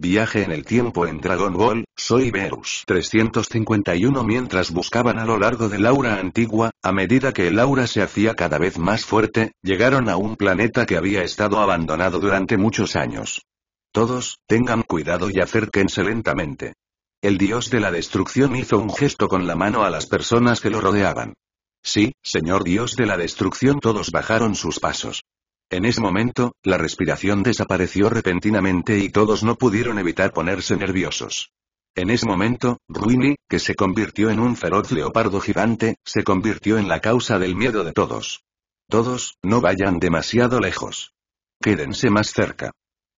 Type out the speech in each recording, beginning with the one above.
Viaje en el tiempo en Dragon Ball, soy Beerus 351 Mientras buscaban a lo largo del aura antigua, a medida que el aura se hacía cada vez más fuerte, llegaron a un planeta que había estado abandonado durante muchos años. Todos, tengan cuidado y acérquense lentamente. El dios de la destrucción hizo un gesto con la mano a las personas que lo rodeaban. Sí, señor dios de la destrucción todos bajaron sus pasos. En ese momento, la respiración desapareció repentinamente y todos no pudieron evitar ponerse nerviosos. En ese momento, Ruini, que se convirtió en un feroz leopardo gigante, se convirtió en la causa del miedo de todos. Todos, no vayan demasiado lejos. Quédense más cerca.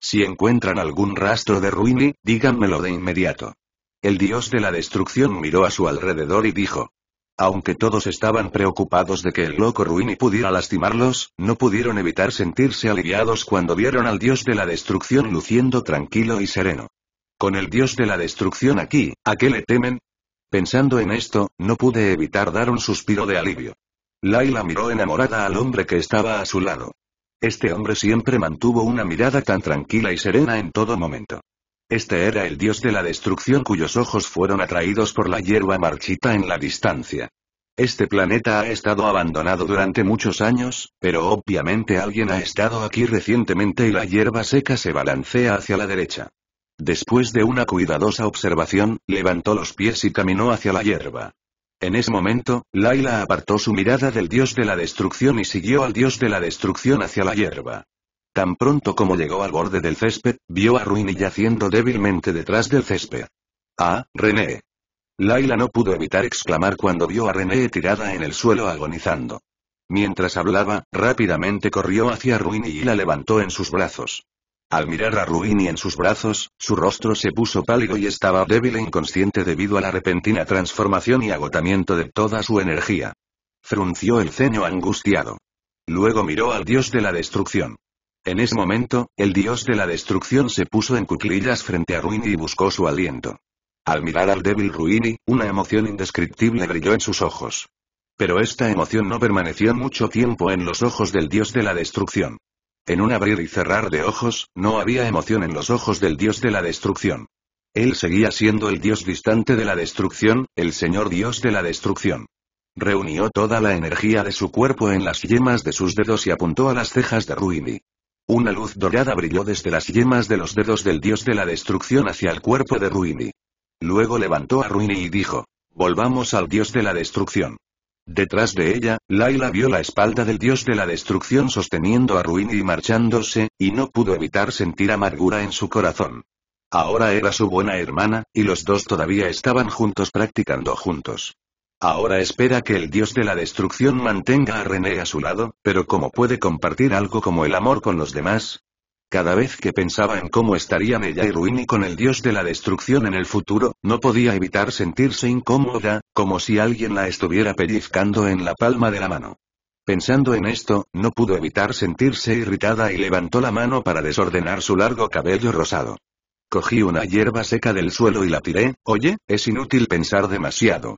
Si encuentran algún rastro de Ruini, díganmelo de inmediato. El dios de la destrucción miró a su alrededor y dijo, aunque todos estaban preocupados de que el loco Ruini pudiera lastimarlos, no pudieron evitar sentirse aliviados cuando vieron al dios de la destrucción luciendo tranquilo y sereno. Con el dios de la destrucción aquí, ¿a qué le temen? Pensando en esto, no pude evitar dar un suspiro de alivio. Laila miró enamorada al hombre que estaba a su lado. Este hombre siempre mantuvo una mirada tan tranquila y serena en todo momento. Este era el dios de la destrucción cuyos ojos fueron atraídos por la hierba marchita en la distancia. Este planeta ha estado abandonado durante muchos años, pero obviamente alguien ha estado aquí recientemente y la hierba seca se balancea hacia la derecha. Después de una cuidadosa observación, levantó los pies y caminó hacia la hierba. En ese momento, Laila apartó su mirada del dios de la destrucción y siguió al dios de la destrucción hacia la hierba. Tan pronto como llegó al borde del césped, vio a Ruini yaciendo débilmente detrás del césped. Ah, René. Laila no pudo evitar exclamar cuando vio a René tirada en el suelo agonizando. Mientras hablaba, rápidamente corrió hacia Ruini y la levantó en sus brazos. Al mirar a Ruini en sus brazos, su rostro se puso pálido y estaba débil e inconsciente debido a la repentina transformación y agotamiento de toda su energía. Frunció el ceño angustiado. Luego miró al dios de la destrucción. En ese momento, el dios de la destrucción se puso en cuclillas frente a Ruini y buscó su aliento. Al mirar al débil Ruini, una emoción indescriptible brilló en sus ojos. Pero esta emoción no permaneció mucho tiempo en los ojos del dios de la destrucción. En un abrir y cerrar de ojos, no había emoción en los ojos del dios de la destrucción. Él seguía siendo el dios distante de la destrucción, el señor dios de la destrucción. Reunió toda la energía de su cuerpo en las yemas de sus dedos y apuntó a las cejas de Ruini. Una luz dorada brilló desde las yemas de los dedos del dios de la destrucción hacia el cuerpo de Ruini. Luego levantó a Ruini y dijo, Volvamos al dios de la destrucción. Detrás de ella, Laila vio la espalda del dios de la destrucción sosteniendo a Ruini y marchándose, y no pudo evitar sentir amargura en su corazón. Ahora era su buena hermana, y los dos todavía estaban juntos practicando juntos. Ahora espera que el dios de la destrucción mantenga a René a su lado, pero ¿cómo puede compartir algo como el amor con los demás? Cada vez que pensaba en cómo estarían ella y Ruini con el dios de la destrucción en el futuro, no podía evitar sentirse incómoda, como si alguien la estuviera pellizcando en la palma de la mano. Pensando en esto, no pudo evitar sentirse irritada y levantó la mano para desordenar su largo cabello rosado. Cogí una hierba seca del suelo y la tiré, oye, es inútil pensar demasiado.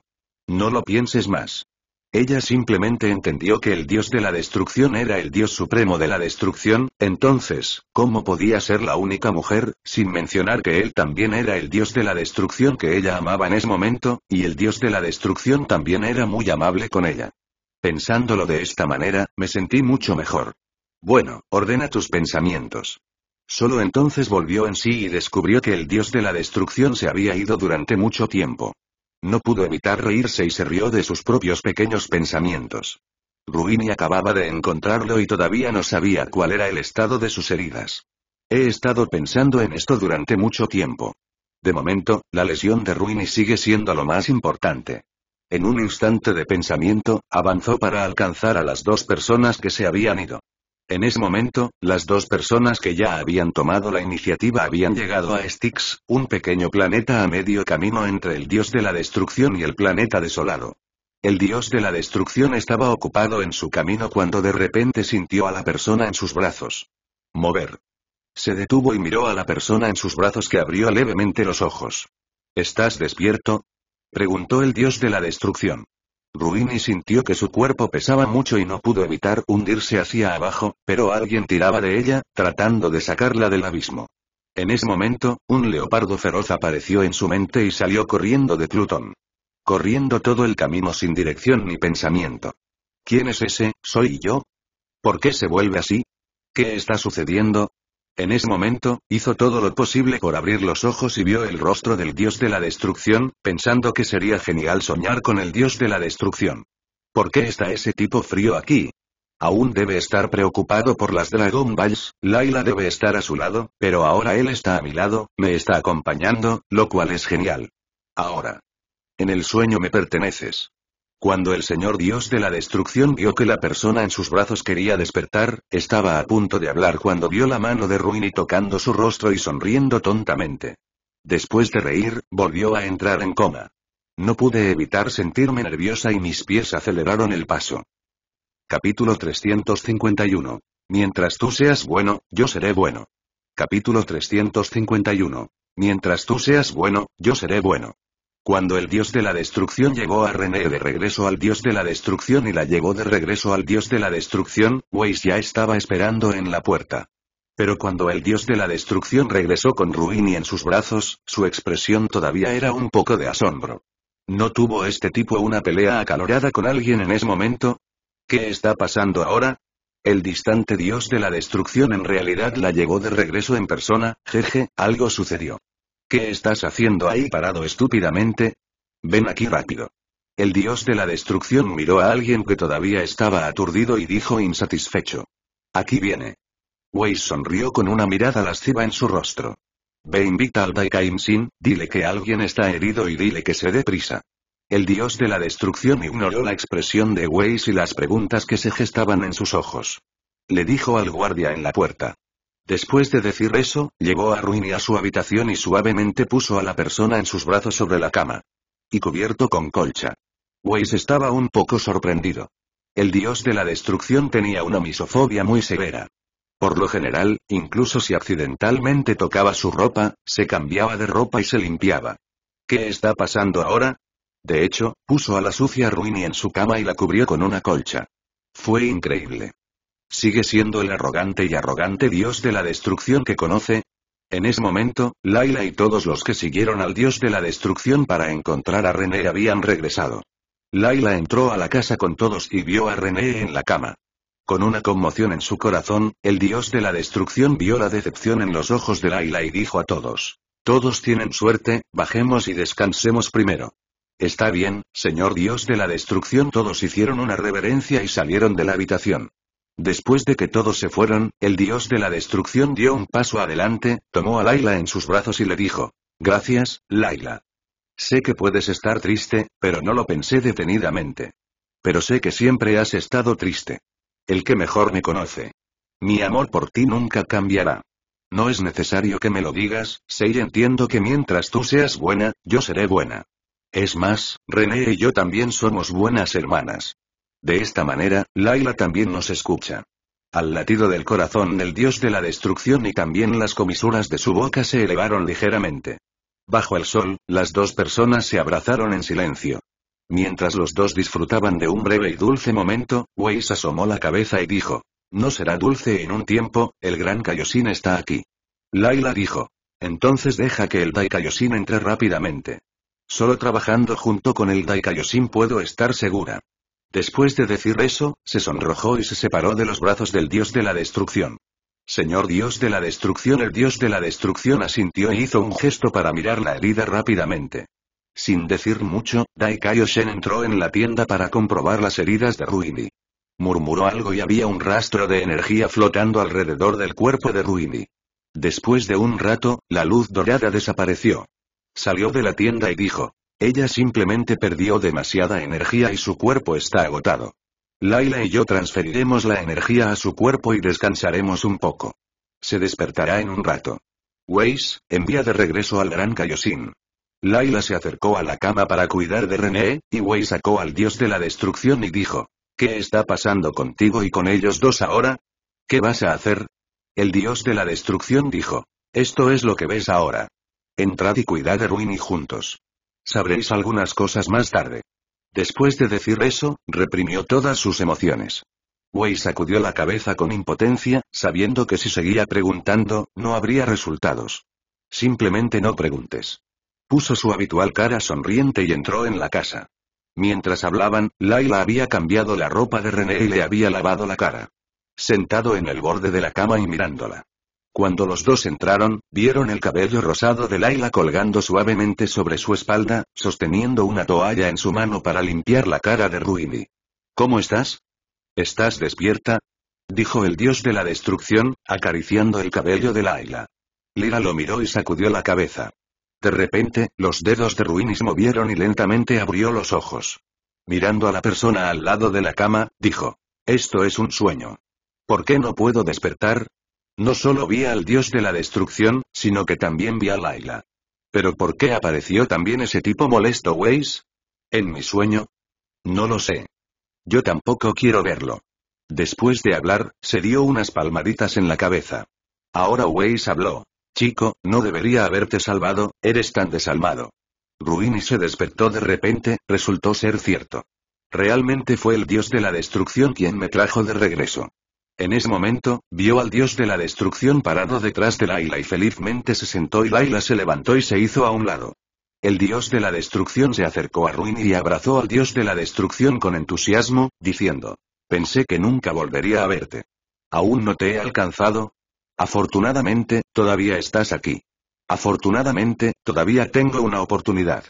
No lo pienses más. Ella simplemente entendió que el dios de la destrucción era el dios supremo de la destrucción, entonces, ¿cómo podía ser la única mujer, sin mencionar que él también era el dios de la destrucción que ella amaba en ese momento, y el dios de la destrucción también era muy amable con ella? Pensándolo de esta manera, me sentí mucho mejor. Bueno, ordena tus pensamientos. Solo entonces volvió en sí y descubrió que el dios de la destrucción se había ido durante mucho tiempo. No pudo evitar reírse y se rió de sus propios pequeños pensamientos. Ruini acababa de encontrarlo y todavía no sabía cuál era el estado de sus heridas. He estado pensando en esto durante mucho tiempo. De momento, la lesión de Ruini sigue siendo lo más importante. En un instante de pensamiento, avanzó para alcanzar a las dos personas que se habían ido. En ese momento, las dos personas que ya habían tomado la iniciativa habían llegado a Styx, un pequeño planeta a medio camino entre el dios de la destrucción y el planeta desolado. El dios de la destrucción estaba ocupado en su camino cuando de repente sintió a la persona en sus brazos. Mover. Se detuvo y miró a la persona en sus brazos que abrió levemente los ojos. ¿Estás despierto? preguntó el dios de la destrucción. Ruini sintió que su cuerpo pesaba mucho y no pudo evitar hundirse hacia abajo, pero alguien tiraba de ella, tratando de sacarla del abismo. En ese momento, un leopardo feroz apareció en su mente y salió corriendo de Plutón. Corriendo todo el camino sin dirección ni pensamiento. ¿Quién es ese, soy yo? ¿Por qué se vuelve así? ¿Qué está sucediendo? En ese momento, hizo todo lo posible por abrir los ojos y vio el rostro del dios de la destrucción, pensando que sería genial soñar con el dios de la destrucción. ¿Por qué está ese tipo frío aquí? Aún debe estar preocupado por las Dragon Balls, Laila debe estar a su lado, pero ahora él está a mi lado, me está acompañando, lo cual es genial. Ahora. En el sueño me perteneces. Cuando el Señor Dios de la destrucción vio que la persona en sus brazos quería despertar, estaba a punto de hablar cuando vio la mano de Ruini tocando su rostro y sonriendo tontamente. Después de reír, volvió a entrar en coma. No pude evitar sentirme nerviosa y mis pies aceleraron el paso. Capítulo 351. Mientras tú seas bueno, yo seré bueno. Capítulo 351. Mientras tú seas bueno, yo seré bueno. Cuando el dios de la destrucción llegó a René de regreso al dios de la destrucción y la llevó de regreso al dios de la destrucción, Weiss ya estaba esperando en la puerta. Pero cuando el dios de la destrucción regresó con Ruini en sus brazos, su expresión todavía era un poco de asombro. ¿No tuvo este tipo una pelea acalorada con alguien en ese momento? ¿Qué está pasando ahora? El distante dios de la destrucción en realidad la llevó de regreso en persona, jeje, algo sucedió. ¿Qué estás haciendo ahí parado estúpidamente? Ven aquí rápido. El dios de la destrucción miró a alguien que todavía estaba aturdido y dijo insatisfecho. Aquí viene. Weiss sonrió con una mirada lasciva en su rostro. Ve invita al sin dile que alguien está herido y dile que se dé prisa. El dios de la destrucción ignoró la expresión de Weiss y las preguntas que se gestaban en sus ojos. Le dijo al guardia en la puerta. Después de decir eso, llegó a Ruini a su habitación y suavemente puso a la persona en sus brazos sobre la cama. Y cubierto con colcha. Weiss estaba un poco sorprendido. El dios de la destrucción tenía una misofobia muy severa. Por lo general, incluso si accidentalmente tocaba su ropa, se cambiaba de ropa y se limpiaba. ¿Qué está pasando ahora? De hecho, puso a la sucia Ruini en su cama y la cubrió con una colcha. Fue increíble. ¿Sigue siendo el arrogante y arrogante dios de la destrucción que conoce? En ese momento, Laila y todos los que siguieron al dios de la destrucción para encontrar a René habían regresado. Laila entró a la casa con todos y vio a René en la cama. Con una conmoción en su corazón, el dios de la destrucción vio la decepción en los ojos de Laila y dijo a todos. Todos tienen suerte, bajemos y descansemos primero. Está bien, señor dios de la destrucción. Todos hicieron una reverencia y salieron de la habitación. Después de que todos se fueron, el dios de la destrucción dio un paso adelante, tomó a Laila en sus brazos y le dijo, Gracias, Laila. Sé que puedes estar triste, pero no lo pensé detenidamente. Pero sé que siempre has estado triste. El que mejor me conoce. Mi amor por ti nunca cambiará. No es necesario que me lo digas, sé y entiendo que mientras tú seas buena, yo seré buena. Es más, René y yo también somos buenas hermanas. De esta manera, Laila también nos escucha. Al latido del corazón del dios de la destrucción y también las comisuras de su boca se elevaron ligeramente. Bajo el sol, las dos personas se abrazaron en silencio. Mientras los dos disfrutaban de un breve y dulce momento, Weiss asomó la cabeza y dijo, No será dulce en un tiempo, el gran Kaioshin está aquí. Laila dijo, Entonces deja que el Dai entre rápidamente. Solo trabajando junto con el Dai puedo estar segura. Después de decir eso, se sonrojó y se separó de los brazos del dios de la destrucción. Señor dios de la destrucción, el dios de la destrucción asintió e hizo un gesto para mirar la herida rápidamente. Sin decir mucho, Daikai Shen entró en la tienda para comprobar las heridas de Ruini. Murmuró algo y había un rastro de energía flotando alrededor del cuerpo de Ruini. Después de un rato, la luz dorada desapareció. Salió de la tienda y dijo, ella simplemente perdió demasiada energía y su cuerpo está agotado. Laila y yo transferiremos la energía a su cuerpo y descansaremos un poco. Se despertará en un rato. Weiss, envía de regreso al gran Kaiosin. Laila se acercó a la cama para cuidar de René, y Weiss sacó al dios de la destrucción y dijo, ¿Qué está pasando contigo y con ellos dos ahora? ¿Qué vas a hacer? El dios de la destrucción dijo, Esto es lo que ves ahora. Entrad y cuidad de Ruini juntos. Sabréis algunas cosas más tarde. Después de decir eso, reprimió todas sus emociones. Wei sacudió la cabeza con impotencia, sabiendo que si seguía preguntando, no habría resultados. Simplemente no preguntes. Puso su habitual cara sonriente y entró en la casa. Mientras hablaban, Laila había cambiado la ropa de René y le había lavado la cara. Sentado en el borde de la cama y mirándola. Cuando los dos entraron, vieron el cabello rosado de Laila colgando suavemente sobre su espalda, sosteniendo una toalla en su mano para limpiar la cara de Ruini. ¿Cómo estás? ¿Estás despierta? dijo el dios de la destrucción, acariciando el cabello de Laila. Lila lo miró y sacudió la cabeza. De repente, los dedos de se movieron y lentamente abrió los ojos. Mirando a la persona al lado de la cama, dijo. Esto es un sueño. ¿Por qué no puedo despertar? No solo vi al dios de la destrucción, sino que también vi a Laila. ¿Pero por qué apareció también ese tipo molesto Weiss? ¿En mi sueño? No lo sé. Yo tampoco quiero verlo. Después de hablar, se dio unas palmaditas en la cabeza. Ahora Weiss habló. Chico, no debería haberte salvado, eres tan desalmado. Ruini se despertó de repente, resultó ser cierto. Realmente fue el dios de la destrucción quien me trajo de regreso. En ese momento, vio al dios de la destrucción parado detrás de Laila y felizmente se sentó y Laila se levantó y se hizo a un lado. El dios de la destrucción se acercó a Ruin y abrazó al dios de la destrucción con entusiasmo, diciendo, pensé que nunca volvería a verte. Aún no te he alcanzado. Afortunadamente, todavía estás aquí. Afortunadamente, todavía tengo una oportunidad.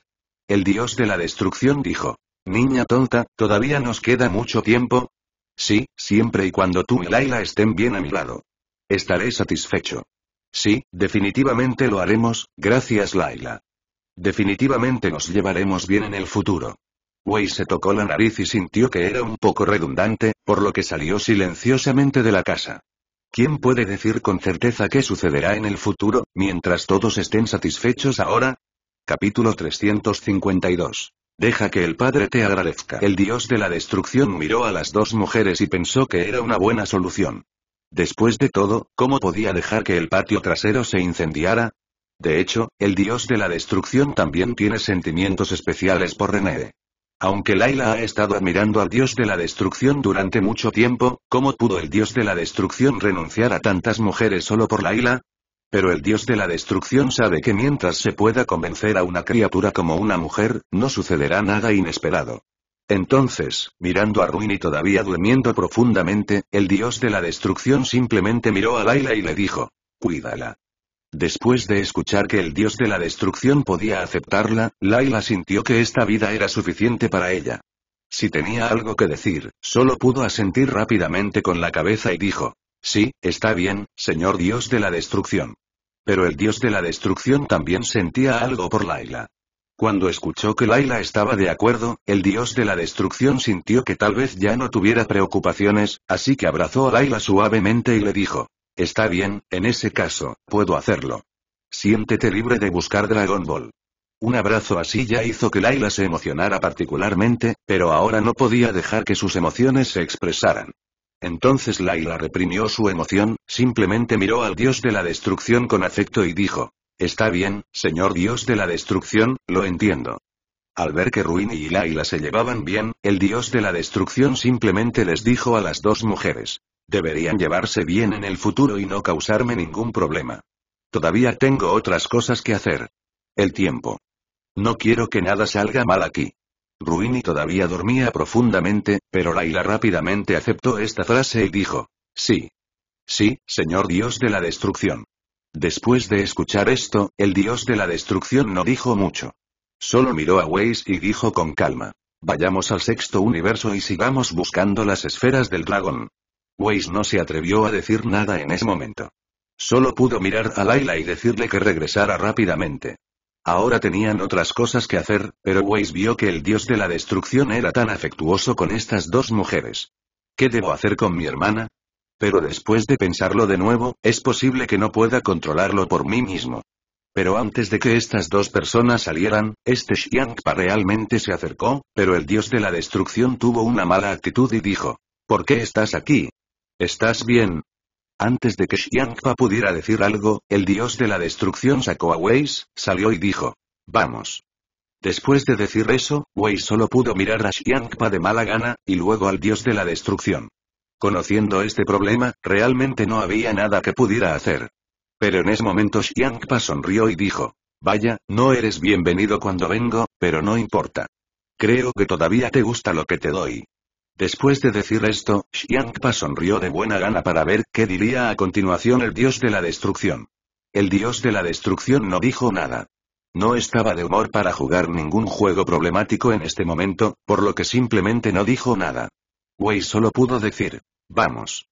El dios de la destrucción dijo, Niña tonta, todavía nos queda mucho tiempo, Sí, siempre y cuando tú y Laila estén bien a mi lado. Estaré satisfecho. Sí, definitivamente lo haremos, gracias Laila. Definitivamente nos llevaremos bien en el futuro. Wei se tocó la nariz y sintió que era un poco redundante, por lo que salió silenciosamente de la casa. ¿Quién puede decir con certeza qué sucederá en el futuro, mientras todos estén satisfechos ahora? Capítulo 352 Deja que el Padre te agradezca. El dios de la destrucción miró a las dos mujeres y pensó que era una buena solución. Después de todo, ¿cómo podía dejar que el patio trasero se incendiara? De hecho, el dios de la destrucción también tiene sentimientos especiales por René. Aunque Laila ha estado admirando al dios de la destrucción durante mucho tiempo, ¿cómo pudo el dios de la destrucción renunciar a tantas mujeres solo por Laila? Pero el dios de la destrucción sabe que mientras se pueda convencer a una criatura como una mujer, no sucederá nada inesperado. Entonces, mirando a Ruin y todavía durmiendo profundamente, el dios de la destrucción simplemente miró a Laila y le dijo, cuídala. Después de escuchar que el dios de la destrucción podía aceptarla, Laila sintió que esta vida era suficiente para ella. Si tenía algo que decir, solo pudo asentir rápidamente con la cabeza y dijo, Sí, está bien, señor dios de la destrucción. Pero el dios de la destrucción también sentía algo por Laila. Cuando escuchó que Laila estaba de acuerdo, el dios de la destrucción sintió que tal vez ya no tuviera preocupaciones, así que abrazó a Laila suavemente y le dijo, Está bien, en ese caso, puedo hacerlo. Siéntete libre de buscar Dragon Ball. Un abrazo así ya hizo que Laila se emocionara particularmente, pero ahora no podía dejar que sus emociones se expresaran. Entonces Laila reprimió su emoción, simplemente miró al dios de la destrucción con afecto y dijo, Está bien, señor dios de la destrucción, lo entiendo. Al ver que Ruini y Laila se llevaban bien, el dios de la destrucción simplemente les dijo a las dos mujeres, deberían llevarse bien en el futuro y no causarme ningún problema. Todavía tengo otras cosas que hacer. El tiempo. No quiero que nada salga mal aquí. Ruini todavía dormía profundamente, pero Laila rápidamente aceptó esta frase y dijo. Sí. Sí, señor dios de la destrucción. Después de escuchar esto, el dios de la destrucción no dijo mucho. Solo miró a Weiss y dijo con calma. Vayamos al sexto universo y sigamos buscando las esferas del dragón. Weiss no se atrevió a decir nada en ese momento. Solo pudo mirar a Laila y decirle que regresara rápidamente. Ahora tenían otras cosas que hacer, pero Weiss vio que el dios de la destrucción era tan afectuoso con estas dos mujeres. ¿Qué debo hacer con mi hermana? Pero después de pensarlo de nuevo, es posible que no pueda controlarlo por mí mismo. Pero antes de que estas dos personas salieran, este Xiangpa realmente se acercó, pero el dios de la destrucción tuvo una mala actitud y dijo, ¿Por qué estás aquí? ¿Estás bien? Antes de que Xiangpa pudiera decir algo, el dios de la destrucción sacó a Weiss, salió y dijo. Vamos. Después de decir eso, Wei solo pudo mirar a Xiangpa de mala gana, y luego al dios de la destrucción. Conociendo este problema, realmente no había nada que pudiera hacer. Pero en ese momento Xiangpa sonrió y dijo. Vaya, no eres bienvenido cuando vengo, pero no importa. Creo que todavía te gusta lo que te doy. Después de decir esto, Xiangpa sonrió de buena gana para ver qué diría a continuación el dios de la destrucción. El dios de la destrucción no dijo nada. No estaba de humor para jugar ningún juego problemático en este momento, por lo que simplemente no dijo nada. Wei solo pudo decir, vamos.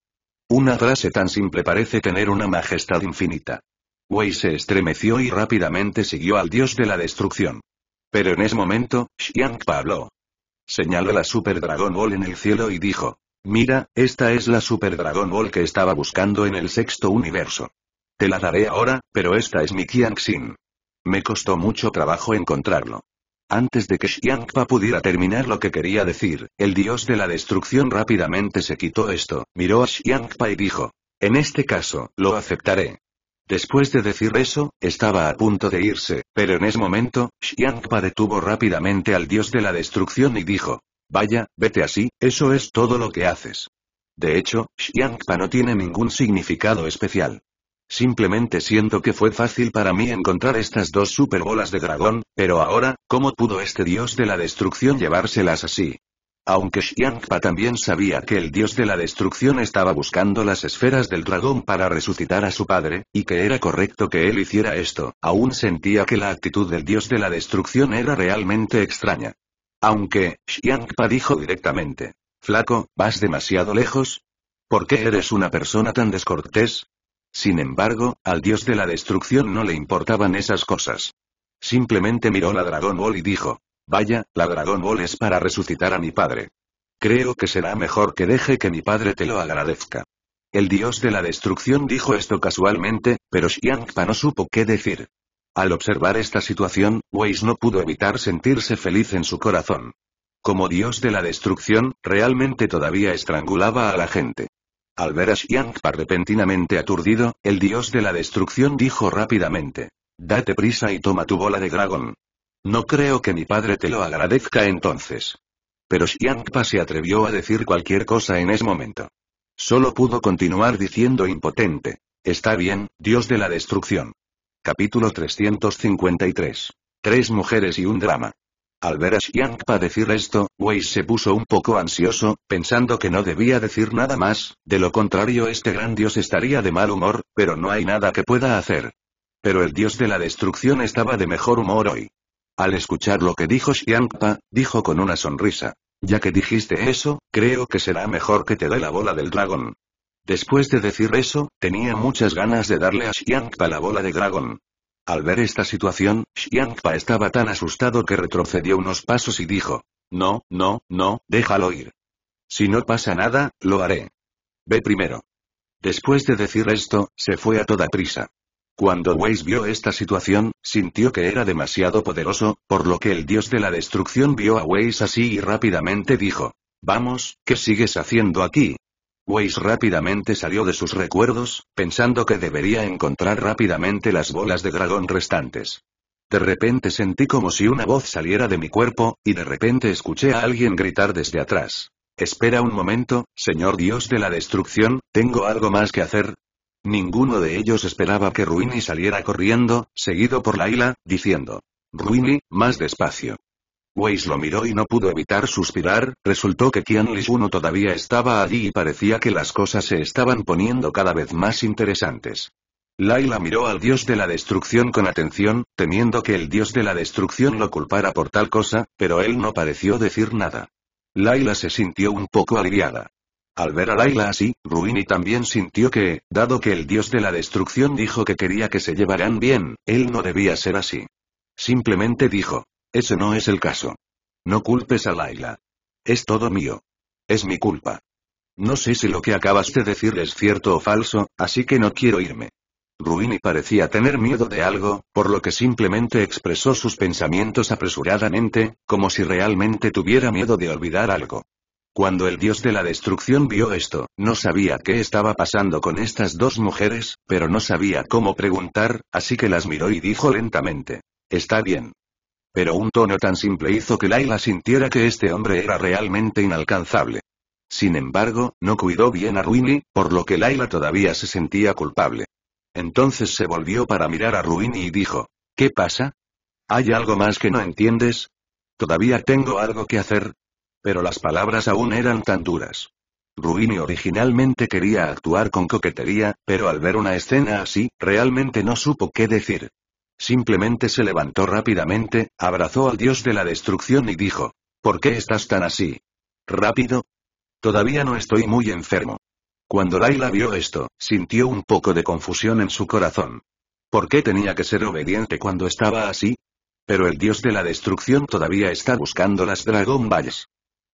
Una frase tan simple parece tener una majestad infinita. Wei se estremeció y rápidamente siguió al dios de la destrucción. Pero en ese momento, Xiangpa habló. Señaló la Super Dragon Ball en el cielo y dijo. Mira, esta es la Super Dragon Ball que estaba buscando en el sexto universo. Te la daré ahora, pero esta es mi Qiang-Xin. Me costó mucho trabajo encontrarlo. Antes de que Xiangpa pudiera terminar lo que quería decir, el dios de la destrucción rápidamente se quitó esto, miró a Xiangpa y dijo. En este caso, lo aceptaré. Después de decir eso, estaba a punto de irse, pero en ese momento, Xiangpa detuvo rápidamente al dios de la destrucción y dijo, Vaya, vete así, eso es todo lo que haces. De hecho, Xiangpa no tiene ningún significado especial. Simplemente siento que fue fácil para mí encontrar estas dos superbolas de dragón, pero ahora, ¿cómo pudo este dios de la destrucción llevárselas así? Aunque Xiangpa también sabía que el dios de la destrucción estaba buscando las esferas del dragón para resucitar a su padre, y que era correcto que él hiciera esto, aún sentía que la actitud del dios de la destrucción era realmente extraña. Aunque, Xiangpa dijo directamente. Flaco, ¿vas demasiado lejos? ¿Por qué eres una persona tan descortés? Sin embargo, al dios de la destrucción no le importaban esas cosas. Simplemente miró la Dragon Ball y dijo, Vaya, la Dragon Ball es para resucitar a mi padre. Creo que será mejor que deje que mi padre te lo agradezca. El dios de la destrucción dijo esto casualmente, pero Xiangpa no supo qué decir. Al observar esta situación, Weiss no pudo evitar sentirse feliz en su corazón. Como dios de la destrucción, realmente todavía estrangulaba a la gente. Al ver a Xiangpa repentinamente aturdido, el dios de la destrucción dijo rápidamente. Date prisa y toma tu bola de dragón. No creo que mi padre te lo agradezca entonces. Pero Xiangpa se atrevió a decir cualquier cosa en ese momento. Solo pudo continuar diciendo impotente. Está bien, Dios de la destrucción. Capítulo 353. Tres mujeres y un drama. Al ver a Xiangpa decir esto, Wei se puso un poco ansioso, pensando que no debía decir nada más, de lo contrario este gran dios estaría de mal humor, pero no hay nada que pueda hacer. Pero el dios de la destrucción estaba de mejor humor hoy. Al escuchar lo que dijo Xiangpa, dijo con una sonrisa. Ya que dijiste eso, creo que será mejor que te dé la bola del dragón. Después de decir eso, tenía muchas ganas de darle a Xiangpa la bola de dragón. Al ver esta situación, Xiangpa estaba tan asustado que retrocedió unos pasos y dijo. No, no, no, déjalo ir. Si no pasa nada, lo haré. Ve primero. Después de decir esto, se fue a toda prisa. Cuando Weiss vio esta situación, sintió que era demasiado poderoso, por lo que el dios de la destrucción vio a Weiss así y rápidamente dijo. Vamos, ¿qué sigues haciendo aquí? Weiss rápidamente salió de sus recuerdos, pensando que debería encontrar rápidamente las bolas de dragón restantes. De repente sentí como si una voz saliera de mi cuerpo, y de repente escuché a alguien gritar desde atrás. Espera un momento, señor dios de la destrucción, tengo algo más que hacer, Ninguno de ellos esperaba que Ruini saliera corriendo, seguido por Laila, diciendo: Ruini, más despacio. Weiss lo miró y no pudo evitar suspirar, resultó que Qian Lishuno todavía estaba allí y parecía que las cosas se estaban poniendo cada vez más interesantes. Laila miró al dios de la destrucción con atención, temiendo que el dios de la destrucción lo culpara por tal cosa, pero él no pareció decir nada. Laila se sintió un poco aliviada. Al ver a Laila así, Ruini también sintió que, dado que el dios de la destrucción dijo que quería que se llevaran bien, él no debía ser así. Simplemente dijo, ese no es el caso. No culpes a Laila. Es todo mío. Es mi culpa. No sé si lo que acabas de decir es cierto o falso, así que no quiero irme. Ruini parecía tener miedo de algo, por lo que simplemente expresó sus pensamientos apresuradamente, como si realmente tuviera miedo de olvidar algo. Cuando el dios de la destrucción vio esto, no sabía qué estaba pasando con estas dos mujeres, pero no sabía cómo preguntar, así que las miró y dijo lentamente. Está bien. Pero un tono tan simple hizo que Laila sintiera que este hombre era realmente inalcanzable. Sin embargo, no cuidó bien a Ruini, por lo que Laila todavía se sentía culpable. Entonces se volvió para mirar a Ruini y dijo, ¿Qué pasa? ¿Hay algo más que no entiendes? Todavía tengo algo que hacer, pero las palabras aún eran tan duras. Rubini originalmente quería actuar con coquetería, pero al ver una escena así, realmente no supo qué decir. Simplemente se levantó rápidamente, abrazó al dios de la destrucción y dijo, ¿por qué estás tan así? Rápido. Todavía no estoy muy enfermo. Cuando Laila vio esto, sintió un poco de confusión en su corazón. ¿Por qué tenía que ser obediente cuando estaba así? Pero el dios de la destrucción todavía está buscando las Dragon Balls.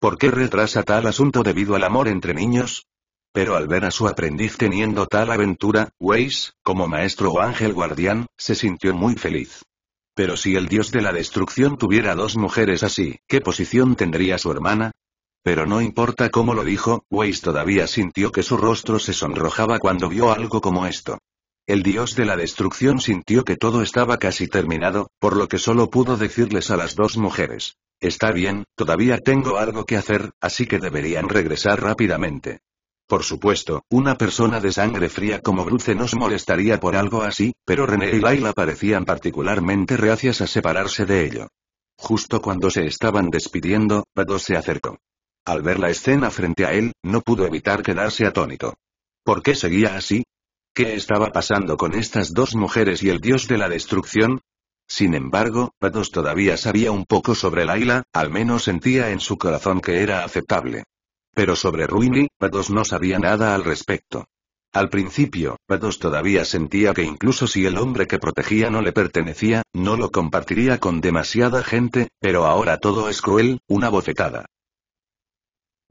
¿Por qué retrasa tal asunto debido al amor entre niños? Pero al ver a su aprendiz teniendo tal aventura, Weiss, como maestro o ángel guardián, se sintió muy feliz. Pero si el dios de la destrucción tuviera dos mujeres así, ¿qué posición tendría su hermana? Pero no importa cómo lo dijo, Weiss todavía sintió que su rostro se sonrojaba cuando vio algo como esto el dios de la destrucción sintió que todo estaba casi terminado, por lo que solo pudo decirles a las dos mujeres. Está bien, todavía tengo algo que hacer, así que deberían regresar rápidamente. Por supuesto, una persona de sangre fría como Bruce nos molestaría por algo así, pero René y Laila parecían particularmente reacias a separarse de ello. Justo cuando se estaban despidiendo, Bado se acercó. Al ver la escena frente a él, no pudo evitar quedarse atónito. ¿Por qué seguía así? ¿Qué estaba pasando con estas dos mujeres y el dios de la destrucción? Sin embargo, Patos todavía sabía un poco sobre Laila, al menos sentía en su corazón que era aceptable. Pero sobre Ruini, Patos no sabía nada al respecto. Al principio, Patos todavía sentía que incluso si el hombre que protegía no le pertenecía, no lo compartiría con demasiada gente, pero ahora todo es cruel, una bofetada.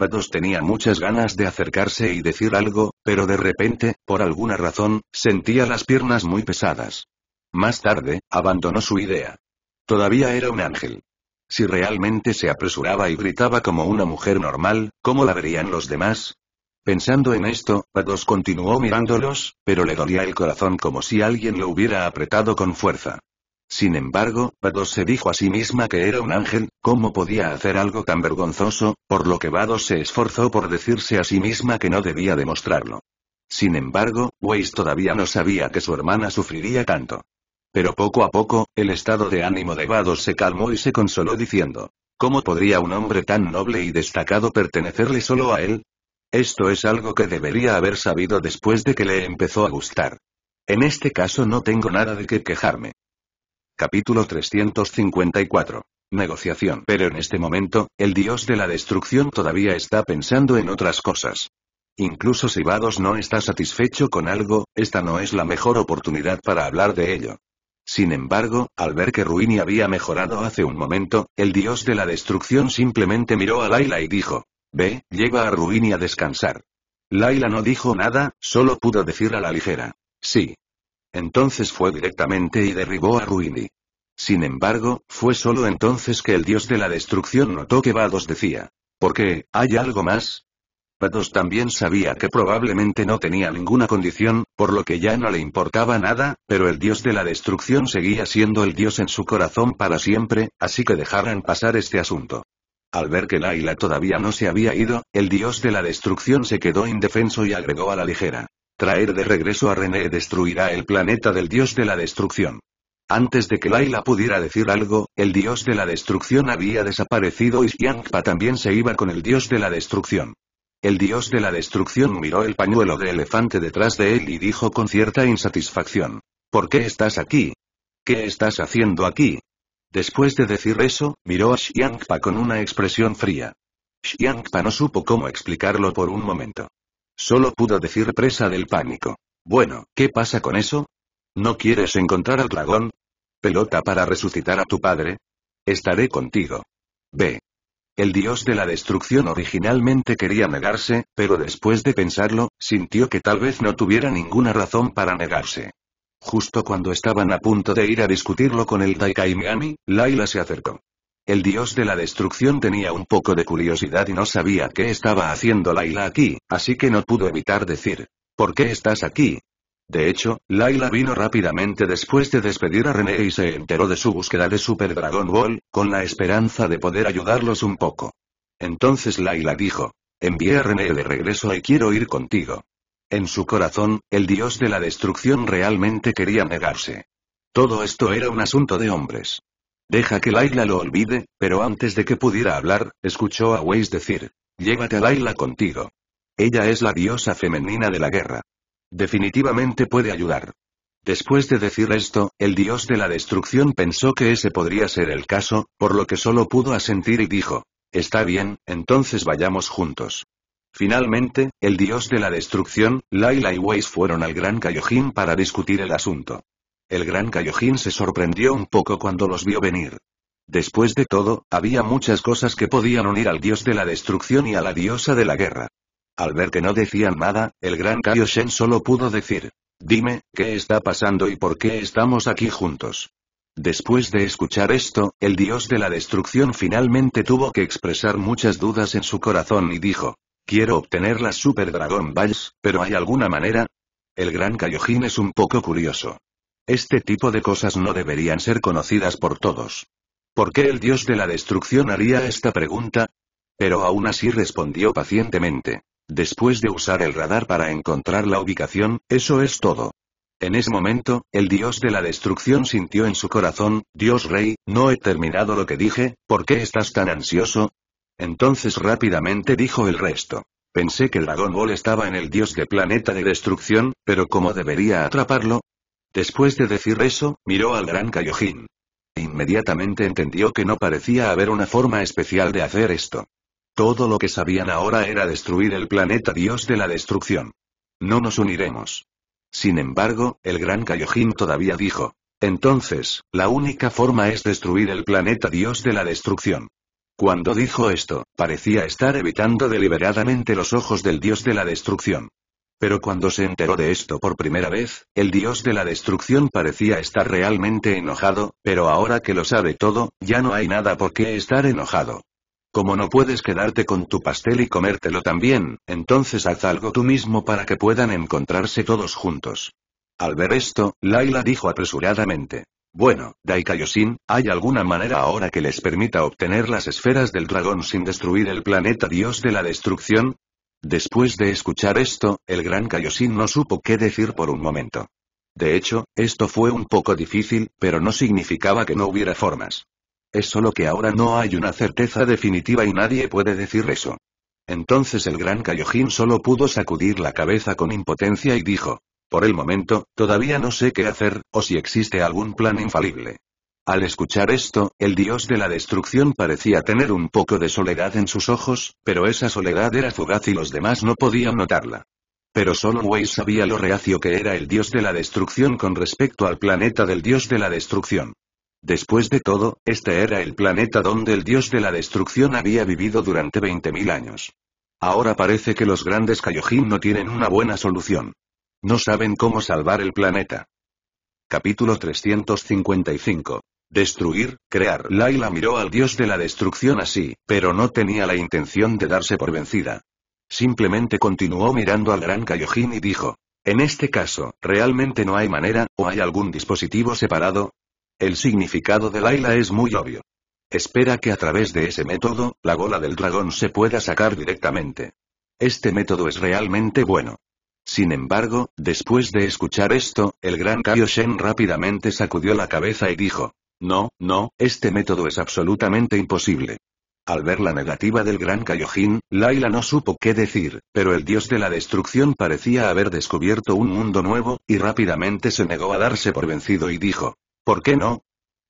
Patos tenía muchas ganas de acercarse y decir algo, pero de repente, por alguna razón, sentía las piernas muy pesadas. Más tarde, abandonó su idea. Todavía era un ángel. Si realmente se apresuraba y gritaba como una mujer normal, ¿cómo la verían los demás? Pensando en esto, Patos continuó mirándolos, pero le dolía el corazón como si alguien lo hubiera apretado con fuerza. Sin embargo, Vados se dijo a sí misma que era un ángel, ¿cómo podía hacer algo tan vergonzoso? Por lo que Vados se esforzó por decirse a sí misma que no debía demostrarlo. Sin embargo, Weiss todavía no sabía que su hermana sufriría tanto. Pero poco a poco, el estado de ánimo de Vados se calmó y se consoló diciendo, ¿cómo podría un hombre tan noble y destacado pertenecerle solo a él? Esto es algo que debería haber sabido después de que le empezó a gustar. En este caso no tengo nada de qué quejarme. Capítulo 354. Negociación. Pero en este momento, el dios de la destrucción todavía está pensando en otras cosas. Incluso si Vados no está satisfecho con algo, esta no es la mejor oportunidad para hablar de ello. Sin embargo, al ver que Ruini había mejorado hace un momento, el dios de la destrucción simplemente miró a Laila y dijo, Ve, lleva a Ruini a descansar. Laila no dijo nada, solo pudo decir a la ligera, Sí, entonces fue directamente y derribó a Ruini. Sin embargo, fue solo entonces que el dios de la destrucción notó que Vados decía. ¿Por qué? ¿Hay algo más? Vados también sabía que probablemente no tenía ninguna condición, por lo que ya no le importaba nada, pero el dios de la destrucción seguía siendo el dios en su corazón para siempre, así que dejaran pasar este asunto. Al ver que Laila todavía no se había ido, el dios de la destrucción se quedó indefenso y agregó a la ligera. Traer de regreso a René destruirá el planeta del dios de la destrucción. Antes de que Laila pudiera decir algo, el dios de la destrucción había desaparecido y Xiangpa también se iba con el dios de la destrucción. El dios de la destrucción miró el pañuelo de elefante detrás de él y dijo con cierta insatisfacción. ¿Por qué estás aquí? ¿Qué estás haciendo aquí? Después de decir eso, miró a Xiangpa con una expresión fría. Xiangpa no supo cómo explicarlo por un momento. Solo pudo decir presa del pánico. Bueno, ¿qué pasa con eso? ¿No quieres encontrar al dragón? ¿Pelota para resucitar a tu padre? Estaré contigo. Ve. El dios de la destrucción originalmente quería negarse, pero después de pensarlo, sintió que tal vez no tuviera ninguna razón para negarse. Justo cuando estaban a punto de ir a discutirlo con el Miami, Laila se acercó. El dios de la destrucción tenía un poco de curiosidad y no sabía qué estaba haciendo Laila aquí, así que no pudo evitar decir, ¿por qué estás aquí? De hecho, Laila vino rápidamente después de despedir a René y se enteró de su búsqueda de Super Dragon Ball, con la esperanza de poder ayudarlos un poco. Entonces Laila dijo, envié a René de regreso y quiero ir contigo. En su corazón, el dios de la destrucción realmente quería negarse. Todo esto era un asunto de hombres. Deja que Laila lo olvide, pero antes de que pudiera hablar, escuchó a Weiss decir, llévate a Laila contigo. Ella es la diosa femenina de la guerra. Definitivamente puede ayudar. Después de decir esto, el dios de la destrucción pensó que ese podría ser el caso, por lo que solo pudo asentir y dijo, Está bien, entonces vayamos juntos. Finalmente, el dios de la destrucción, Laila y Weiss fueron al gran Cayojin para discutir el asunto. El gran Kaiojin se sorprendió un poco cuando los vio venir. Después de todo, había muchas cosas que podían unir al dios de la destrucción y a la diosa de la guerra. Al ver que no decían nada, el gran Kaioshen solo pudo decir, dime, ¿qué está pasando y por qué estamos aquí juntos? Después de escuchar esto, el dios de la destrucción finalmente tuvo que expresar muchas dudas en su corazón y dijo, quiero obtener las Super Dragon Balls, pero ¿hay alguna manera? El gran Kaiojin es un poco curioso. Este tipo de cosas no deberían ser conocidas por todos. ¿Por qué el dios de la destrucción haría esta pregunta? Pero aún así respondió pacientemente. Después de usar el radar para encontrar la ubicación, eso es todo. En ese momento, el dios de la destrucción sintió en su corazón, Dios rey, no he terminado lo que dije, ¿por qué estás tan ansioso? Entonces rápidamente dijo el resto. Pensé que el Dragon Ball estaba en el dios de planeta de destrucción, pero como debería atraparlo, Después de decir eso, miró al gran Kaiojin. Inmediatamente entendió que no parecía haber una forma especial de hacer esto. Todo lo que sabían ahora era destruir el planeta dios de la destrucción. No nos uniremos. Sin embargo, el gran Kaiojin todavía dijo. Entonces, la única forma es destruir el planeta dios de la destrucción. Cuando dijo esto, parecía estar evitando deliberadamente los ojos del dios de la destrucción. Pero cuando se enteró de esto por primera vez, el dios de la destrucción parecía estar realmente enojado, pero ahora que lo sabe todo, ya no hay nada por qué estar enojado. Como no puedes quedarte con tu pastel y comértelo también, entonces haz algo tú mismo para que puedan encontrarse todos juntos. Al ver esto, Laila dijo apresuradamente. Bueno, Daikaioshin, ¿hay alguna manera ahora que les permita obtener las esferas del dragón sin destruir el planeta dios de la destrucción? Después de escuchar esto, el gran Kaioshin no supo qué decir por un momento. De hecho, esto fue un poco difícil, pero no significaba que no hubiera formas. Es solo que ahora no hay una certeza definitiva y nadie puede decir eso. Entonces el gran Kaioshin solo pudo sacudir la cabeza con impotencia y dijo, por el momento, todavía no sé qué hacer, o si existe algún plan infalible. Al escuchar esto, el dios de la destrucción parecía tener un poco de soledad en sus ojos, pero esa soledad era fugaz y los demás no podían notarla. Pero solo Wei sabía lo reacio que era el dios de la destrucción con respecto al planeta del dios de la destrucción. Después de todo, este era el planeta donde el dios de la destrucción había vivido durante 20.000 años. Ahora parece que los grandes Kaiojin no tienen una buena solución. No saben cómo salvar el planeta. Capítulo 355. Destruir, crear. Laila miró al dios de la destrucción así, pero no tenía la intención de darse por vencida. Simplemente continuó mirando al gran Kaiojin y dijo. En este caso, ¿realmente no hay manera, o hay algún dispositivo separado? El significado de Laila es muy obvio. Espera que a través de ese método, la gola del dragón se pueda sacar directamente. Este método es realmente bueno. Sin embargo, después de escuchar esto, el gran Kaioshen rápidamente sacudió la cabeza y dijo, no, no, este método es absolutamente imposible. Al ver la negativa del gran Kaiojin, Laila no supo qué decir, pero el dios de la destrucción parecía haber descubierto un mundo nuevo, y rápidamente se negó a darse por vencido y dijo, ¿por qué no?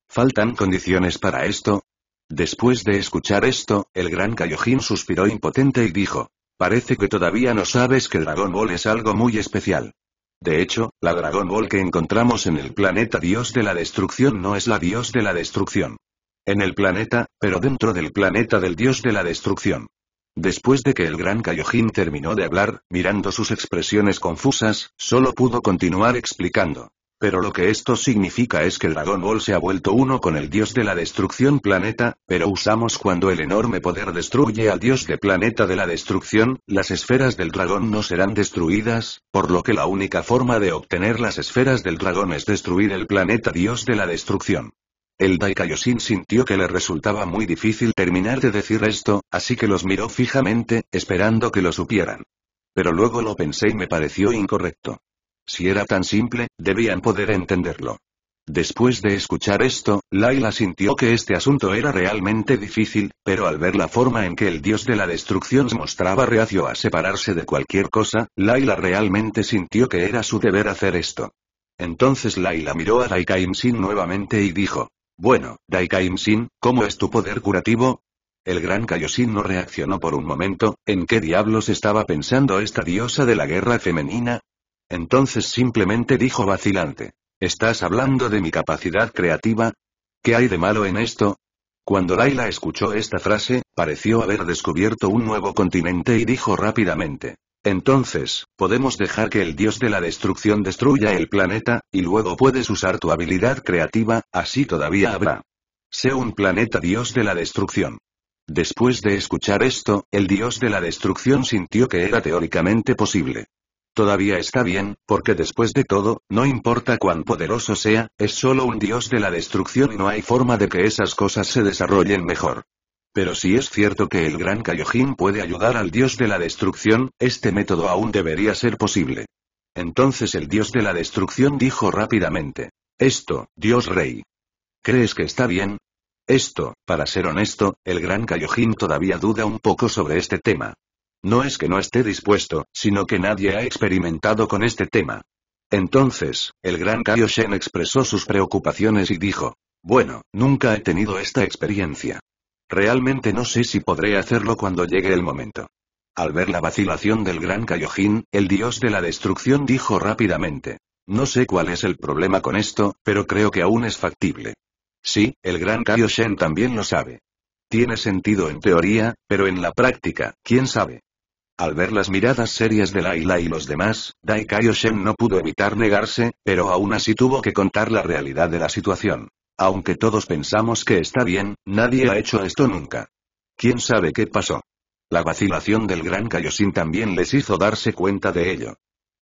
¿Faltan condiciones para esto? Después de escuchar esto, el gran Kaiojin suspiró impotente y dijo, parece que todavía no sabes que Dragon Ball es algo muy especial. De hecho, la Dragon Ball que encontramos en el planeta Dios de la Destrucción no es la Dios de la Destrucción. En el planeta, pero dentro del planeta del Dios de la Destrucción. Después de que el gran Kaiojin terminó de hablar, mirando sus expresiones confusas, solo pudo continuar explicando. Pero lo que esto significa es que el Dragon Ball se ha vuelto uno con el dios de la destrucción planeta, pero usamos cuando el enorme poder destruye al dios de planeta de la destrucción, las esferas del dragón no serán destruidas, por lo que la única forma de obtener las esferas del dragón es destruir el planeta dios de la destrucción. El Daikaioshin sintió que le resultaba muy difícil terminar de decir esto, así que los miró fijamente, esperando que lo supieran. Pero luego lo pensé y me pareció incorrecto. Si era tan simple, debían poder entenderlo. Después de escuchar esto, Laila sintió que este asunto era realmente difícil, pero al ver la forma en que el dios de la destrucción se mostraba reacio a separarse de cualquier cosa, Laila realmente sintió que era su deber hacer esto. Entonces Laila miró a sin nuevamente y dijo, bueno, sin ¿cómo es tu poder curativo? El gran Kaiosin no reaccionó por un momento, ¿en qué diablos estaba pensando esta diosa de la guerra femenina? Entonces simplemente dijo vacilante. ¿Estás hablando de mi capacidad creativa? ¿Qué hay de malo en esto? Cuando Laila escuchó esta frase, pareció haber descubierto un nuevo continente y dijo rápidamente. Entonces, podemos dejar que el dios de la destrucción destruya el planeta, y luego puedes usar tu habilidad creativa, así todavía habrá. Sé un planeta dios de la destrucción. Después de escuchar esto, el dios de la destrucción sintió que era teóricamente posible. Todavía está bien, porque después de todo, no importa cuán poderoso sea, es solo un dios de la destrucción y no hay forma de que esas cosas se desarrollen mejor. Pero si es cierto que el gran Kaiojin puede ayudar al dios de la destrucción, este método aún debería ser posible. Entonces el dios de la destrucción dijo rápidamente. Esto, dios rey. ¿Crees que está bien? Esto, para ser honesto, el gran Kaiojin todavía duda un poco sobre este tema. No es que no esté dispuesto, sino que nadie ha experimentado con este tema. Entonces, el gran Kaioshen expresó sus preocupaciones y dijo, bueno, nunca he tenido esta experiencia. Realmente no sé si podré hacerlo cuando llegue el momento. Al ver la vacilación del gran Kaioshin, el dios de la destrucción dijo rápidamente, no sé cuál es el problema con esto, pero creo que aún es factible. Sí, el gran Kaioshen también lo sabe. Tiene sentido en teoría, pero en la práctica, quién sabe. Al ver las miradas serias de Laila y los demás, kai no pudo evitar negarse, pero aún así tuvo que contar la realidad de la situación. Aunque todos pensamos que está bien, nadie ha hecho esto nunca. ¿Quién sabe qué pasó? La vacilación del gran Kaioshin también les hizo darse cuenta de ello.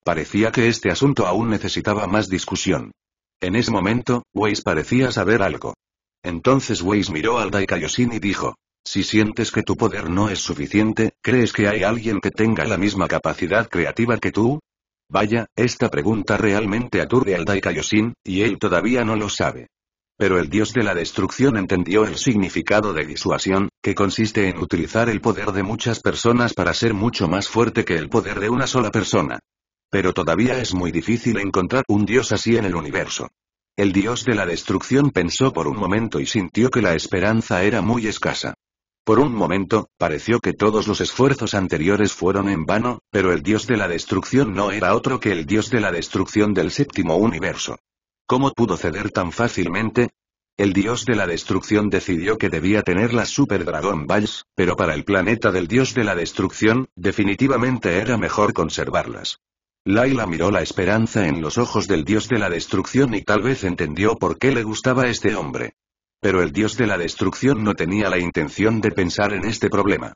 Parecía que este asunto aún necesitaba más discusión. En ese momento, Weiss parecía saber algo. Entonces Weiss miró al Daikaioshin y dijo, si sientes que tu poder no es suficiente, ¿crees que hay alguien que tenga la misma capacidad creativa que tú? Vaya, esta pregunta realmente aturde al Daikaioshin, y él todavía no lo sabe. Pero el dios de la destrucción entendió el significado de disuasión, que consiste en utilizar el poder de muchas personas para ser mucho más fuerte que el poder de una sola persona. Pero todavía es muy difícil encontrar un dios así en el universo. El dios de la destrucción pensó por un momento y sintió que la esperanza era muy escasa. Por un momento, pareció que todos los esfuerzos anteriores fueron en vano, pero el dios de la destrucción no era otro que el dios de la destrucción del séptimo universo. ¿Cómo pudo ceder tan fácilmente? El dios de la destrucción decidió que debía tener las Super Dragon Balls, pero para el planeta del dios de la destrucción, definitivamente era mejor conservarlas. Laila miró la esperanza en los ojos del dios de la destrucción y tal vez entendió por qué le gustaba este hombre. Pero el dios de la destrucción no tenía la intención de pensar en este problema.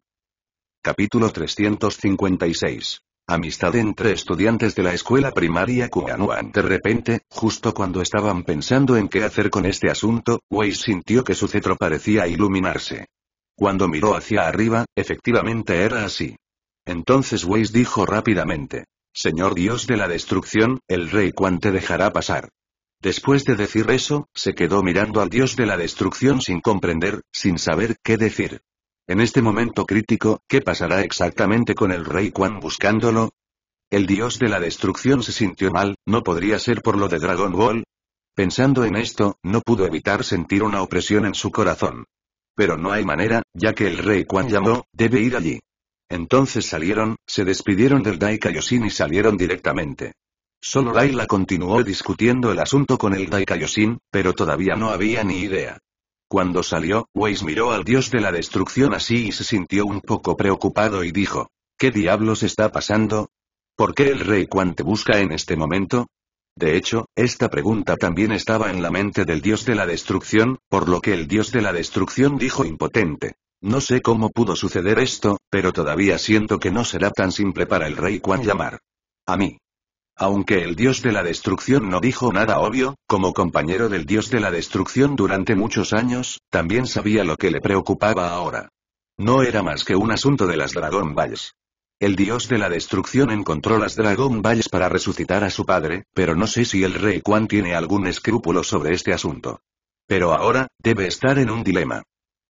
Capítulo 356. Amistad entre estudiantes de la escuela primaria Kuanuan. De repente, justo cuando estaban pensando en qué hacer con este asunto, Wei sintió que su cetro parecía iluminarse. Cuando miró hacia arriba, efectivamente era así. Entonces Weiss dijo rápidamente. Señor Dios de la destrucción, el rey Kuan te dejará pasar. Después de decir eso, se quedó mirando al dios de la destrucción sin comprender, sin saber qué decir. En este momento crítico, ¿qué pasará exactamente con el rey Quan buscándolo? El dios de la destrucción se sintió mal, ¿no podría ser por lo de Dragon Ball? Pensando en esto, no pudo evitar sentir una opresión en su corazón. Pero no hay manera, ya que el rey Quan llamó, debe ir allí. Entonces salieron, se despidieron del Dai Kaioshin y salieron directamente. Solo Laila continuó discutiendo el asunto con el Daikaioshin, pero todavía no había ni idea. Cuando salió, Weiss miró al dios de la destrucción así y se sintió un poco preocupado y dijo, ¿qué diablos está pasando? ¿Por qué el rey Kwan te busca en este momento? De hecho, esta pregunta también estaba en la mente del dios de la destrucción, por lo que el dios de la destrucción dijo impotente. No sé cómo pudo suceder esto, pero todavía siento que no será tan simple para el rey Kwan llamar. A mí. Aunque el dios de la destrucción no dijo nada obvio, como compañero del dios de la destrucción durante muchos años, también sabía lo que le preocupaba ahora. No era más que un asunto de las Dragon Balls. El dios de la destrucción encontró las Dragon Balls para resucitar a su padre, pero no sé si el rey Quan tiene algún escrúpulo sobre este asunto. Pero ahora, debe estar en un dilema.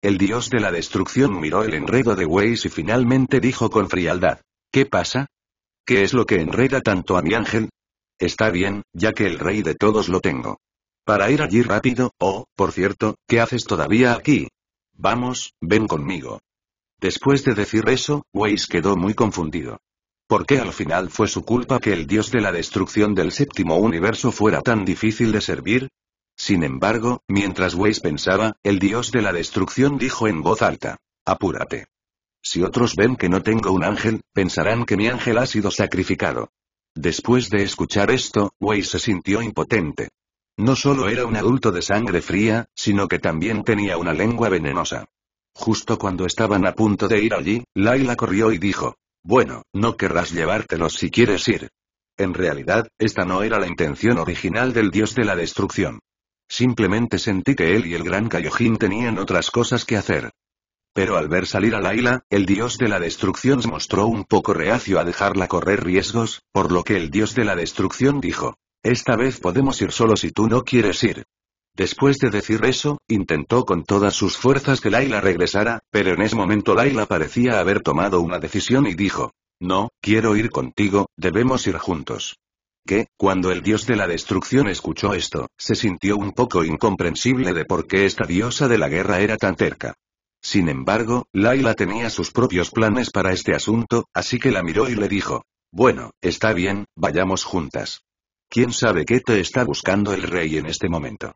El dios de la destrucción miró el enredo de Weiss y finalmente dijo con frialdad. ¿Qué pasa? ¿Qué es lo que enreda tanto a mi ángel? Está bien, ya que el rey de todos lo tengo. Para ir allí rápido, oh, por cierto, ¿qué haces todavía aquí? Vamos, ven conmigo. Después de decir eso, Weiss quedó muy confundido. ¿Por qué al final fue su culpa que el dios de la destrucción del séptimo universo fuera tan difícil de servir? Sin embargo, mientras Weiss pensaba, el dios de la destrucción dijo en voz alta. Apúrate. Si otros ven que no tengo un ángel, pensarán que mi ángel ha sido sacrificado. Después de escuchar esto, Wei se sintió impotente. No solo era un adulto de sangre fría, sino que también tenía una lengua venenosa. Justo cuando estaban a punto de ir allí, Laila corrió y dijo, bueno, no querrás llevártelos si quieres ir. En realidad, esta no era la intención original del dios de la destrucción. Simplemente sentí que él y el gran Kaiojin tenían otras cosas que hacer. Pero al ver salir a Laila, el dios de la destrucción se mostró un poco reacio a dejarla correr riesgos, por lo que el dios de la destrucción dijo, esta vez podemos ir solo si tú no quieres ir. Después de decir eso, intentó con todas sus fuerzas que Laila regresara, pero en ese momento Laila parecía haber tomado una decisión y dijo, no, quiero ir contigo, debemos ir juntos. Que, cuando el dios de la destrucción escuchó esto, se sintió un poco incomprensible de por qué esta diosa de la guerra era tan terca. Sin embargo, Laila tenía sus propios planes para este asunto, así que la miró y le dijo, bueno, está bien, vayamos juntas. ¿Quién sabe qué te está buscando el rey en este momento?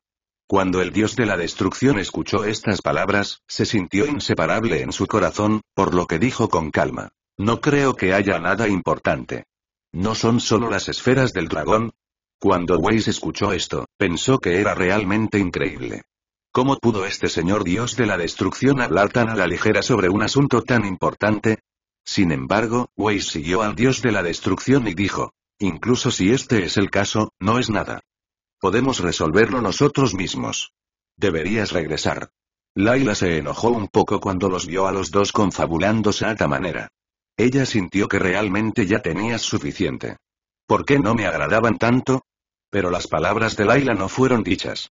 Cuando el dios de la destrucción escuchó estas palabras, se sintió inseparable en su corazón, por lo que dijo con calma. No creo que haya nada importante. ¿No son solo las esferas del dragón? Cuando Weiss escuchó esto, pensó que era realmente increíble. ¿Cómo pudo este señor dios de la destrucción hablar tan a la ligera sobre un asunto tan importante? Sin embargo, Weiss siguió al dios de la destrucción y dijo, incluso si este es el caso, no es nada. Podemos resolverlo nosotros mismos. Deberías regresar. Laila se enojó un poco cuando los vio a los dos confabulándose a esta manera. Ella sintió que realmente ya tenías suficiente. ¿Por qué no me agradaban tanto? Pero las palabras de Laila no fueron dichas.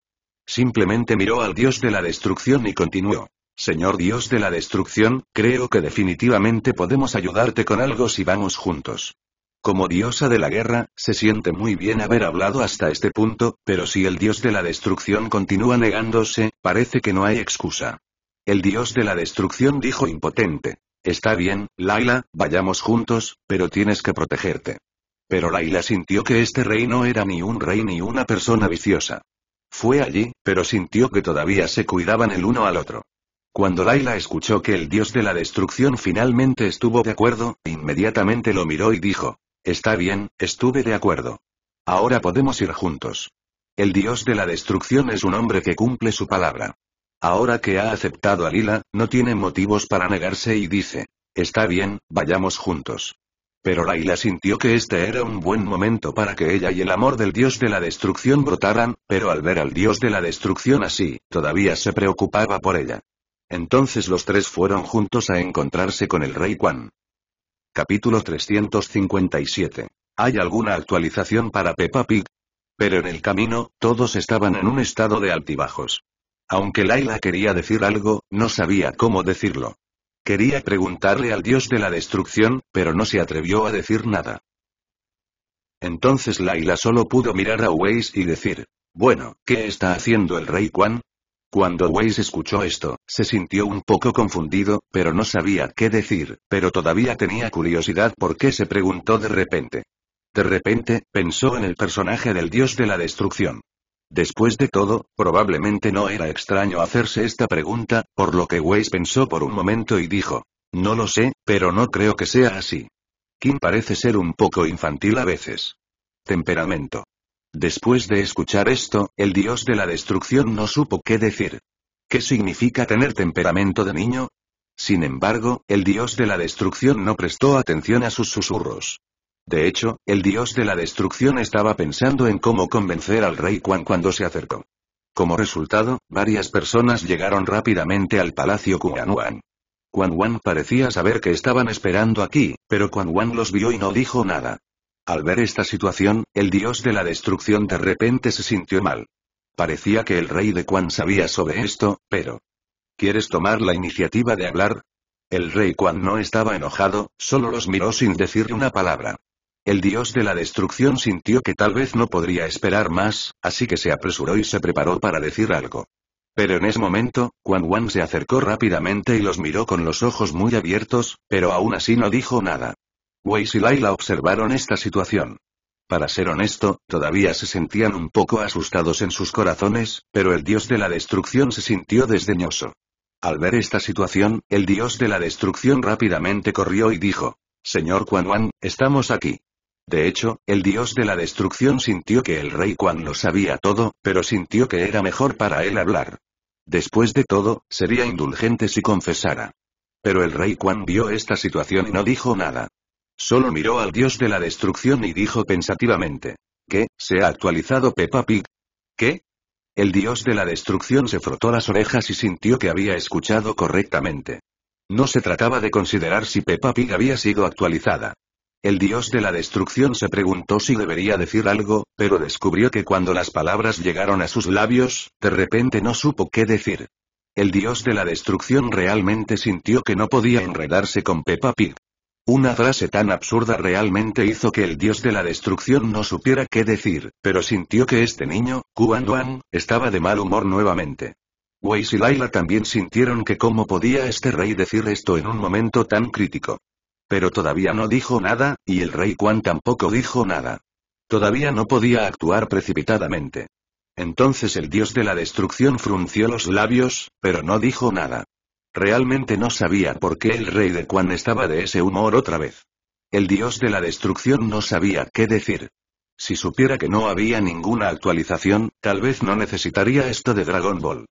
Simplemente miró al dios de la destrucción y continuó. Señor dios de la destrucción, creo que definitivamente podemos ayudarte con algo si vamos juntos. Como diosa de la guerra, se siente muy bien haber hablado hasta este punto, pero si el dios de la destrucción continúa negándose, parece que no hay excusa. El dios de la destrucción dijo impotente. Está bien, Laila, vayamos juntos, pero tienes que protegerte. Pero Laila sintió que este rey no era ni un rey ni una persona viciosa. Fue allí, pero sintió que todavía se cuidaban el uno al otro. Cuando Laila escuchó que el dios de la destrucción finalmente estuvo de acuerdo, inmediatamente lo miró y dijo, Está bien, estuve de acuerdo. Ahora podemos ir juntos. El dios de la destrucción es un hombre que cumple su palabra. Ahora que ha aceptado a Lila, no tiene motivos para negarse y dice, Está bien, vayamos juntos. Pero Laila sintió que este era un buen momento para que ella y el amor del dios de la destrucción brotaran, pero al ver al dios de la destrucción así, todavía se preocupaba por ella. Entonces los tres fueron juntos a encontrarse con el rey Quan. Capítulo 357. ¿Hay alguna actualización para Peppa Pig? Pero en el camino, todos estaban en un estado de altibajos. Aunque Laila quería decir algo, no sabía cómo decirlo. Quería preguntarle al dios de la destrucción, pero no se atrevió a decir nada. Entonces Laila solo pudo mirar a Weiss y decir, bueno, ¿qué está haciendo el rey Quan? Cuando Weiss escuchó esto, se sintió un poco confundido, pero no sabía qué decir, pero todavía tenía curiosidad por qué se preguntó de repente. De repente, pensó en el personaje del dios de la destrucción. Después de todo, probablemente no era extraño hacerse esta pregunta, por lo que Weiss pensó por un momento y dijo, no lo sé, pero no creo que sea así. Kim parece ser un poco infantil a veces. Temperamento. Después de escuchar esto, el dios de la destrucción no supo qué decir. ¿Qué significa tener temperamento de niño? Sin embargo, el dios de la destrucción no prestó atención a sus susurros. De hecho, el dios de la destrucción estaba pensando en cómo convencer al rey Quan cuando se acercó. Como resultado, varias personas llegaron rápidamente al palacio Quan Wan. Quan Wan parecía saber que estaban esperando aquí, pero Quan Wan los vio y no dijo nada. Al ver esta situación, el dios de la destrucción de repente se sintió mal. Parecía que el rey de Quan sabía sobre esto, pero... ¿Quieres tomar la iniciativa de hablar? El rey Quan no estaba enojado, solo los miró sin decir una palabra. El dios de la destrucción sintió que tal vez no podría esperar más, así que se apresuró y se preparó para decir algo. Pero en ese momento, Quan Wan se acercó rápidamente y los miró con los ojos muy abiertos, pero aún así no dijo nada. Wei y Laila observaron esta situación. Para ser honesto, todavía se sentían un poco asustados en sus corazones, pero el dios de la destrucción se sintió desdeñoso. Al ver esta situación, el dios de la destrucción rápidamente corrió y dijo, Señor Quan Wan, estamos aquí. De hecho, el dios de la destrucción sintió que el rey Quan lo sabía todo, pero sintió que era mejor para él hablar. Después de todo, sería indulgente si confesara. Pero el rey Quan vio esta situación y no dijo nada. Solo miró al dios de la destrucción y dijo pensativamente. ¿Qué? ¿Se ha actualizado Peppa Pig? ¿Qué? El dios de la destrucción se frotó las orejas y sintió que había escuchado correctamente. No se trataba de considerar si Peppa Pig había sido actualizada. El dios de la destrucción se preguntó si debería decir algo, pero descubrió que cuando las palabras llegaron a sus labios, de repente no supo qué decir. El dios de la destrucción realmente sintió que no podía enredarse con Peppa Pig. Una frase tan absurda realmente hizo que el dios de la destrucción no supiera qué decir, pero sintió que este niño, Kuan Duan, estaba de mal humor nuevamente. Weiss y Laila también sintieron que cómo podía este rey decir esto en un momento tan crítico. Pero todavía no dijo nada, y el rey Quan tampoco dijo nada. Todavía no podía actuar precipitadamente. Entonces el dios de la destrucción frunció los labios, pero no dijo nada. Realmente no sabía por qué el rey de Quan estaba de ese humor otra vez. El dios de la destrucción no sabía qué decir. Si supiera que no había ninguna actualización, tal vez no necesitaría esto de Dragon Ball.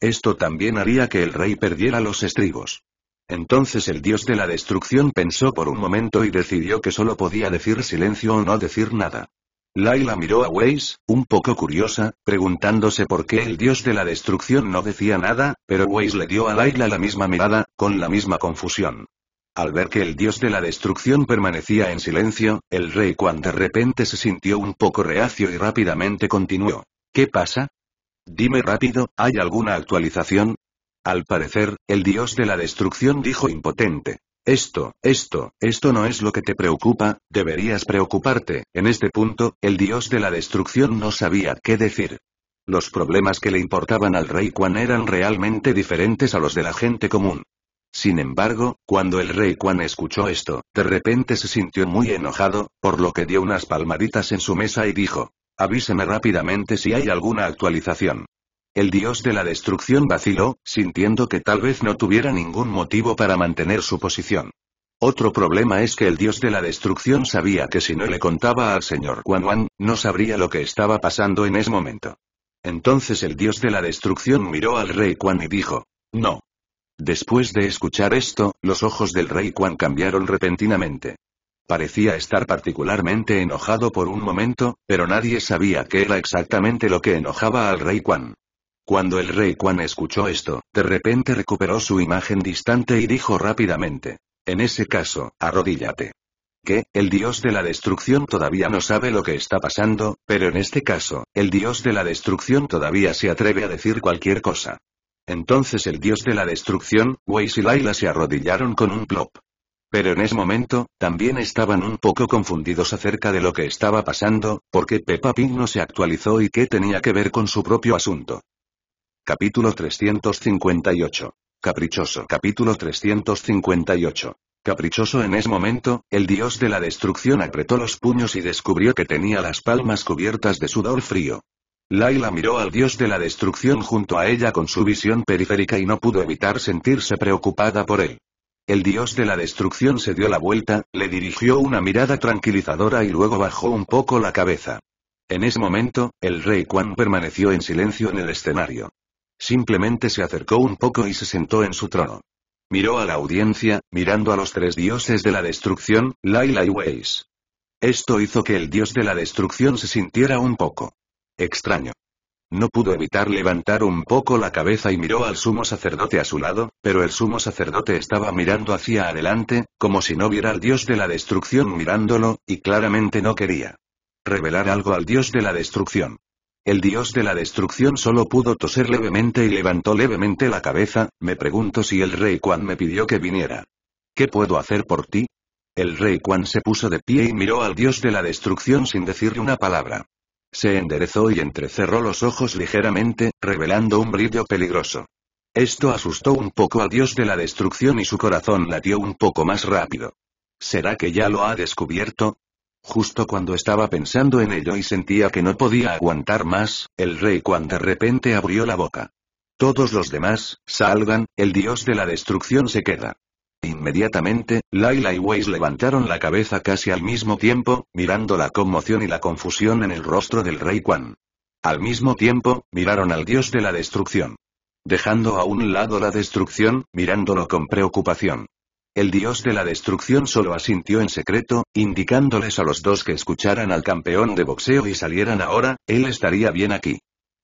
Esto también haría que el rey perdiera los estribos. Entonces el dios de la destrucción pensó por un momento y decidió que solo podía decir silencio o no decir nada. Laila miró a Weiss, un poco curiosa, preguntándose por qué el dios de la destrucción no decía nada, pero Weiss le dio a Laila la misma mirada, con la misma confusión. Al ver que el dios de la destrucción permanecía en silencio, el rey Quan de repente se sintió un poco reacio y rápidamente continuó. ¿Qué pasa? Dime rápido, ¿hay alguna actualización? Al parecer, el dios de la destrucción dijo impotente. Esto, esto, esto no es lo que te preocupa, deberías preocuparte. En este punto, el dios de la destrucción no sabía qué decir. Los problemas que le importaban al rey Quan eran realmente diferentes a los de la gente común. Sin embargo, cuando el rey Quan escuchó esto, de repente se sintió muy enojado, por lo que dio unas palmaditas en su mesa y dijo, avíseme rápidamente si hay alguna actualización. El dios de la destrucción vaciló, sintiendo que tal vez no tuviera ningún motivo para mantener su posición. Otro problema es que el dios de la destrucción sabía que si no le contaba al señor Quan Wan, no sabría lo que estaba pasando en ese momento. Entonces el dios de la destrucción miró al rey Quan y dijo, no. Después de escuchar esto, los ojos del rey Quan cambiaron repentinamente. Parecía estar particularmente enojado por un momento, pero nadie sabía qué era exactamente lo que enojaba al rey Quan. Cuando el rey Quan escuchó esto, de repente recuperó su imagen distante y dijo rápidamente. En ese caso, arrodíllate. Que, el dios de la destrucción todavía no sabe lo que está pasando, pero en este caso, el dios de la destrucción todavía se atreve a decir cualquier cosa. Entonces el dios de la destrucción, Weiss y se arrodillaron con un plop. Pero en ese momento, también estaban un poco confundidos acerca de lo que estaba pasando, porque Peppa Pig no se actualizó y qué tenía que ver con su propio asunto. Capítulo 358. Caprichoso. Capítulo 358. Caprichoso en ese momento, el dios de la destrucción apretó los puños y descubrió que tenía las palmas cubiertas de sudor frío. Laila miró al dios de la destrucción junto a ella con su visión periférica y no pudo evitar sentirse preocupada por él. El dios de la destrucción se dio la vuelta, le dirigió una mirada tranquilizadora y luego bajó un poco la cabeza. En ese momento, el rey Quan permaneció en silencio en el escenario. Simplemente se acercó un poco y se sentó en su trono. Miró a la audiencia, mirando a los tres dioses de la destrucción, Laila y Weiss. Esto hizo que el dios de la destrucción se sintiera un poco extraño. No pudo evitar levantar un poco la cabeza y miró al sumo sacerdote a su lado, pero el sumo sacerdote estaba mirando hacia adelante, como si no viera al dios de la destrucción mirándolo, y claramente no quería revelar algo al dios de la destrucción. El dios de la destrucción solo pudo toser levemente y levantó levemente la cabeza, me pregunto si el rey Quan me pidió que viniera. ¿Qué puedo hacer por ti? El rey Quan se puso de pie y miró al dios de la destrucción sin decirle una palabra. Se enderezó y entrecerró los ojos ligeramente, revelando un brillo peligroso. Esto asustó un poco al dios de la destrucción y su corazón latió un poco más rápido. ¿Será que ya lo ha descubierto? Justo cuando estaba pensando en ello y sentía que no podía aguantar más, el rey Quan de repente abrió la boca. Todos los demás, salgan, el dios de la destrucción se queda. Inmediatamente, Laila y Weiss levantaron la cabeza casi al mismo tiempo, mirando la conmoción y la confusión en el rostro del rey Quan. Al mismo tiempo, miraron al dios de la destrucción. Dejando a un lado la destrucción, mirándolo con preocupación. El dios de la destrucción solo asintió en secreto, indicándoles a los dos que escucharan al campeón de boxeo y salieran ahora, él estaría bien aquí.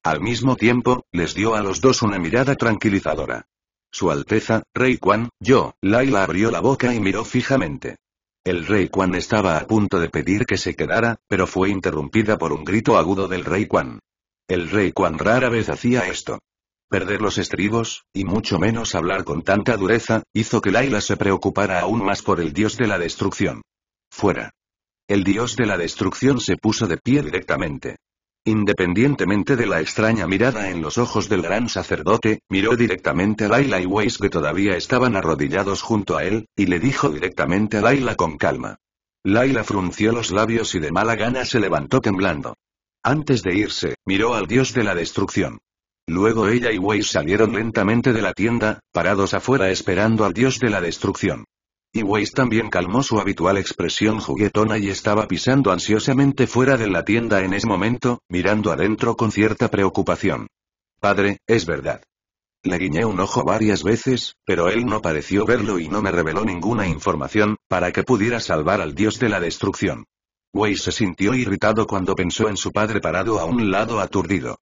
Al mismo tiempo, les dio a los dos una mirada tranquilizadora. Su Alteza, Rey Quan, yo, Laila abrió la boca y miró fijamente. El Rey Quan estaba a punto de pedir que se quedara, pero fue interrumpida por un grito agudo del Rey Quan. El Rey Quan rara vez hacía esto. Perder los estribos, y mucho menos hablar con tanta dureza, hizo que Laila se preocupara aún más por el dios de la destrucción. Fuera. El dios de la destrucción se puso de pie directamente. Independientemente de la extraña mirada en los ojos del gran sacerdote, miró directamente a Laila y Weiss que todavía estaban arrodillados junto a él, y le dijo directamente a Laila con calma. Laila frunció los labios y de mala gana se levantó temblando. Antes de irse, miró al dios de la destrucción. Luego ella y Wei salieron lentamente de la tienda, parados afuera esperando al dios de la destrucción. Y Weiss también calmó su habitual expresión juguetona y estaba pisando ansiosamente fuera de la tienda en ese momento, mirando adentro con cierta preocupación. Padre, es verdad. Le guiñé un ojo varias veces, pero él no pareció verlo y no me reveló ninguna información, para que pudiera salvar al dios de la destrucción. Weiss se sintió irritado cuando pensó en su padre parado a un lado aturdido.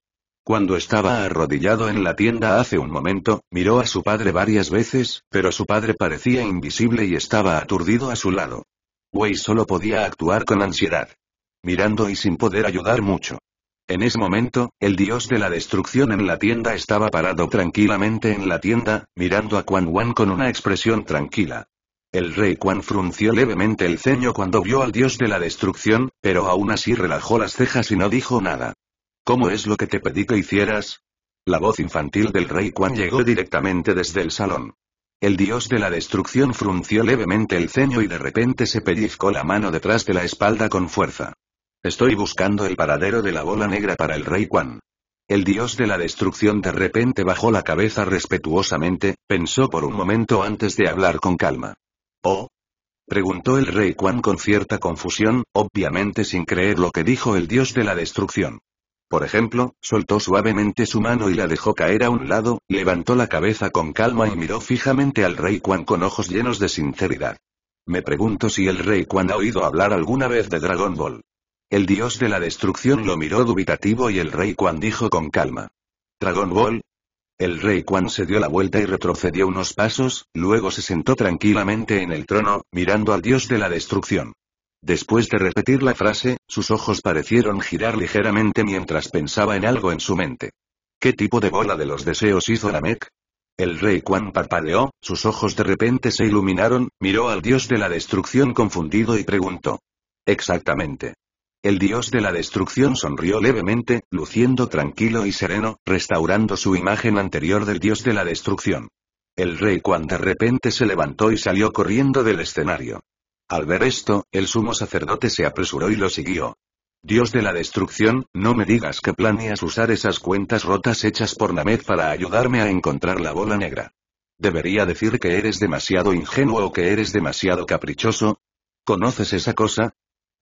Cuando estaba ah. arrodillado en la tienda hace un momento, miró a su padre varias veces, pero su padre parecía invisible y estaba aturdido a su lado. Wei solo podía actuar con ansiedad. Mirando y sin poder ayudar mucho. En ese momento, el dios de la destrucción en la tienda estaba parado tranquilamente en la tienda, mirando a Quan Wan con una expresión tranquila. El rey Quan frunció levemente el ceño cuando vio al dios de la destrucción, pero aún así relajó las cejas y no dijo nada. ¿Cómo es lo que te pedí que hicieras? La voz infantil del rey Quan llegó directamente desde el salón. El dios de la destrucción frunció levemente el ceño y de repente se pellizcó la mano detrás de la espalda con fuerza. Estoy buscando el paradero de la bola negra para el rey Quan. El dios de la destrucción de repente bajó la cabeza respetuosamente, pensó por un momento antes de hablar con calma. ¿Oh? preguntó el rey Quan con cierta confusión, obviamente sin creer lo que dijo el dios de la destrucción. Por ejemplo, soltó suavemente su mano y la dejó caer a un lado, levantó la cabeza con calma y miró fijamente al rey Quan con ojos llenos de sinceridad. Me pregunto si el rey Quan ha oído hablar alguna vez de Dragon Ball. El dios de la destrucción lo miró dubitativo y el rey Quan dijo con calma. ¿Dragon Ball? El rey Quan se dio la vuelta y retrocedió unos pasos, luego se sentó tranquilamente en el trono, mirando al dios de la destrucción. Después de repetir la frase, sus ojos parecieron girar ligeramente mientras pensaba en algo en su mente. ¿Qué tipo de bola de los deseos hizo Lamec? El rey Quan parpadeó, sus ojos de repente se iluminaron, miró al dios de la destrucción confundido y preguntó. Exactamente. El dios de la destrucción sonrió levemente, luciendo tranquilo y sereno, restaurando su imagen anterior del dios de la destrucción. El rey Quan de repente se levantó y salió corriendo del escenario. Al ver esto, el sumo sacerdote se apresuró y lo siguió. Dios de la destrucción, no me digas que planeas usar esas cuentas rotas hechas por Named para ayudarme a encontrar la bola negra. ¿Debería decir que eres demasiado ingenuo o que eres demasiado caprichoso? ¿Conoces esa cosa?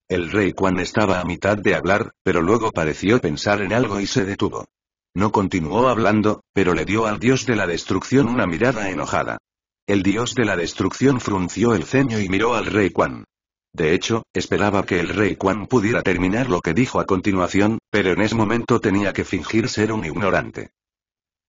El rey Juan estaba a mitad de hablar, pero luego pareció pensar en algo y se detuvo. No continuó hablando, pero le dio al dios de la destrucción una mirada enojada. El dios de la destrucción frunció el ceño y miró al rey Quan. De hecho, esperaba que el rey Quan pudiera terminar lo que dijo a continuación, pero en ese momento tenía que fingir ser un ignorante.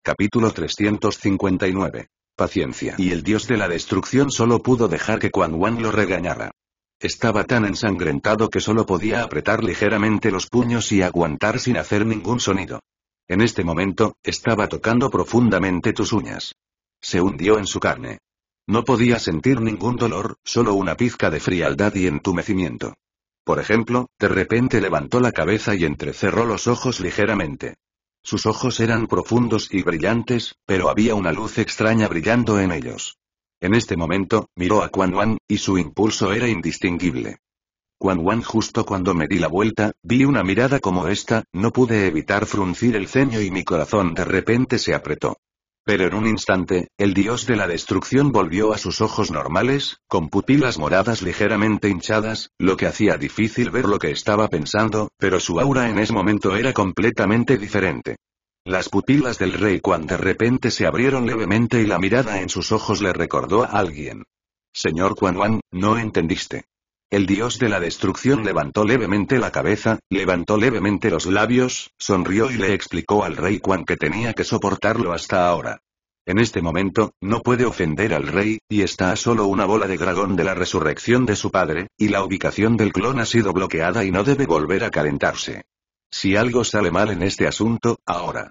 Capítulo 359. Paciencia. Y el dios de la destrucción solo pudo dejar que Quan Wan lo regañara. Estaba tan ensangrentado que solo podía apretar ligeramente los puños y aguantar sin hacer ningún sonido. En este momento, estaba tocando profundamente tus uñas. Se hundió en su carne. No podía sentir ningún dolor, solo una pizca de frialdad y entumecimiento. Por ejemplo, de repente levantó la cabeza y entrecerró los ojos ligeramente. Sus ojos eran profundos y brillantes, pero había una luz extraña brillando en ellos. En este momento, miró a Quan Wan, y su impulso era indistinguible. Quan Wan justo cuando me di la vuelta, vi una mirada como esta, no pude evitar fruncir el ceño y mi corazón de repente se apretó. Pero en un instante, el dios de la destrucción volvió a sus ojos normales, con pupilas moradas ligeramente hinchadas, lo que hacía difícil ver lo que estaba pensando, pero su aura en ese momento era completamente diferente. Las pupilas del rey Quan de repente se abrieron levemente y la mirada en sus ojos le recordó a alguien. Señor Quan Wan, no entendiste. El dios de la destrucción levantó levemente la cabeza, levantó levemente los labios, sonrió y le explicó al rey Quan que tenía que soportarlo hasta ahora. En este momento, no puede ofender al rey, y está a solo una bola de dragón de la resurrección de su padre, y la ubicación del clon ha sido bloqueada y no debe volver a calentarse. Si algo sale mal en este asunto, ahora.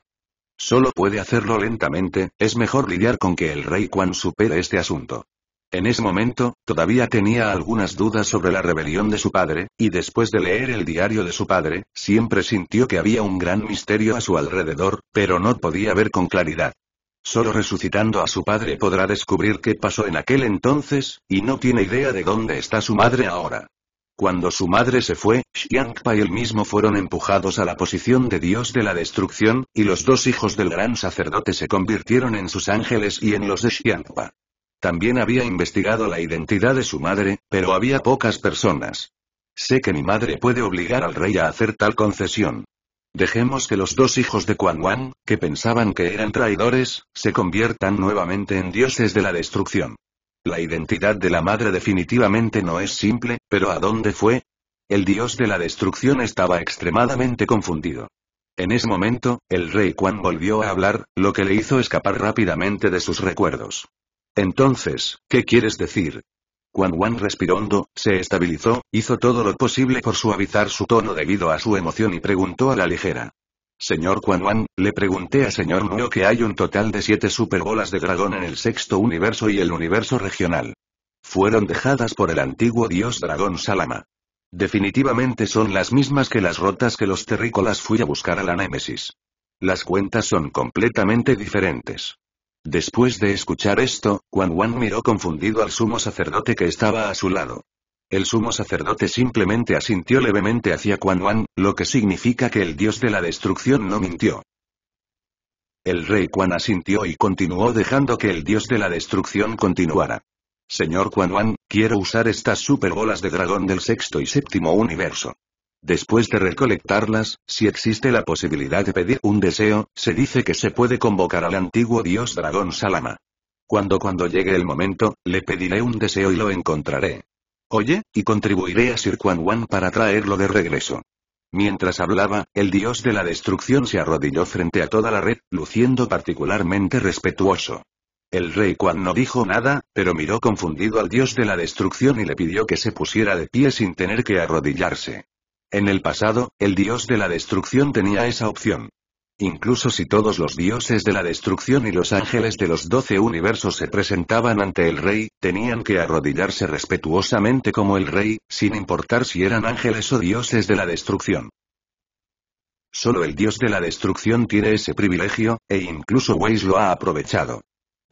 Solo puede hacerlo lentamente, es mejor lidiar con que el rey Quan supere este asunto. En ese momento, todavía tenía algunas dudas sobre la rebelión de su padre, y después de leer el diario de su padre, siempre sintió que había un gran misterio a su alrededor, pero no podía ver con claridad. Solo resucitando a su padre podrá descubrir qué pasó en aquel entonces, y no tiene idea de dónde está su madre ahora. Cuando su madre se fue, Xiangpa y él mismo fueron empujados a la posición de dios de la destrucción, y los dos hijos del gran sacerdote se convirtieron en sus ángeles y en los de Xiangpa. También había investigado la identidad de su madre, pero había pocas personas. Sé que mi madre puede obligar al rey a hacer tal concesión. Dejemos que los dos hijos de Quan Wan, que pensaban que eran traidores, se conviertan nuevamente en dioses de la destrucción. La identidad de la madre definitivamente no es simple, pero ¿a dónde fue? El dios de la destrucción estaba extremadamente confundido. En ese momento, el rey Quan volvió a hablar, lo que le hizo escapar rápidamente de sus recuerdos. Entonces, ¿qué quieres decir? Quan Wan respiró hondo, se estabilizó, hizo todo lo posible por suavizar su tono debido a su emoción y preguntó a la ligera. Señor Quan Wan, le pregunté a señor Muo que hay un total de siete superbolas de dragón en el sexto universo y el universo regional. Fueron dejadas por el antiguo dios dragón Salama. Definitivamente son las mismas que las rotas que los terrícolas fui a buscar a la Némesis. Las cuentas son completamente diferentes. Después de escuchar esto, Quan Wan miró confundido al sumo sacerdote que estaba a su lado. El sumo sacerdote simplemente asintió levemente hacia Quan Wan, lo que significa que el dios de la destrucción no mintió. El rey Quan asintió y continuó dejando que el dios de la destrucción continuara. Señor Quan Wan, quiero usar estas bolas de dragón del sexto y séptimo universo. Después de recolectarlas, si existe la posibilidad de pedir un deseo, se dice que se puede convocar al antiguo dios dragón Salama. Cuando cuando llegue el momento, le pediré un deseo y lo encontraré. Oye, y contribuiré a Sir Quan Wan para traerlo de regreso. Mientras hablaba, el dios de la destrucción se arrodilló frente a toda la red, luciendo particularmente respetuoso. El rey Quan no dijo nada, pero miró confundido al dios de la destrucción y le pidió que se pusiera de pie sin tener que arrodillarse. En el pasado, el dios de la destrucción tenía esa opción. Incluso si todos los dioses de la destrucción y los ángeles de los doce universos se presentaban ante el rey, tenían que arrodillarse respetuosamente como el rey, sin importar si eran ángeles o dioses de la destrucción. Solo el dios de la destrucción tiene ese privilegio, e incluso Weiss lo ha aprovechado.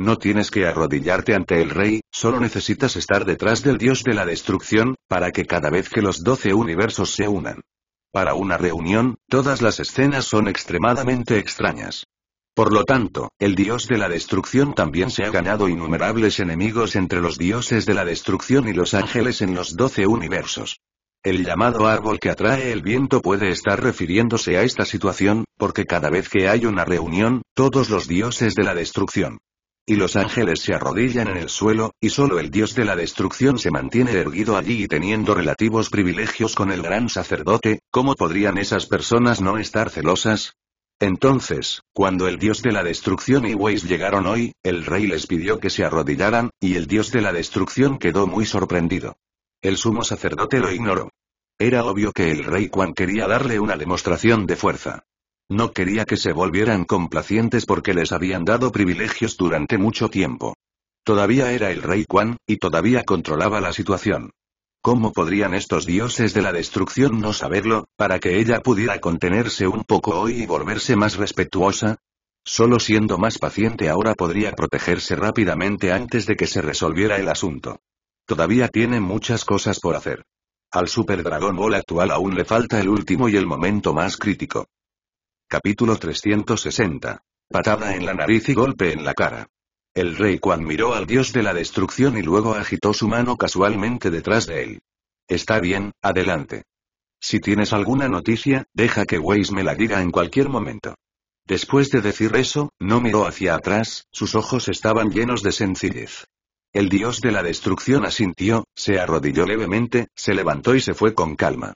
No tienes que arrodillarte ante el rey, solo necesitas estar detrás del dios de la destrucción, para que cada vez que los doce universos se unan. Para una reunión, todas las escenas son extremadamente extrañas. Por lo tanto, el dios de la destrucción también se ha ganado innumerables enemigos entre los dioses de la destrucción y los ángeles en los doce universos. El llamado árbol que atrae el viento puede estar refiriéndose a esta situación, porque cada vez que hay una reunión, todos los dioses de la destrucción y los ángeles se arrodillan en el suelo, y solo el dios de la destrucción se mantiene erguido allí y teniendo relativos privilegios con el gran sacerdote, ¿cómo podrían esas personas no estar celosas? Entonces, cuando el dios de la destrucción y Weiss llegaron hoy, el rey les pidió que se arrodillaran, y el dios de la destrucción quedó muy sorprendido. El sumo sacerdote lo ignoró. Era obvio que el rey Quan quería darle una demostración de fuerza. No quería que se volvieran complacientes porque les habían dado privilegios durante mucho tiempo. Todavía era el rey Kwan, y todavía controlaba la situación. ¿Cómo podrían estos dioses de la destrucción no saberlo, para que ella pudiera contenerse un poco hoy y volverse más respetuosa? Solo siendo más paciente ahora podría protegerse rápidamente antes de que se resolviera el asunto. Todavía tiene muchas cosas por hacer. Al Super Dragon Ball actual aún le falta el último y el momento más crítico. Capítulo 360. Patada en la nariz y golpe en la cara. El rey Quan miró al dios de la destrucción y luego agitó su mano casualmente detrás de él. Está bien, adelante. Si tienes alguna noticia, deja que Weiss me la diga en cualquier momento. Después de decir eso, no miró hacia atrás, sus ojos estaban llenos de sencillez. El dios de la destrucción asintió, se arrodilló levemente, se levantó y se fue con calma.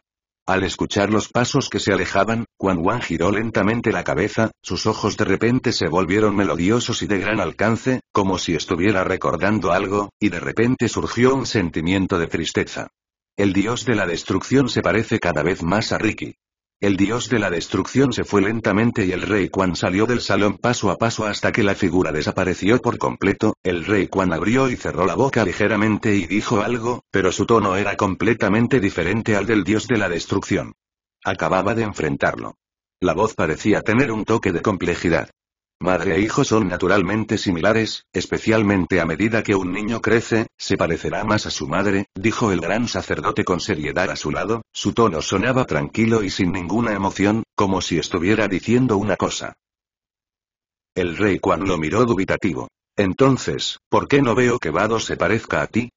Al escuchar los pasos que se alejaban, Quan Wan giró lentamente la cabeza, sus ojos de repente se volvieron melodiosos y de gran alcance, como si estuviera recordando algo, y de repente surgió un sentimiento de tristeza. El dios de la destrucción se parece cada vez más a Ricky. El dios de la destrucción se fue lentamente y el rey Quan salió del salón paso a paso hasta que la figura desapareció por completo, el rey Quan abrió y cerró la boca ligeramente y dijo algo, pero su tono era completamente diferente al del dios de la destrucción. Acababa de enfrentarlo. La voz parecía tener un toque de complejidad. Madre e hijo son naturalmente similares, especialmente a medida que un niño crece, se parecerá más a su madre, dijo el gran sacerdote con seriedad a su lado, su tono sonaba tranquilo y sin ninguna emoción, como si estuviera diciendo una cosa. El rey Juan lo miró dubitativo. Entonces, ¿por qué no veo que Vado se parezca a ti?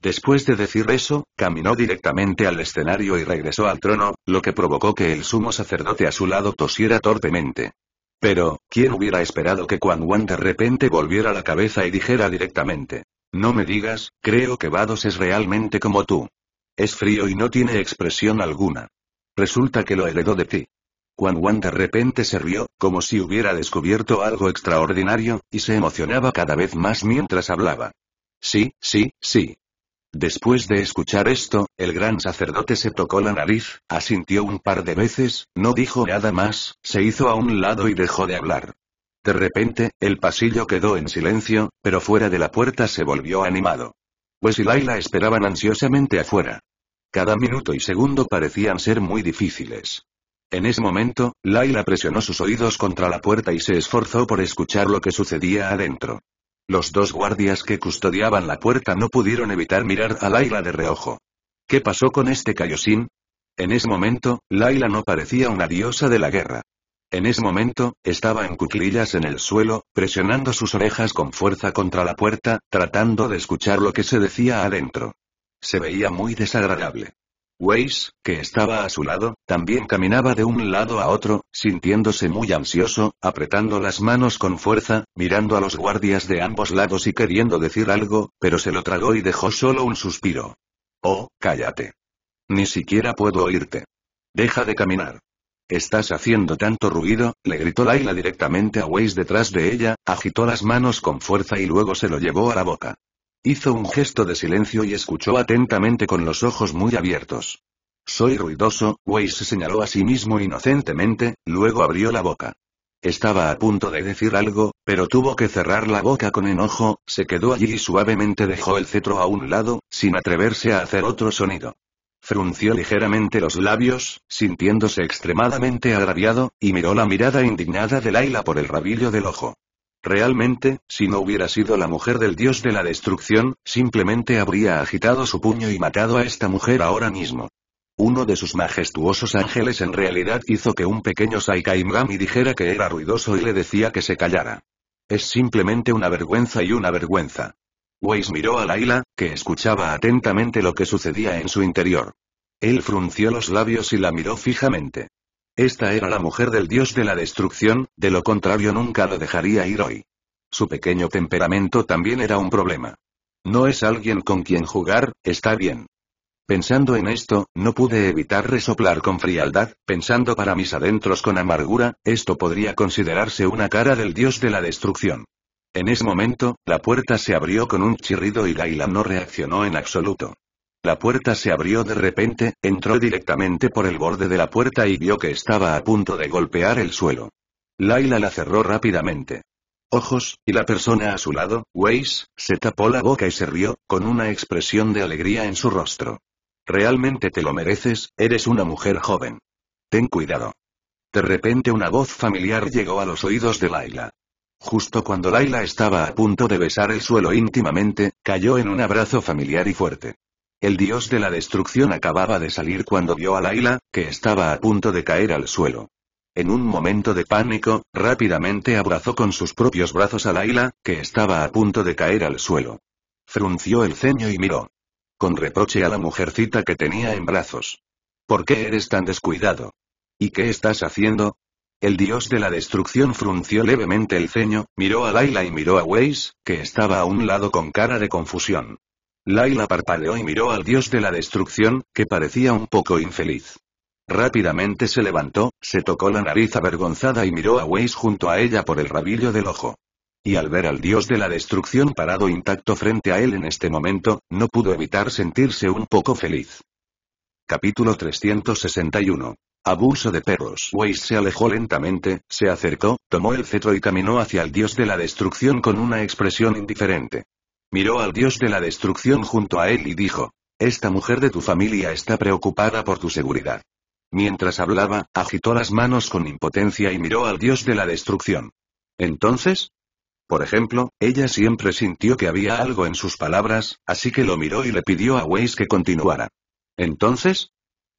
Después de decir eso, caminó directamente al escenario y regresó al trono, lo que provocó que el sumo sacerdote a su lado tosiera torpemente. Pero, ¿quién hubiera esperado que Quan Wan de repente volviera la cabeza y dijera directamente? No me digas, creo que Vados es realmente como tú. Es frío y no tiene expresión alguna. Resulta que lo heredó de ti. Quan Wan de repente se rió, como si hubiera descubierto algo extraordinario, y se emocionaba cada vez más mientras hablaba. Sí, sí, sí. Después de escuchar esto, el gran sacerdote se tocó la nariz, asintió un par de veces, no dijo nada más, se hizo a un lado y dejó de hablar. De repente, el pasillo quedó en silencio, pero fuera de la puerta se volvió animado. pues y Laila esperaban ansiosamente afuera. Cada minuto y segundo parecían ser muy difíciles. En ese momento, Laila presionó sus oídos contra la puerta y se esforzó por escuchar lo que sucedía adentro. Los dos guardias que custodiaban la puerta no pudieron evitar mirar a Laila de reojo. ¿Qué pasó con este Cayosín? En ese momento, Laila no parecía una diosa de la guerra. En ese momento, estaba en cuclillas en el suelo, presionando sus orejas con fuerza contra la puerta, tratando de escuchar lo que se decía adentro. Se veía muy desagradable. Weiss, que estaba a su lado, también caminaba de un lado a otro, sintiéndose muy ansioso, apretando las manos con fuerza, mirando a los guardias de ambos lados y queriendo decir algo, pero se lo tragó y dejó solo un suspiro. Oh, cállate. Ni siquiera puedo oírte. Deja de caminar. Estás haciendo tanto ruido, le gritó Laila directamente a Weiss detrás de ella, agitó las manos con fuerza y luego se lo llevó a la boca. Hizo un gesto de silencio y escuchó atentamente con los ojos muy abiertos. Soy ruidoso, Weiss señaló a sí mismo inocentemente, luego abrió la boca. Estaba a punto de decir algo, pero tuvo que cerrar la boca con enojo, se quedó allí y suavemente dejó el cetro a un lado, sin atreverse a hacer otro sonido. Frunció ligeramente los labios, sintiéndose extremadamente agraviado, y miró la mirada indignada de Laila por el rabillo del ojo. Realmente, si no hubiera sido la mujer del dios de la destrucción, simplemente habría agitado su puño y matado a esta mujer ahora mismo. Uno de sus majestuosos ángeles en realidad hizo que un pequeño Saikaimgami dijera que era ruidoso y le decía que se callara. Es simplemente una vergüenza y una vergüenza. Weiss miró a Laila, que escuchaba atentamente lo que sucedía en su interior. Él frunció los labios y la miró fijamente. Esta era la mujer del dios de la destrucción, de lo contrario nunca lo dejaría ir hoy. Su pequeño temperamento también era un problema. No es alguien con quien jugar, está bien. Pensando en esto, no pude evitar resoplar con frialdad, pensando para mis adentros con amargura, esto podría considerarse una cara del dios de la destrucción. En ese momento, la puerta se abrió con un chirrido y Gaila no reaccionó en absoluto. La puerta se abrió de repente, entró directamente por el borde de la puerta y vio que estaba a punto de golpear el suelo. Laila la cerró rápidamente. Ojos, y la persona a su lado, Weiss, se tapó la boca y se rió, con una expresión de alegría en su rostro. Realmente te lo mereces, eres una mujer joven. Ten cuidado. De repente una voz familiar llegó a los oídos de Laila. Justo cuando Laila estaba a punto de besar el suelo íntimamente, cayó en un abrazo familiar y fuerte. El dios de la destrucción acababa de salir cuando vio a Laila, que estaba a punto de caer al suelo. En un momento de pánico, rápidamente abrazó con sus propios brazos a Laila, que estaba a punto de caer al suelo. Frunció el ceño y miró. Con reproche a la mujercita que tenía en brazos. ¿Por qué eres tan descuidado? ¿Y qué estás haciendo? El dios de la destrucción frunció levemente el ceño, miró a Laila y miró a Weiss, que estaba a un lado con cara de confusión. Laila parpadeó y miró al dios de la destrucción, que parecía un poco infeliz. Rápidamente se levantó, se tocó la nariz avergonzada y miró a Weiss junto a ella por el rabillo del ojo. Y al ver al dios de la destrucción parado intacto frente a él en este momento, no pudo evitar sentirse un poco feliz. Capítulo 361. Abuso de perros. Weiss se alejó lentamente, se acercó, tomó el cetro y caminó hacia el dios de la destrucción con una expresión indiferente. Miró al dios de la destrucción junto a él y dijo, Esta mujer de tu familia está preocupada por tu seguridad. Mientras hablaba, agitó las manos con impotencia y miró al dios de la destrucción. Entonces, por ejemplo, ella siempre sintió que había algo en sus palabras, así que lo miró y le pidió a Weiss que continuara. Entonces,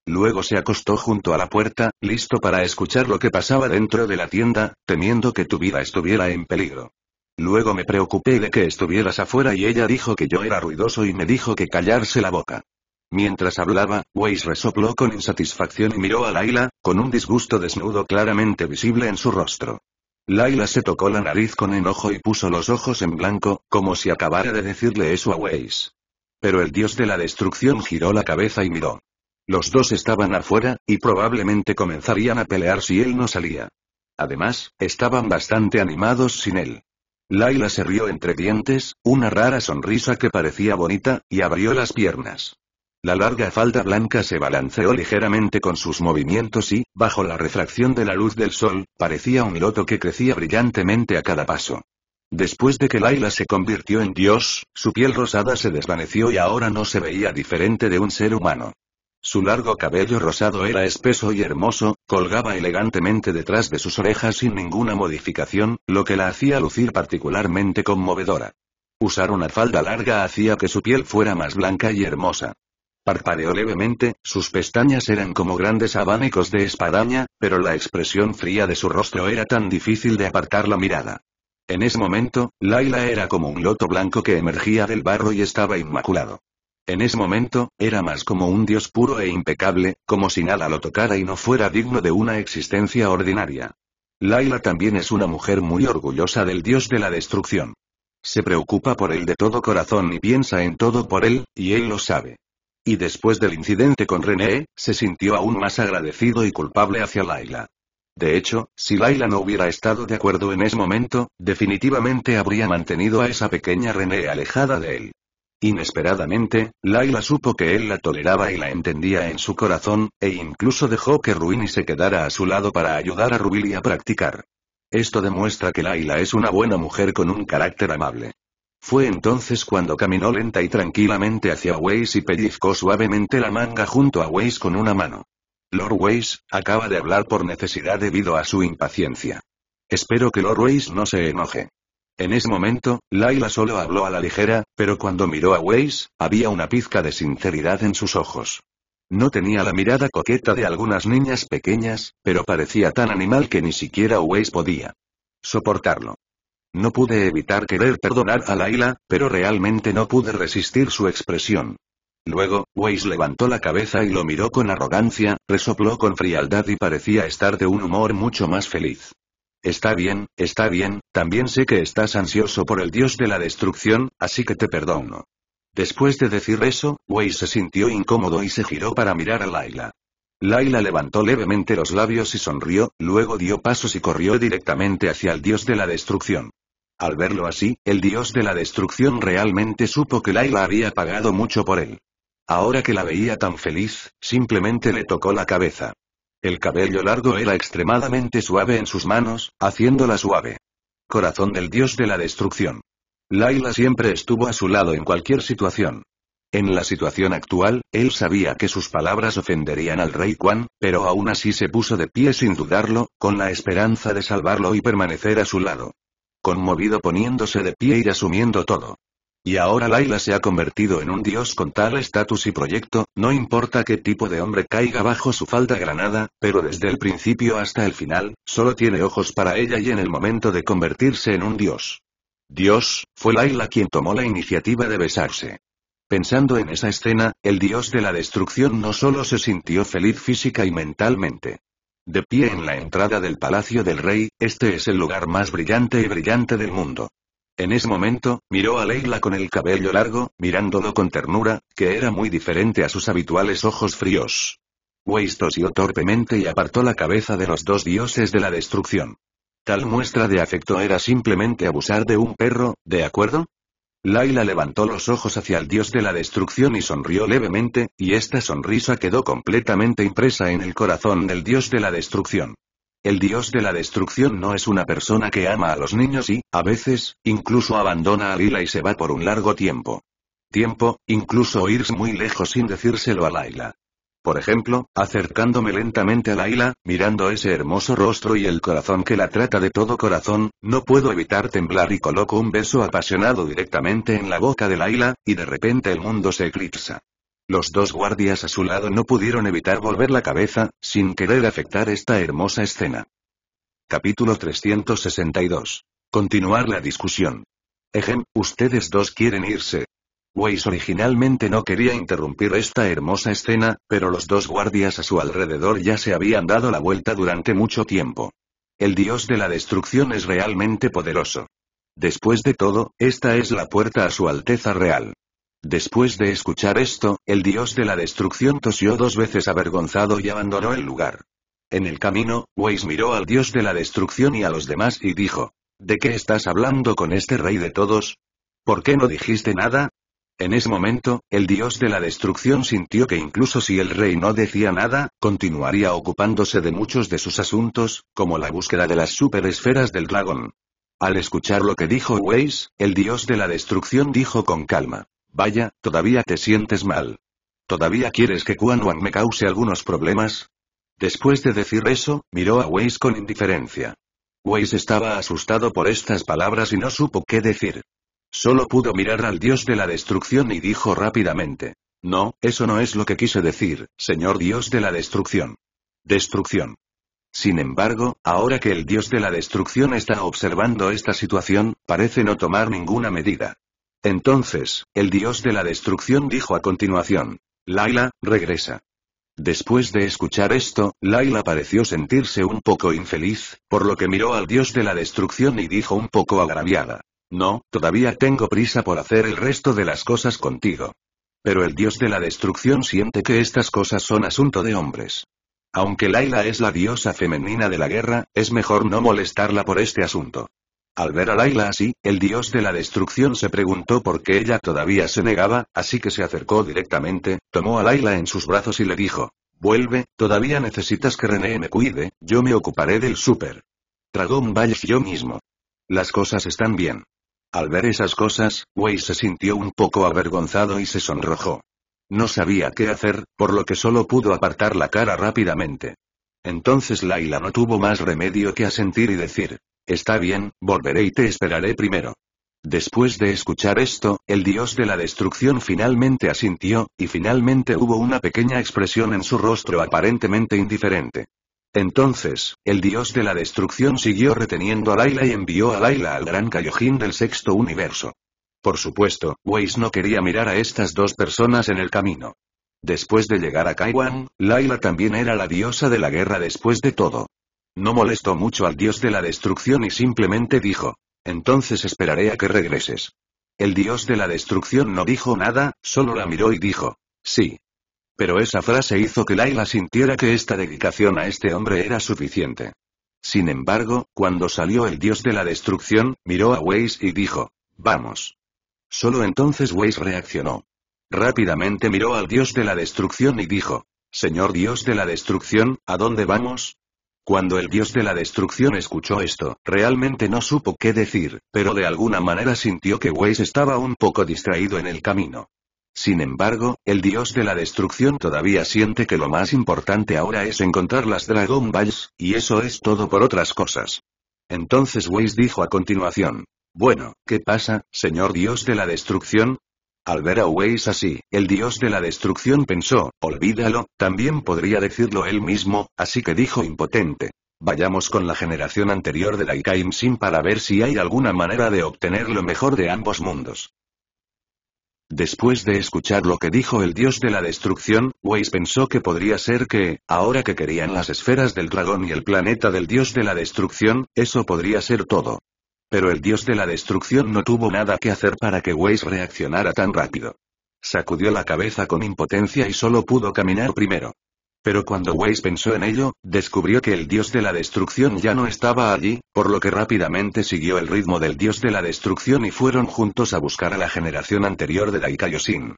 luego se acostó junto a la puerta, listo para escuchar lo que pasaba dentro de la tienda, temiendo que tu vida estuviera en peligro. Luego me preocupé de que estuvieras afuera y ella dijo que yo era ruidoso y me dijo que callarse la boca. Mientras hablaba, Weiss resopló con insatisfacción y miró a Laila, con un disgusto desnudo claramente visible en su rostro. Laila se tocó la nariz con enojo y puso los ojos en blanco, como si acabara de decirle eso a Weiss. Pero el dios de la destrucción giró la cabeza y miró. Los dos estaban afuera, y probablemente comenzarían a pelear si él no salía. Además, estaban bastante animados sin él. Laila se rió entre dientes, una rara sonrisa que parecía bonita, y abrió las piernas. La larga falda blanca se balanceó ligeramente con sus movimientos y, bajo la refracción de la luz del sol, parecía un loto que crecía brillantemente a cada paso. Después de que Laila se convirtió en Dios, su piel rosada se desvaneció y ahora no se veía diferente de un ser humano. Su largo cabello rosado era espeso y hermoso, colgaba elegantemente detrás de sus orejas sin ninguna modificación, lo que la hacía lucir particularmente conmovedora. Usar una falda larga hacía que su piel fuera más blanca y hermosa. Parpadeó levemente, sus pestañas eran como grandes abanicos de espadaña, pero la expresión fría de su rostro era tan difícil de apartar la mirada. En ese momento, Laila era como un loto blanco que emergía del barro y estaba inmaculado. En ese momento, era más como un dios puro e impecable, como si nada lo tocara y no fuera digno de una existencia ordinaria. Laila también es una mujer muy orgullosa del dios de la destrucción. Se preocupa por él de todo corazón y piensa en todo por él, y él lo sabe. Y después del incidente con René, se sintió aún más agradecido y culpable hacia Laila. De hecho, si Laila no hubiera estado de acuerdo en ese momento, definitivamente habría mantenido a esa pequeña René alejada de él. Inesperadamente, Laila supo que él la toleraba y la entendía en su corazón, e incluso dejó que Ruini se quedara a su lado para ayudar a Ruili a practicar. Esto demuestra que Laila es una buena mujer con un carácter amable. Fue entonces cuando caminó lenta y tranquilamente hacia Weiss y pellizcó suavemente la manga junto a Weiss con una mano. Lord Weiss, acaba de hablar por necesidad debido a su impaciencia. Espero que Lord Weiss no se enoje. En ese momento, Laila solo habló a la ligera, pero cuando miró a Weiss, había una pizca de sinceridad en sus ojos. No tenía la mirada coqueta de algunas niñas pequeñas, pero parecía tan animal que ni siquiera Weiss podía soportarlo. No pude evitar querer perdonar a Laila, pero realmente no pude resistir su expresión. Luego, Weiss levantó la cabeza y lo miró con arrogancia, resopló con frialdad y parecía estar de un humor mucho más feliz. Está bien, está bien, también sé que estás ansioso por el dios de la destrucción, así que te perdono. Después de decir eso, Wei se sintió incómodo y se giró para mirar a Laila. Laila levantó levemente los labios y sonrió, luego dio pasos y corrió directamente hacia el dios de la destrucción. Al verlo así, el dios de la destrucción realmente supo que Laila había pagado mucho por él. Ahora que la veía tan feliz, simplemente le tocó la cabeza. El cabello largo era extremadamente suave en sus manos, haciéndola suave. Corazón del dios de la destrucción. Laila siempre estuvo a su lado en cualquier situación. En la situación actual, él sabía que sus palabras ofenderían al rey Kwan, pero aún así se puso de pie sin dudarlo, con la esperanza de salvarlo y permanecer a su lado. Conmovido poniéndose de pie y asumiendo todo. Y ahora Laila se ha convertido en un dios con tal estatus y proyecto, no importa qué tipo de hombre caiga bajo su falda granada, pero desde el principio hasta el final, solo tiene ojos para ella y en el momento de convertirse en un dios. Dios, fue Laila quien tomó la iniciativa de besarse. Pensando en esa escena, el dios de la destrucción no solo se sintió feliz física y mentalmente. De pie en la entrada del palacio del rey, este es el lugar más brillante y brillante del mundo. En ese momento, miró a Leila con el cabello largo, mirándolo con ternura, que era muy diferente a sus habituales ojos fríos. Weiss tosió torpemente y apartó la cabeza de los dos dioses de la destrucción. Tal muestra de afecto era simplemente abusar de un perro, ¿de acuerdo? Laila levantó los ojos hacia el dios de la destrucción y sonrió levemente, y esta sonrisa quedó completamente impresa en el corazón del dios de la destrucción. El dios de la destrucción no es una persona que ama a los niños y, a veces, incluso abandona a Lila y se va por un largo tiempo. Tiempo, incluso irse muy lejos sin decírselo a Laila. Por ejemplo, acercándome lentamente a Laila, mirando ese hermoso rostro y el corazón que la trata de todo corazón, no puedo evitar temblar y coloco un beso apasionado directamente en la boca de Laila, y de repente el mundo se eclipsa. Los dos guardias a su lado no pudieron evitar volver la cabeza, sin querer afectar esta hermosa escena. Capítulo 362. Continuar la discusión. Ejem, ustedes dos quieren irse. Weiss originalmente no quería interrumpir esta hermosa escena, pero los dos guardias a su alrededor ya se habían dado la vuelta durante mucho tiempo. El dios de la destrucción es realmente poderoso. Después de todo, esta es la puerta a su Alteza Real. Después de escuchar esto, el dios de la destrucción tosió dos veces avergonzado y abandonó el lugar. En el camino, Weiss miró al dios de la destrucción y a los demás y dijo, ¿De qué estás hablando con este rey de todos? ¿Por qué no dijiste nada? En ese momento, el dios de la destrucción sintió que incluso si el rey no decía nada, continuaría ocupándose de muchos de sus asuntos, como la búsqueda de las superesferas del dragón. Al escuchar lo que dijo Weiss, el dios de la destrucción dijo con calma. Vaya, ¿todavía te sientes mal? ¿Todavía quieres que Kuan Wang me cause algunos problemas? Después de decir eso, miró a Weiss con indiferencia. Weiss estaba asustado por estas palabras y no supo qué decir. Solo pudo mirar al dios de la destrucción y dijo rápidamente. No, eso no es lo que quise decir, señor dios de la destrucción. Destrucción. Sin embargo, ahora que el dios de la destrucción está observando esta situación, parece no tomar ninguna medida. Entonces, el dios de la destrucción dijo a continuación, Laila, regresa. Después de escuchar esto, Laila pareció sentirse un poco infeliz, por lo que miró al dios de la destrucción y dijo un poco agraviada. No, todavía tengo prisa por hacer el resto de las cosas contigo. Pero el dios de la destrucción siente que estas cosas son asunto de hombres. Aunque Laila es la diosa femenina de la guerra, es mejor no molestarla por este asunto. Al ver a Laila así, el dios de la destrucción se preguntó por qué ella todavía se negaba, así que se acercó directamente, tomó a Laila en sus brazos y le dijo, vuelve, todavía necesitas que René me cuide, yo me ocuparé del súper. Dragón Valles yo mismo. Las cosas están bien. Al ver esas cosas, Wei se sintió un poco avergonzado y se sonrojó. No sabía qué hacer, por lo que solo pudo apartar la cara rápidamente. Entonces Laila no tuvo más remedio que asentir y decir, Está bien, volveré y te esperaré primero. Después de escuchar esto, el dios de la destrucción finalmente asintió, y finalmente hubo una pequeña expresión en su rostro aparentemente indiferente. Entonces, el dios de la destrucción siguió reteniendo a Laila y envió a Laila al gran Cayojin del sexto universo. Por supuesto, Weiss no quería mirar a estas dos personas en el camino. Después de llegar a Kaiwan, Laila también era la diosa de la guerra después de todo. No molestó mucho al dios de la destrucción y simplemente dijo. Entonces esperaré a que regreses. El dios de la destrucción no dijo nada, solo la miró y dijo. Sí. Pero esa frase hizo que Laila sintiera que esta dedicación a este hombre era suficiente. Sin embargo, cuando salió el dios de la destrucción, miró a Weiss y dijo. Vamos. Solo entonces Weiss reaccionó. Rápidamente miró al dios de la destrucción y dijo. Señor dios de la destrucción, ¿a dónde vamos? Cuando el dios de la destrucción escuchó esto, realmente no supo qué decir, pero de alguna manera sintió que Weiss estaba un poco distraído en el camino. Sin embargo, el dios de la destrucción todavía siente que lo más importante ahora es encontrar las Dragon Balls, y eso es todo por otras cosas. Entonces Weiss dijo a continuación. Bueno, ¿qué pasa, señor dios de la destrucción? Al ver a Weiss así, el dios de la destrucción pensó, olvídalo, también podría decirlo él mismo, así que dijo impotente. Vayamos con la generación anterior de la Sin para ver si hay alguna manera de obtener lo mejor de ambos mundos. Después de escuchar lo que dijo el dios de la destrucción, Weiss pensó que podría ser que, ahora que querían las esferas del dragón y el planeta del dios de la destrucción, eso podría ser todo. Pero el dios de la destrucción no tuvo nada que hacer para que Weiss reaccionara tan rápido. Sacudió la cabeza con impotencia y solo pudo caminar primero. Pero cuando Weiss pensó en ello, descubrió que el dios de la destrucción ya no estaba allí, por lo que rápidamente siguió el ritmo del dios de la destrucción y fueron juntos a buscar a la generación anterior de Kaioshin.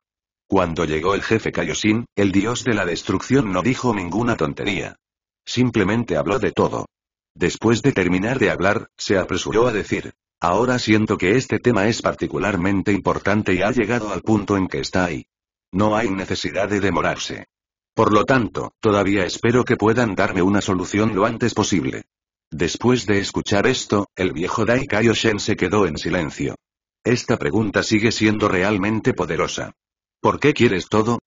Cuando llegó el jefe Kaioshin, el dios de la destrucción no dijo ninguna tontería. Simplemente habló de todo. Después de terminar de hablar, se apresuró a decir. Ahora siento que este tema es particularmente importante y ha llegado al punto en que está ahí. No hay necesidad de demorarse. Por lo tanto, todavía espero que puedan darme una solución lo antes posible. Después de escuchar esto, el viejo Dai Kaioshen se quedó en silencio. Esta pregunta sigue siendo realmente poderosa. ¿Por qué quieres todo?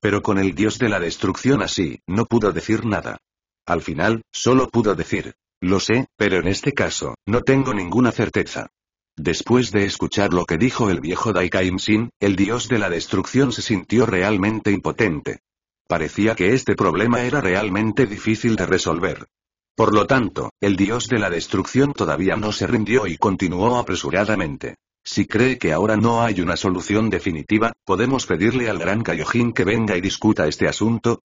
Pero con el dios de la destrucción así, no pudo decir nada. Al final, solo pudo decir, lo sé, pero en este caso, no tengo ninguna certeza. Después de escuchar lo que dijo el viejo Daikaimsin, el dios de la destrucción se sintió realmente impotente. Parecía que este problema era realmente difícil de resolver. Por lo tanto, el dios de la destrucción todavía no se rindió y continuó apresuradamente. Si cree que ahora no hay una solución definitiva, podemos pedirle al gran Kaiojin que venga y discuta este asunto,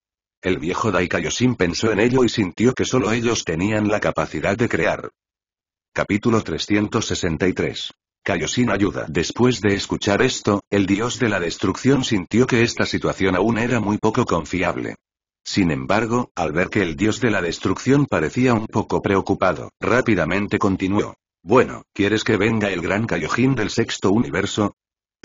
el viejo Daikaioshin pensó en ello y sintió que solo ellos tenían la capacidad de crear. Capítulo 363. Kaioshin ayuda. Después de escuchar esto, el dios de la destrucción sintió que esta situación aún era muy poco confiable. Sin embargo, al ver que el dios de la destrucción parecía un poco preocupado, rápidamente continuó. Bueno, ¿quieres que venga el gran Kaioshin del sexto universo?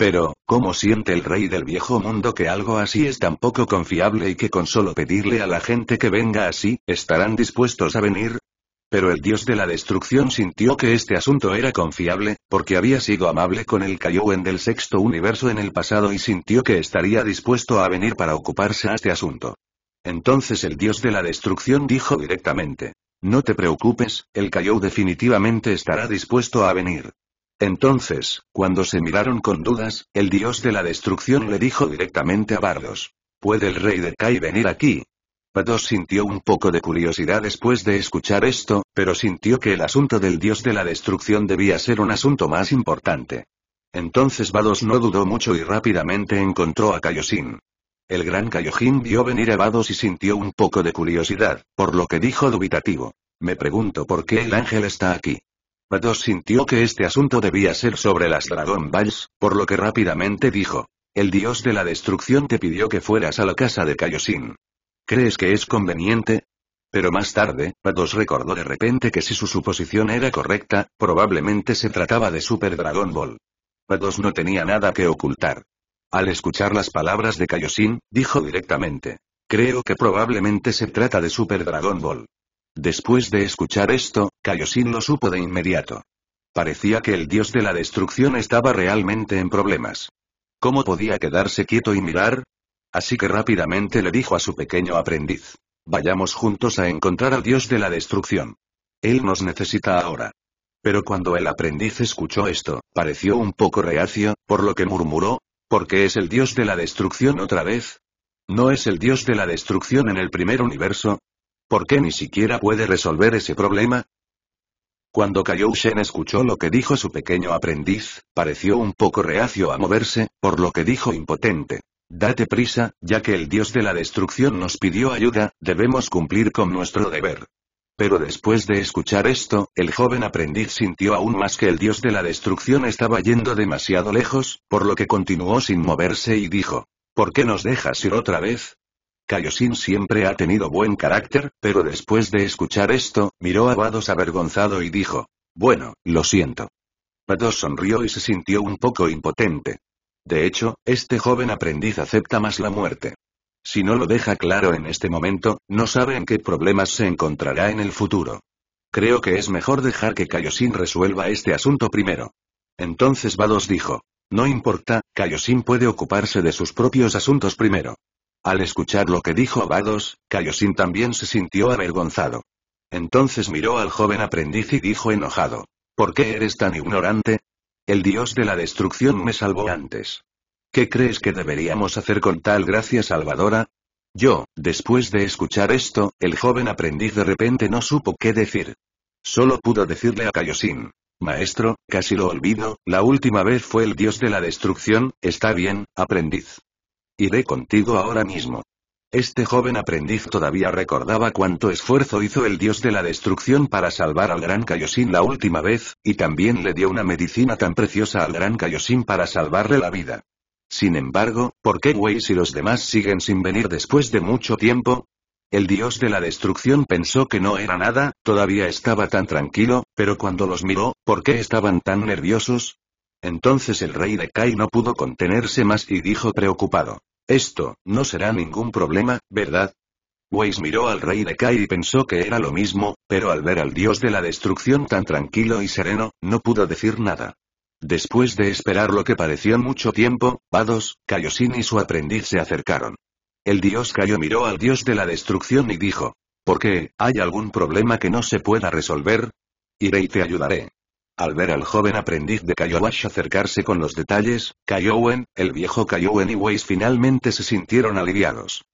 Pero, ¿cómo siente el rey del viejo mundo que algo así es tan poco confiable y que con solo pedirle a la gente que venga así, estarán dispuestos a venir? Pero el dios de la destrucción sintió que este asunto era confiable, porque había sido amable con el en del sexto universo en el pasado y sintió que estaría dispuesto a venir para ocuparse a este asunto. Entonces el dios de la destrucción dijo directamente. No te preocupes, el Kaiou definitivamente estará dispuesto a venir. Entonces, cuando se miraron con dudas, el dios de la destrucción le dijo directamente a Bardos. ¿Puede el rey de Kai venir aquí? Bardos sintió un poco de curiosidad después de escuchar esto, pero sintió que el asunto del dios de la destrucción debía ser un asunto más importante. Entonces Bados no dudó mucho y rápidamente encontró a Kaioshin. El gran Kaioshin vio venir a Bados y sintió un poco de curiosidad, por lo que dijo dubitativo. Me pregunto por qué el ángel está aquí. Pados sintió que este asunto debía ser sobre las Dragon Balls, por lo que rápidamente dijo. El dios de la destrucción te pidió que fueras a la casa de Kaiosin. ¿Crees que es conveniente? Pero más tarde, Pados recordó de repente que si su suposición era correcta, probablemente se trataba de Super Dragon Ball. Patos no tenía nada que ocultar. Al escuchar las palabras de Kaiosin, dijo directamente. Creo que probablemente se trata de Super Dragon Ball. Después de escuchar esto, Kaioshin lo supo de inmediato. Parecía que el dios de la destrucción estaba realmente en problemas. ¿Cómo podía quedarse quieto y mirar? Así que rápidamente le dijo a su pequeño aprendiz. Vayamos juntos a encontrar al dios de la destrucción. Él nos necesita ahora. Pero cuando el aprendiz escuchó esto, pareció un poco reacio, por lo que murmuró, ¿por qué es el dios de la destrucción otra vez? ¿No es el dios de la destrucción en el primer universo? ¿Por qué ni siquiera puede resolver ese problema? Cuando Kaioushen escuchó lo que dijo su pequeño aprendiz, pareció un poco reacio a moverse, por lo que dijo impotente. Date prisa, ya que el dios de la destrucción nos pidió ayuda, debemos cumplir con nuestro deber. Pero después de escuchar esto, el joven aprendiz sintió aún más que el dios de la destrucción estaba yendo demasiado lejos, por lo que continuó sin moverse y dijo, ¿Por qué nos dejas ir otra vez? Kaioshin siempre ha tenido buen carácter, pero después de escuchar esto, miró a Bados avergonzado y dijo. Bueno, lo siento. Vados sonrió y se sintió un poco impotente. De hecho, este joven aprendiz acepta más la muerte. Si no lo deja claro en este momento, no sabe en qué problemas se encontrará en el futuro. Creo que es mejor dejar que Kaioshin resuelva este asunto primero. Entonces Bados dijo. No importa, Kaioshin puede ocuparse de sus propios asuntos primero. Al escuchar lo que dijo Vados, Kaiosin también se sintió avergonzado. Entonces miró al joven aprendiz y dijo enojado. ¿Por qué eres tan ignorante? El dios de la destrucción me salvó antes. ¿Qué crees que deberíamos hacer con tal gracia salvadora? Yo, después de escuchar esto, el joven aprendiz de repente no supo qué decir. Solo pudo decirle a Kaiosin. Maestro, casi lo olvido, la última vez fue el dios de la destrucción, está bien, aprendiz. Iré contigo ahora mismo. Este joven aprendiz todavía recordaba cuánto esfuerzo hizo el dios de la destrucción para salvar al gran Kaioshin la última vez, y también le dio una medicina tan preciosa al gran Kaioshin para salvarle la vida. Sin embargo, ¿por qué Weiss y los demás siguen sin venir después de mucho tiempo? El dios de la destrucción pensó que no era nada, todavía estaba tan tranquilo, pero cuando los miró, ¿por qué estaban tan nerviosos? Entonces el rey de Kai no pudo contenerse más y dijo preocupado. Esto, no será ningún problema, ¿verdad? Weiss miró al rey de Kai y pensó que era lo mismo, pero al ver al dios de la destrucción tan tranquilo y sereno, no pudo decir nada. Después de esperar lo que pareció mucho tiempo, Vados, Kaiosin y su aprendiz se acercaron. El dios Kaio miró al dios de la destrucción y dijo, ¿Por qué, hay algún problema que no se pueda resolver? Iré y te ayudaré. Al ver al joven aprendiz de Kaiowash acercarse con los detalles, Kaiowen, el viejo Kaiowen y Weiss finalmente se sintieron aliviados.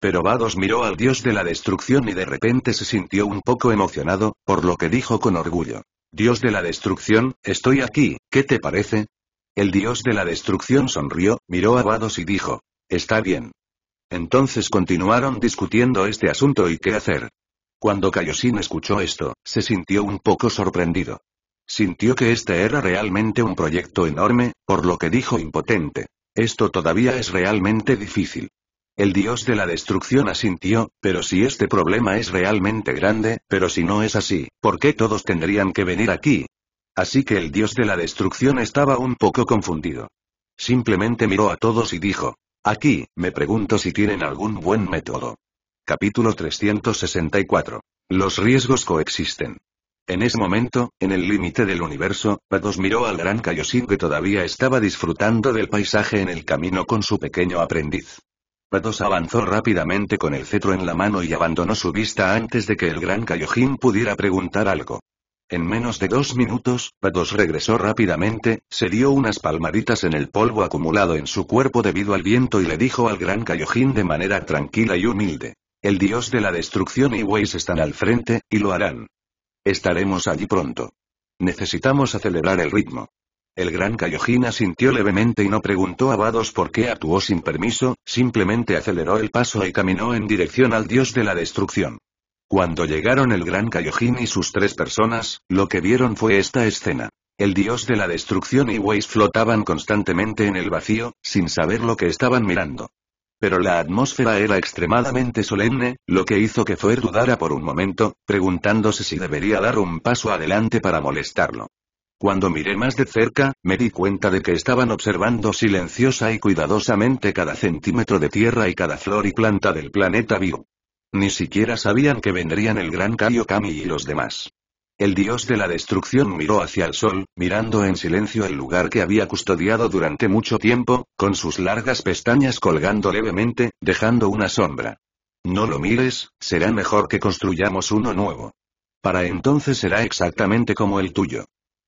Pero Vados miró al dios de la destrucción y de repente se sintió un poco emocionado, por lo que dijo con orgullo. Dios de la destrucción, estoy aquí, ¿qué te parece? El dios de la destrucción sonrió, miró a Vados y dijo. Está bien. Entonces continuaron discutiendo este asunto y qué hacer. Cuando Kaioshin escuchó esto, se sintió un poco sorprendido. Sintió que este era realmente un proyecto enorme, por lo que dijo impotente. Esto todavía es realmente difícil. El dios de la destrucción asintió, pero si este problema es realmente grande, pero si no es así, ¿por qué todos tendrían que venir aquí? Así que el dios de la destrucción estaba un poco confundido. Simplemente miró a todos y dijo, aquí, me pregunto si tienen algún buen método. Capítulo 364. Los riesgos coexisten. En ese momento, en el límite del universo, Pados miró al gran Kaioshin que todavía estaba disfrutando del paisaje en el camino con su pequeño aprendiz. Pados avanzó rápidamente con el cetro en la mano y abandonó su vista antes de que el gran Kaioshin pudiera preguntar algo. En menos de dos minutos, Pados regresó rápidamente, se dio unas palmaditas en el polvo acumulado en su cuerpo debido al viento y le dijo al gran Kaioshin de manera tranquila y humilde. El dios de la destrucción y Weiss están al frente, y lo harán. Estaremos allí pronto. Necesitamos acelerar el ritmo. El gran Kaiojin asintió levemente y no preguntó a Vados por qué actuó sin permiso, simplemente aceleró el paso y caminó en dirección al dios de la destrucción. Cuando llegaron el gran Cayojin y sus tres personas, lo que vieron fue esta escena. El dios de la destrucción y Weiss flotaban constantemente en el vacío, sin saber lo que estaban mirando. Pero la atmósfera era extremadamente solemne, lo que hizo que Fuer dudara por un momento, preguntándose si debería dar un paso adelante para molestarlo. Cuando miré más de cerca, me di cuenta de que estaban observando silenciosa y cuidadosamente cada centímetro de tierra y cada flor y planta del planeta vivo. Ni siquiera sabían que vendrían el gran Kaiokami y los demás. El dios de la destrucción miró hacia el sol, mirando en silencio el lugar que había custodiado durante mucho tiempo, con sus largas pestañas colgando levemente, dejando una sombra. No lo mires, será mejor que construyamos uno nuevo. Para entonces será exactamente como el tuyo.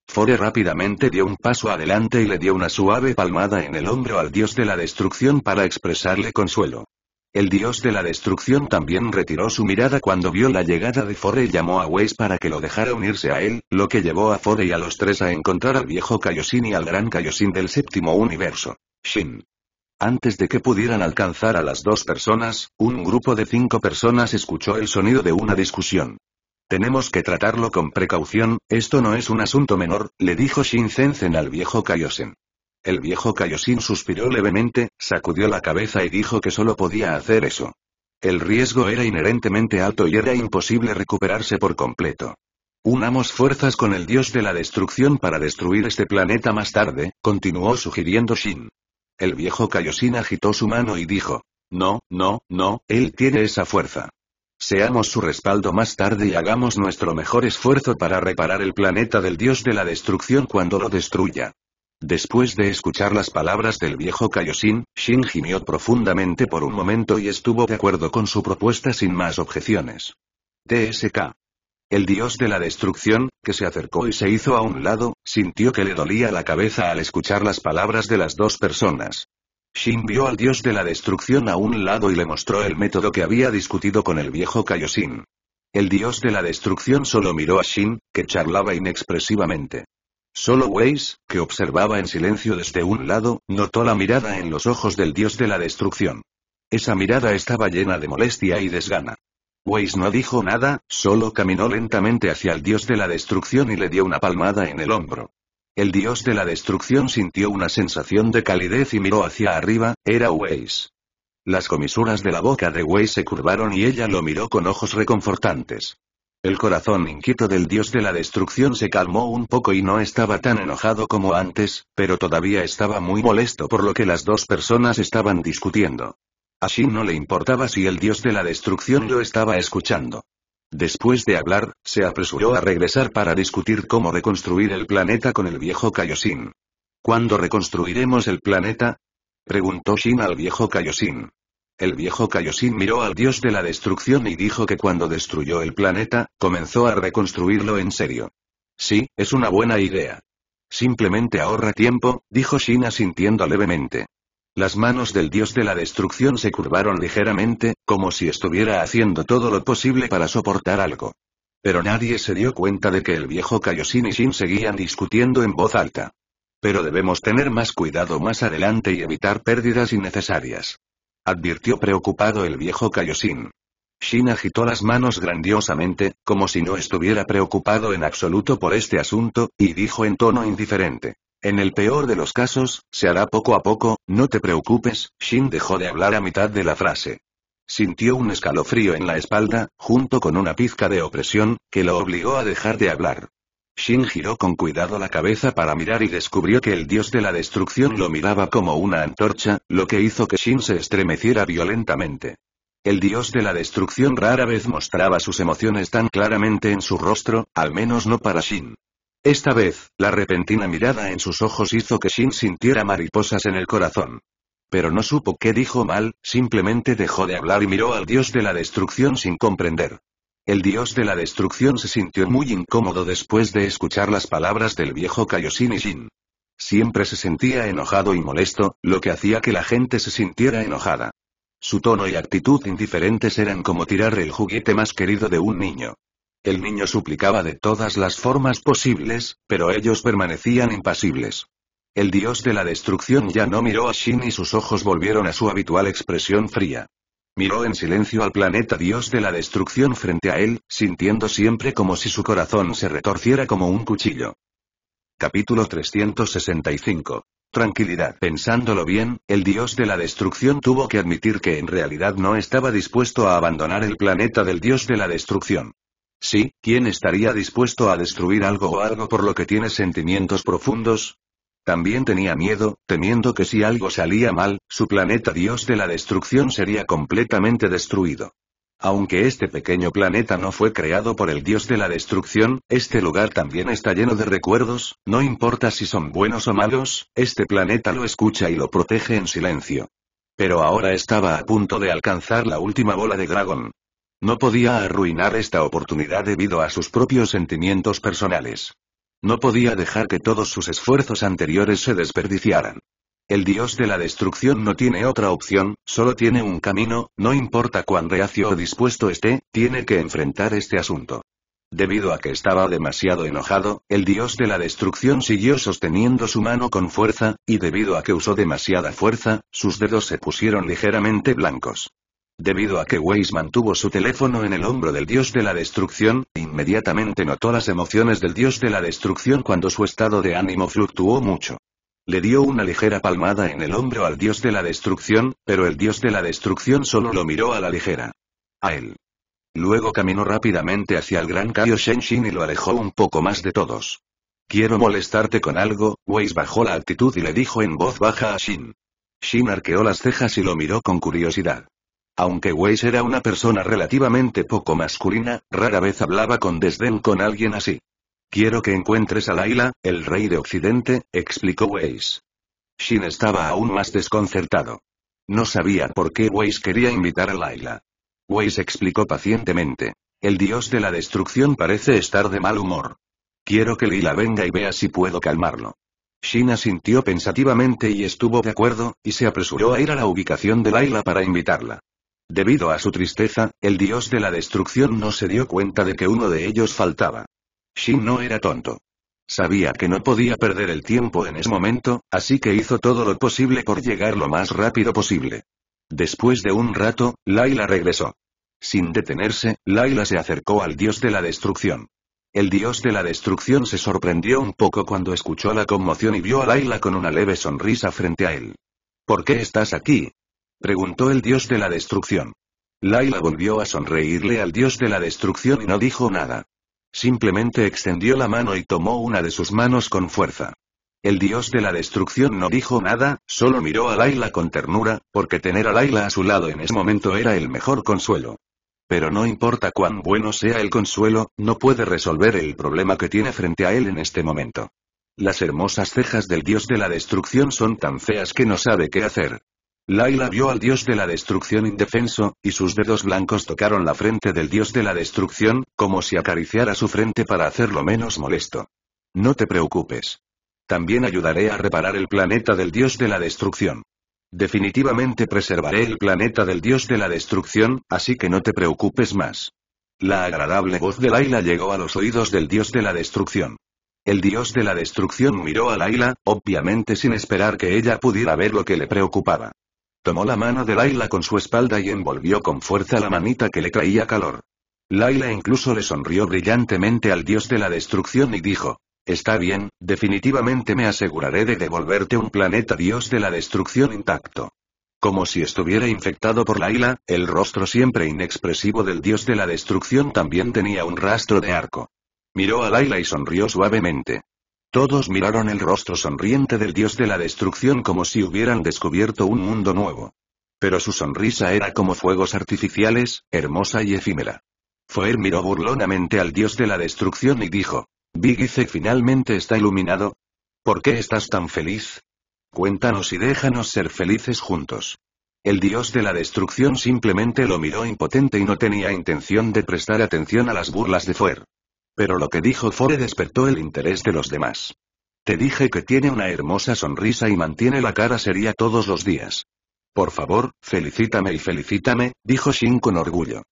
Fore rápidamente dio un paso adelante y le dio una suave palmada en el hombro al dios de la destrucción para expresarle consuelo. El dios de la destrucción también retiró su mirada cuando vio la llegada de Fore y llamó a Weiss para que lo dejara unirse a él, lo que llevó a Fore y a los tres a encontrar al viejo Kaioshin y al gran Kaioshin del séptimo universo. Shin. Antes de que pudieran alcanzar a las dos personas, un grupo de cinco personas escuchó el sonido de una discusión. Tenemos que tratarlo con precaución, esto no es un asunto menor, le dijo Shin Zenzen al viejo Kaiosin. El viejo Kaioshin suspiró levemente, sacudió la cabeza y dijo que solo podía hacer eso. El riesgo era inherentemente alto y era imposible recuperarse por completo. Unamos fuerzas con el dios de la destrucción para destruir este planeta más tarde, continuó sugiriendo Shin. El viejo Kaioshin agitó su mano y dijo, no, no, no, él tiene esa fuerza. Seamos su respaldo más tarde y hagamos nuestro mejor esfuerzo para reparar el planeta del dios de la destrucción cuando lo destruya. Después de escuchar las palabras del viejo Kaioshin, Shin gimió profundamente por un momento y estuvo de acuerdo con su propuesta sin más objeciones. TSK. El dios de la destrucción, que se acercó y se hizo a un lado, sintió que le dolía la cabeza al escuchar las palabras de las dos personas. Shin vio al dios de la destrucción a un lado y le mostró el método que había discutido con el viejo Kaioshin. El dios de la destrucción solo miró a Shin, que charlaba inexpresivamente. Solo Weiss, que observaba en silencio desde un lado, notó la mirada en los ojos del dios de la destrucción. Esa mirada estaba llena de molestia y desgana. Weiss no dijo nada, solo caminó lentamente hacia el dios de la destrucción y le dio una palmada en el hombro. El dios de la destrucción sintió una sensación de calidez y miró hacia arriba, era Weiss. Las comisuras de la boca de Weiss se curvaron y ella lo miró con ojos reconfortantes. El corazón inquieto del dios de la destrucción se calmó un poco y no estaba tan enojado como antes, pero todavía estaba muy molesto por lo que las dos personas estaban discutiendo. A Shin no le importaba si el dios de la destrucción lo estaba escuchando. Después de hablar, se apresuró a regresar para discutir cómo reconstruir el planeta con el viejo Kaioshin. ¿Cuándo reconstruiremos el planeta? preguntó Shin al viejo Kaioshin. El viejo Kaioshin miró al dios de la destrucción y dijo que cuando destruyó el planeta, comenzó a reconstruirlo en serio. Sí, es una buena idea. Simplemente ahorra tiempo, dijo Shin asintiendo levemente. Las manos del dios de la destrucción se curvaron ligeramente, como si estuviera haciendo todo lo posible para soportar algo. Pero nadie se dio cuenta de que el viejo Kaioshin y Shin seguían discutiendo en voz alta. Pero debemos tener más cuidado más adelante y evitar pérdidas innecesarias advirtió preocupado el viejo Kaioshin. Shin agitó las manos grandiosamente, como si no estuviera preocupado en absoluto por este asunto, y dijo en tono indiferente. En el peor de los casos, se hará poco a poco, no te preocupes, Shin dejó de hablar a mitad de la frase. Sintió un escalofrío en la espalda, junto con una pizca de opresión, que lo obligó a dejar de hablar. Shin giró con cuidado la cabeza para mirar y descubrió que el dios de la destrucción lo miraba como una antorcha, lo que hizo que Shin se estremeciera violentamente. El dios de la destrucción rara vez mostraba sus emociones tan claramente en su rostro, al menos no para Shin. Esta vez, la repentina mirada en sus ojos hizo que Shin sintiera mariposas en el corazón. Pero no supo qué dijo mal, simplemente dejó de hablar y miró al dios de la destrucción sin comprender. El dios de la destrucción se sintió muy incómodo después de escuchar las palabras del viejo Kaioshin Shin. Siempre se sentía enojado y molesto, lo que hacía que la gente se sintiera enojada. Su tono y actitud indiferentes eran como tirar el juguete más querido de un niño. El niño suplicaba de todas las formas posibles, pero ellos permanecían impasibles. El dios de la destrucción ya no miró a Shin y sus ojos volvieron a su habitual expresión fría. Miró en silencio al planeta dios de la destrucción frente a él, sintiendo siempre como si su corazón se retorciera como un cuchillo. Capítulo 365. Tranquilidad. Pensándolo bien, el dios de la destrucción tuvo que admitir que en realidad no estaba dispuesto a abandonar el planeta del dios de la destrucción. Sí, ¿quién estaría dispuesto a destruir algo o algo por lo que tiene sentimientos profundos? También tenía miedo, temiendo que si algo salía mal, su planeta dios de la destrucción sería completamente destruido. Aunque este pequeño planeta no fue creado por el dios de la destrucción, este lugar también está lleno de recuerdos, no importa si son buenos o malos, este planeta lo escucha y lo protege en silencio. Pero ahora estaba a punto de alcanzar la última bola de dragón. No podía arruinar esta oportunidad debido a sus propios sentimientos personales. No podía dejar que todos sus esfuerzos anteriores se desperdiciaran. El dios de la destrucción no tiene otra opción, solo tiene un camino, no importa cuán reacio o dispuesto esté, tiene que enfrentar este asunto. Debido a que estaba demasiado enojado, el dios de la destrucción siguió sosteniendo su mano con fuerza, y debido a que usó demasiada fuerza, sus dedos se pusieron ligeramente blancos. Debido a que Weiss mantuvo su teléfono en el hombro del dios de la destrucción, inmediatamente notó las emociones del dios de la destrucción cuando su estado de ánimo fluctuó mucho. Le dio una ligera palmada en el hombro al dios de la destrucción, pero el dios de la destrucción solo lo miró a la ligera. A él. Luego caminó rápidamente hacia el gran Kaio Shin y lo alejó un poco más de todos. Quiero molestarte con algo, Weiss bajó la actitud y le dijo en voz baja a Shin. Shin arqueó las cejas y lo miró con curiosidad. Aunque Weiss era una persona relativamente poco masculina, rara vez hablaba con desdén con alguien así. Quiero que encuentres a Laila, el rey de Occidente, explicó Weiss. Shin estaba aún más desconcertado. No sabía por qué Weiss quería invitar a Laila. Weiss explicó pacientemente. El dios de la destrucción parece estar de mal humor. Quiero que Lila venga y vea si puedo calmarlo. Shin asintió pensativamente y estuvo de acuerdo, y se apresuró a ir a la ubicación de Laila para invitarla. Debido a su tristeza, el dios de la destrucción no se dio cuenta de que uno de ellos faltaba. Shin no era tonto. Sabía que no podía perder el tiempo en ese momento, así que hizo todo lo posible por llegar lo más rápido posible. Después de un rato, Laila regresó. Sin detenerse, Laila se acercó al dios de la destrucción. El dios de la destrucción se sorprendió un poco cuando escuchó la conmoción y vio a Laila con una leve sonrisa frente a él. ¿Por qué estás aquí? Preguntó el dios de la destrucción. Laila volvió a sonreírle al dios de la destrucción y no dijo nada. Simplemente extendió la mano y tomó una de sus manos con fuerza. El dios de la destrucción no dijo nada, solo miró a Laila con ternura, porque tener a Laila a su lado en ese momento era el mejor consuelo. Pero no importa cuán bueno sea el consuelo, no puede resolver el problema que tiene frente a él en este momento. Las hermosas cejas del dios de la destrucción son tan feas que no sabe qué hacer. Laila vio al dios de la destrucción indefenso, y sus dedos blancos tocaron la frente del dios de la destrucción, como si acariciara su frente para hacerlo menos molesto. No te preocupes. También ayudaré a reparar el planeta del dios de la destrucción. Definitivamente preservaré el planeta del dios de la destrucción, así que no te preocupes más. La agradable voz de Laila llegó a los oídos del dios de la destrucción. El dios de la destrucción miró a Laila, obviamente sin esperar que ella pudiera ver lo que le preocupaba. Tomó la mano de Laila con su espalda y envolvió con fuerza la manita que le traía calor. Laila incluso le sonrió brillantemente al dios de la destrucción y dijo, Está bien, definitivamente me aseguraré de devolverte un planeta dios de la destrucción intacto. Como si estuviera infectado por Laila, el rostro siempre inexpresivo del dios de la destrucción también tenía un rastro de arco. Miró a Laila y sonrió suavemente. Todos miraron el rostro sonriente del dios de la destrucción como si hubieran descubierto un mundo nuevo. Pero su sonrisa era como fuegos artificiales, hermosa y efímera. Foer miró burlonamente al dios de la destrucción y dijo, Bigice finalmente está iluminado. ¿Por qué estás tan feliz? Cuéntanos y déjanos ser felices juntos. El dios de la destrucción simplemente lo miró impotente y no tenía intención de prestar atención a las burlas de Fuer. Pero lo que dijo Fore despertó el interés de los demás. Te dije que tiene una hermosa sonrisa y mantiene la cara seria todos los días. Por favor, felicítame y felicítame, dijo Shin con orgullo.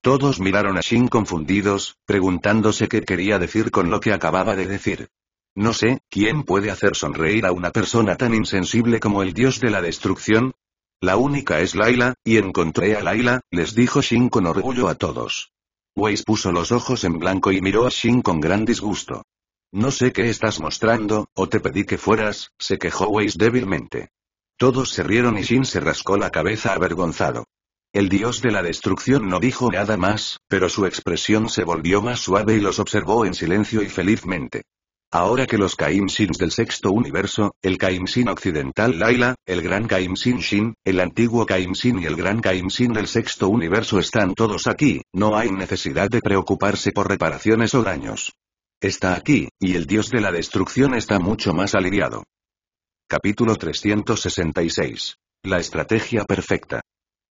Todos miraron a Shin confundidos, preguntándose qué quería decir con lo que acababa de decir. No sé, ¿quién puede hacer sonreír a una persona tan insensible como el dios de la destrucción? La única es Laila, y encontré a Laila, les dijo Shin con orgullo a todos. Weiss puso los ojos en blanco y miró a Shin con gran disgusto. No sé qué estás mostrando, o te pedí que fueras, se quejó Weiss débilmente. Todos se rieron y Shin se rascó la cabeza avergonzado. El dios de la destrucción no dijo nada más, pero su expresión se volvió más suave y los observó en silencio y felizmente. Ahora que los Shins del sexto universo, el Kaimsin occidental Laila, el gran Kaimsin Shin, el antiguo Kaimsin y el gran Kaimsin del sexto universo están todos aquí, no hay necesidad de preocuparse por reparaciones o daños. Está aquí, y el dios de la destrucción está mucho más aliviado. Capítulo 366. La estrategia perfecta.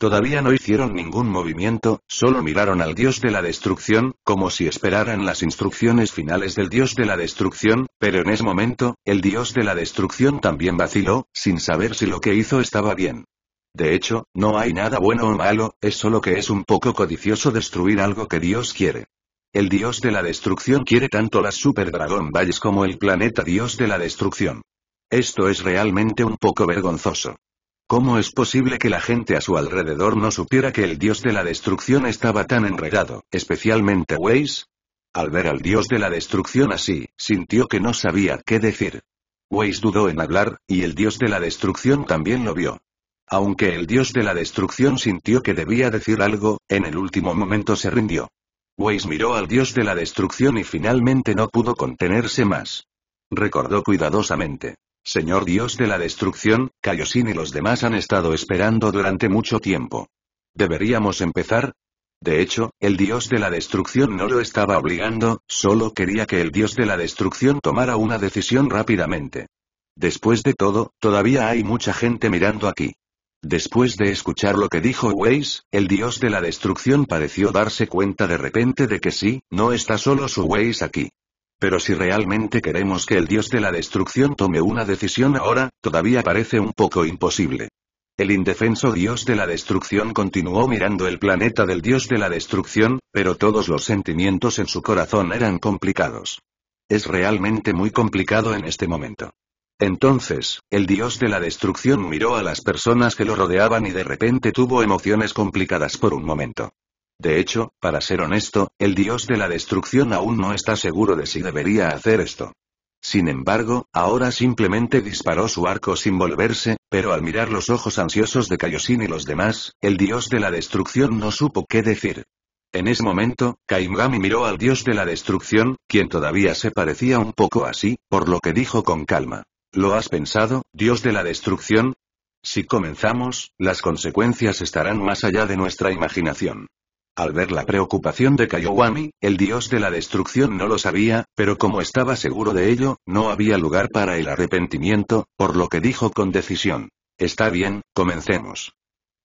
Todavía no hicieron ningún movimiento, solo miraron al dios de la destrucción, como si esperaran las instrucciones finales del dios de la destrucción, pero en ese momento, el dios de la destrucción también vaciló, sin saber si lo que hizo estaba bien. De hecho, no hay nada bueno o malo, es solo que es un poco codicioso destruir algo que Dios quiere. El dios de la destrucción quiere tanto las Super Dragon Valles como el planeta dios de la destrucción. Esto es realmente un poco vergonzoso. ¿Cómo es posible que la gente a su alrededor no supiera que el dios de la destrucción estaba tan enredado, especialmente Weiss? Al ver al dios de la destrucción así, sintió que no sabía qué decir. Weiss dudó en hablar, y el dios de la destrucción también lo vio. Aunque el dios de la destrucción sintió que debía decir algo, en el último momento se rindió. Weiss miró al dios de la destrucción y finalmente no pudo contenerse más. Recordó cuidadosamente. Señor Dios de la destrucción, Kaioshin y los demás han estado esperando durante mucho tiempo. ¿Deberíamos empezar? De hecho, el dios de la destrucción no lo estaba obligando, solo quería que el dios de la destrucción tomara una decisión rápidamente. Después de todo, todavía hay mucha gente mirando aquí. Después de escuchar lo que dijo Weiss, el dios de la destrucción pareció darse cuenta de repente de que sí, no está solo su Weiss aquí. Pero si realmente queremos que el dios de la destrucción tome una decisión ahora, todavía parece un poco imposible. El indefenso dios de la destrucción continuó mirando el planeta del dios de la destrucción, pero todos los sentimientos en su corazón eran complicados. Es realmente muy complicado en este momento. Entonces, el dios de la destrucción miró a las personas que lo rodeaban y de repente tuvo emociones complicadas por un momento. De hecho, para ser honesto, el dios de la destrucción aún no está seguro de si debería hacer esto. Sin embargo, ahora simplemente disparó su arco sin volverse, pero al mirar los ojos ansiosos de Kaioshin y los demás, el dios de la destrucción no supo qué decir. En ese momento, Kaimgami miró al dios de la destrucción, quien todavía se parecía un poco así, por lo que dijo con calma. ¿Lo has pensado, dios de la destrucción? Si comenzamos, las consecuencias estarán más allá de nuestra imaginación. Al ver la preocupación de Kaiowami, el dios de la destrucción no lo sabía, pero como estaba seguro de ello, no había lugar para el arrepentimiento, por lo que dijo con decisión. Está bien, comencemos.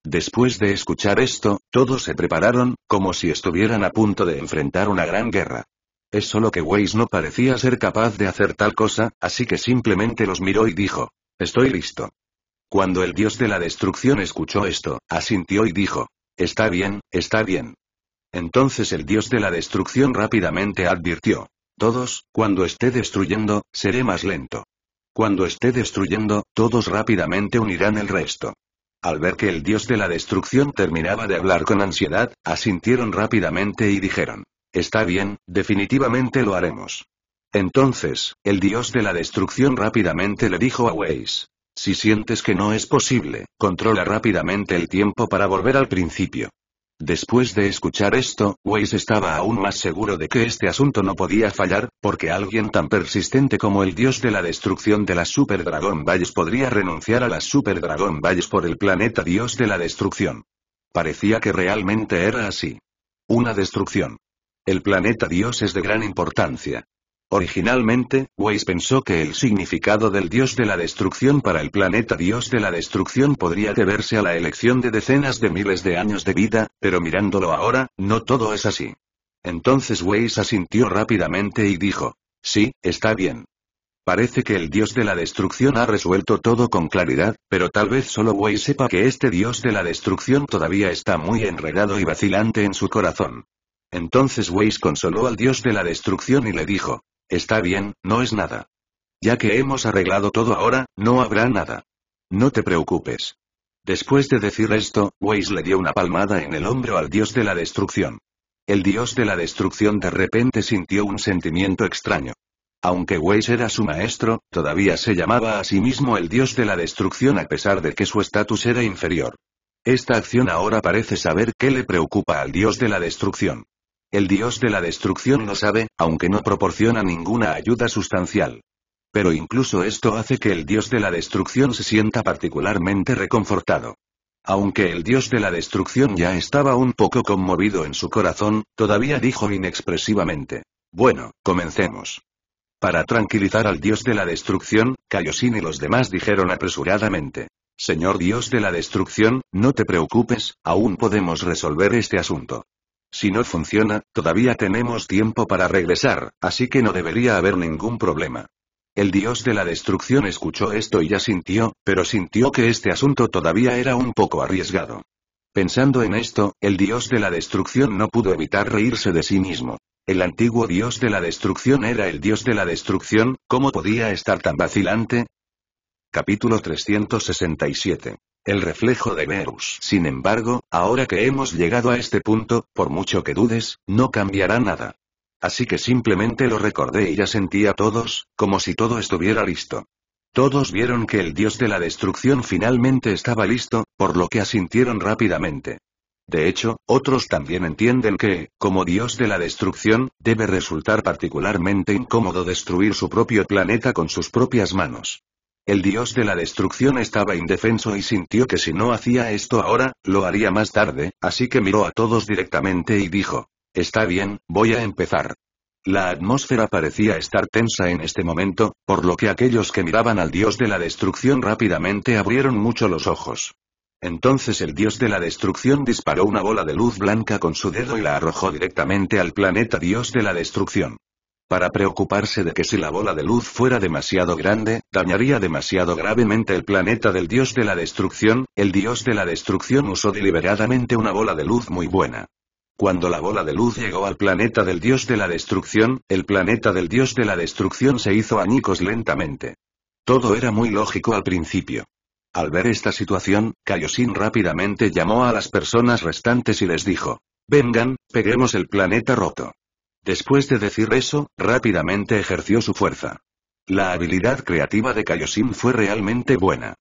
Después de escuchar esto, todos se prepararon, como si estuvieran a punto de enfrentar una gran guerra. Es solo que Weiss no parecía ser capaz de hacer tal cosa, así que simplemente los miró y dijo, Estoy listo. Cuando el dios de la destrucción escuchó esto, asintió y dijo, Está bien, está bien. Entonces el dios de la destrucción rápidamente advirtió. Todos, cuando esté destruyendo, seré más lento. Cuando esté destruyendo, todos rápidamente unirán el resto. Al ver que el dios de la destrucción terminaba de hablar con ansiedad, asintieron rápidamente y dijeron, Está bien, definitivamente lo haremos. Entonces, el dios de la destrucción rápidamente le dijo a Weiss, Si sientes que no es posible, controla rápidamente el tiempo para volver al principio. Después de escuchar esto, Weiss estaba aún más seguro de que este asunto no podía fallar, porque alguien tan persistente como el dios de la destrucción de las Super Dragon Valles podría renunciar a las Super Dragon Valles por el planeta dios de la destrucción. Parecía que realmente era así. Una destrucción. El planeta dios es de gran importancia. Originalmente, Weiss pensó que el significado del dios de la destrucción para el planeta dios de la destrucción podría deberse a la elección de decenas de miles de años de vida, pero mirándolo ahora, no todo es así. Entonces Weiss asintió rápidamente y dijo, sí, está bien. Parece que el dios de la destrucción ha resuelto todo con claridad, pero tal vez solo Weiss sepa que este dios de la destrucción todavía está muy enredado y vacilante en su corazón. Entonces Weiss consoló al dios de la destrucción y le dijo, Está bien, no es nada. Ya que hemos arreglado todo ahora, no habrá nada. No te preocupes. Después de decir esto, Weiss le dio una palmada en el hombro al dios de la destrucción. El dios de la destrucción de repente sintió un sentimiento extraño. Aunque Weiss era su maestro, todavía se llamaba a sí mismo el dios de la destrucción a pesar de que su estatus era inferior. Esta acción ahora parece saber qué le preocupa al dios de la destrucción. El dios de la destrucción lo sabe, aunque no proporciona ninguna ayuda sustancial. Pero incluso esto hace que el dios de la destrucción se sienta particularmente reconfortado. Aunque el dios de la destrucción ya estaba un poco conmovido en su corazón, todavía dijo inexpresivamente. Bueno, comencemos. Para tranquilizar al dios de la destrucción, Kaioshin y los demás dijeron apresuradamente. Señor dios de la destrucción, no te preocupes, aún podemos resolver este asunto. Si no funciona, todavía tenemos tiempo para regresar, así que no debería haber ningún problema. El dios de la destrucción escuchó esto y ya sintió, pero sintió que este asunto todavía era un poco arriesgado. Pensando en esto, el dios de la destrucción no pudo evitar reírse de sí mismo. El antiguo dios de la destrucción era el dios de la destrucción, ¿cómo podía estar tan vacilante? Capítulo 367 el reflejo de Venus. Sin embargo, ahora que hemos llegado a este punto, por mucho que dudes, no cambiará nada. Así que simplemente lo recordé y ya sentí a todos, como si todo estuviera listo. Todos vieron que el dios de la destrucción finalmente estaba listo, por lo que asintieron rápidamente. De hecho, otros también entienden que, como dios de la destrucción, debe resultar particularmente incómodo destruir su propio planeta con sus propias manos. El dios de la destrucción estaba indefenso y sintió que si no hacía esto ahora, lo haría más tarde, así que miró a todos directamente y dijo, Está bien, voy a empezar. La atmósfera parecía estar tensa en este momento, por lo que aquellos que miraban al dios de la destrucción rápidamente abrieron mucho los ojos. Entonces el dios de la destrucción disparó una bola de luz blanca con su dedo y la arrojó directamente al planeta dios de la destrucción para preocuparse de que si la bola de luz fuera demasiado grande, dañaría demasiado gravemente el planeta del dios de la destrucción, el dios de la destrucción usó deliberadamente una bola de luz muy buena. Cuando la bola de luz llegó al planeta del dios de la destrucción, el planeta del dios de la destrucción se hizo añicos lentamente. Todo era muy lógico al principio. Al ver esta situación, Kaioshin rápidamente llamó a las personas restantes y les dijo, Vengan, peguemos el planeta roto. Después de decir eso, rápidamente ejerció su fuerza. La habilidad creativa de Kaioshin fue realmente buena.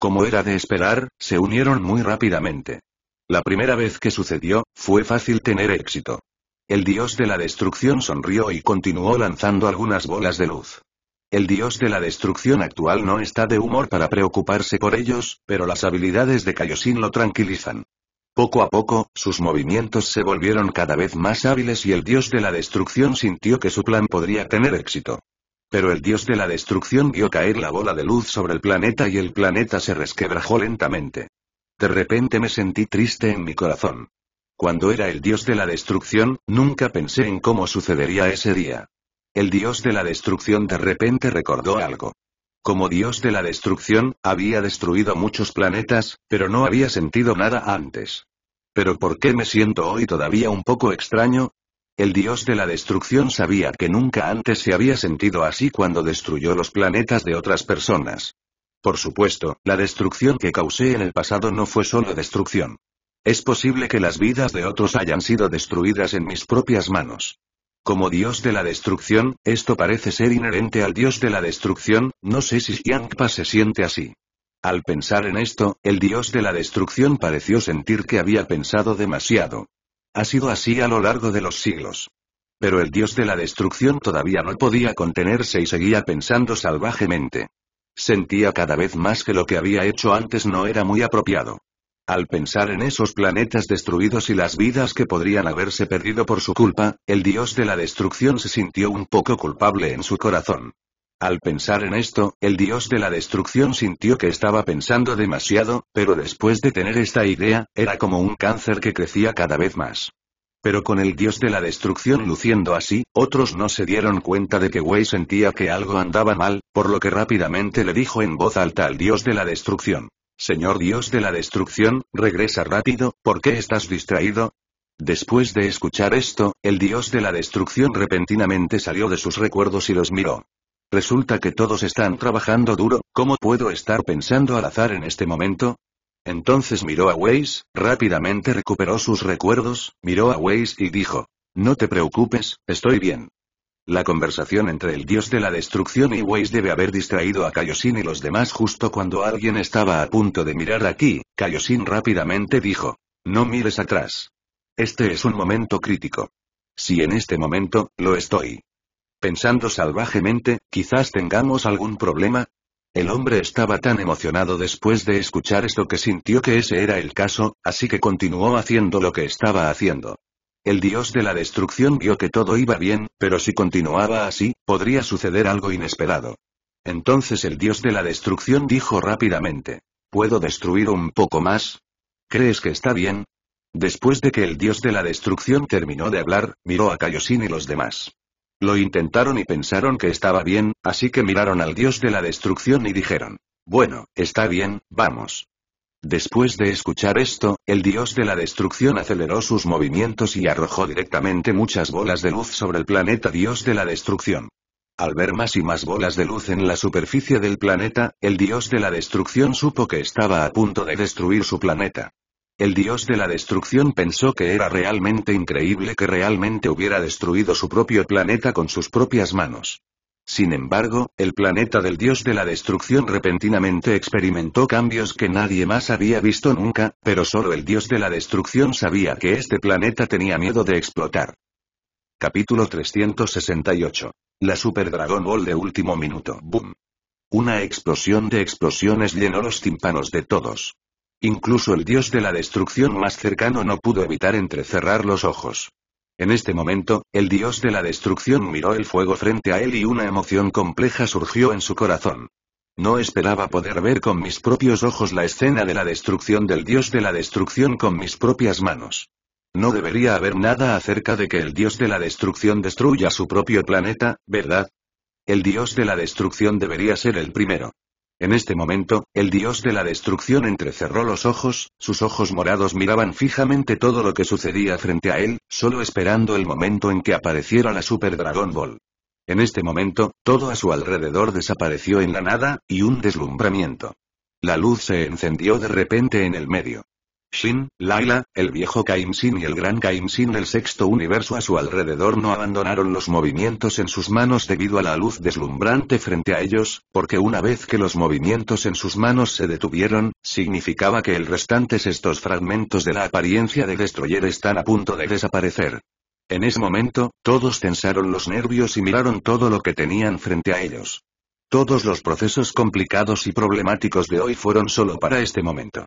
Como era de esperar, se unieron muy rápidamente. La primera vez que sucedió, fue fácil tener éxito. El dios de la destrucción sonrió y continuó lanzando algunas bolas de luz. El dios de la destrucción actual no está de humor para preocuparse por ellos, pero las habilidades de Kaioshin lo tranquilizan. Poco a poco, sus movimientos se volvieron cada vez más hábiles y el dios de la destrucción sintió que su plan podría tener éxito. Pero el dios de la destrucción vio caer la bola de luz sobre el planeta y el planeta se resquebrajó lentamente. De repente me sentí triste en mi corazón. Cuando era el dios de la destrucción, nunca pensé en cómo sucedería ese día. El dios de la destrucción de repente recordó algo. Como dios de la destrucción, había destruido muchos planetas, pero no había sentido nada antes. Pero ¿por qué me siento hoy todavía un poco extraño? El dios de la destrucción sabía que nunca antes se había sentido así cuando destruyó los planetas de otras personas. Por supuesto, la destrucción que causé en el pasado no fue solo destrucción. Es posible que las vidas de otros hayan sido destruidas en mis propias manos. Como dios de la destrucción, esto parece ser inherente al dios de la destrucción, no sé si Xiangpa se siente así. Al pensar en esto, el dios de la destrucción pareció sentir que había pensado demasiado. Ha sido así a lo largo de los siglos. Pero el dios de la destrucción todavía no podía contenerse y seguía pensando salvajemente. Sentía cada vez más que lo que había hecho antes no era muy apropiado. Al pensar en esos planetas destruidos y las vidas que podrían haberse perdido por su culpa, el dios de la destrucción se sintió un poco culpable en su corazón. Al pensar en esto, el dios de la destrucción sintió que estaba pensando demasiado, pero después de tener esta idea, era como un cáncer que crecía cada vez más. Pero con el dios de la destrucción luciendo así, otros no se dieron cuenta de que Wei sentía que algo andaba mal, por lo que rápidamente le dijo en voz alta al dios de la destrucción. Señor Dios de la destrucción, regresa rápido, ¿por qué estás distraído? Después de escuchar esto, el Dios de la destrucción repentinamente salió de sus recuerdos y los miró. Resulta que todos están trabajando duro, ¿cómo puedo estar pensando al azar en este momento? Entonces miró a Weiss, rápidamente recuperó sus recuerdos, miró a Weiss y dijo, No te preocupes, estoy bien. La conversación entre el dios de la destrucción y Weiss debe haber distraído a Kaioshin y los demás justo cuando alguien estaba a punto de mirar aquí, Kaioshin rápidamente dijo. No mires atrás. Este es un momento crítico. Si en este momento, lo estoy. Pensando salvajemente, quizás tengamos algún problema. El hombre estaba tan emocionado después de escuchar esto que sintió que ese era el caso, así que continuó haciendo lo que estaba haciendo. El dios de la destrucción vio que todo iba bien, pero si continuaba así, podría suceder algo inesperado. Entonces el dios de la destrucción dijo rápidamente. ¿Puedo destruir un poco más? ¿Crees que está bien? Después de que el dios de la destrucción terminó de hablar, miró a Kaioshin y los demás. Lo intentaron y pensaron que estaba bien, así que miraron al dios de la destrucción y dijeron. Bueno, está bien, vamos. Después de escuchar esto, el dios de la destrucción aceleró sus movimientos y arrojó directamente muchas bolas de luz sobre el planeta dios de la destrucción. Al ver más y más bolas de luz en la superficie del planeta, el dios de la destrucción supo que estaba a punto de destruir su planeta. El dios de la destrucción pensó que era realmente increíble que realmente hubiera destruido su propio planeta con sus propias manos. Sin embargo, el planeta del dios de la destrucción repentinamente experimentó cambios que nadie más había visto nunca, pero solo el dios de la destrucción sabía que este planeta tenía miedo de explotar. Capítulo 368. La Super Dragon Ball de último minuto. Boom. Una explosión de explosiones llenó los tímpanos de todos. Incluso el dios de la destrucción más cercano no pudo evitar entrecerrar los ojos. En este momento, el dios de la destrucción miró el fuego frente a él y una emoción compleja surgió en su corazón. No esperaba poder ver con mis propios ojos la escena de la destrucción del dios de la destrucción con mis propias manos. No debería haber nada acerca de que el dios de la destrucción destruya su propio planeta, ¿verdad? El dios de la destrucción debería ser el primero. En este momento, el dios de la destrucción entrecerró los ojos, sus ojos morados miraban fijamente todo lo que sucedía frente a él, solo esperando el momento en que apareciera la Super Dragon Ball. En este momento, todo a su alrededor desapareció en la nada, y un deslumbramiento. La luz se encendió de repente en el medio. Shin, Laila, el viejo Kaimsin y el gran Kaimsin del sexto universo a su alrededor no abandonaron los movimientos en sus manos debido a la luz deslumbrante frente a ellos, porque una vez que los movimientos en sus manos se detuvieron, significaba que el restante estos fragmentos de la apariencia de Destroyer están a punto de desaparecer. En ese momento, todos tensaron los nervios y miraron todo lo que tenían frente a ellos. Todos los procesos complicados y problemáticos de hoy fueron solo para este momento.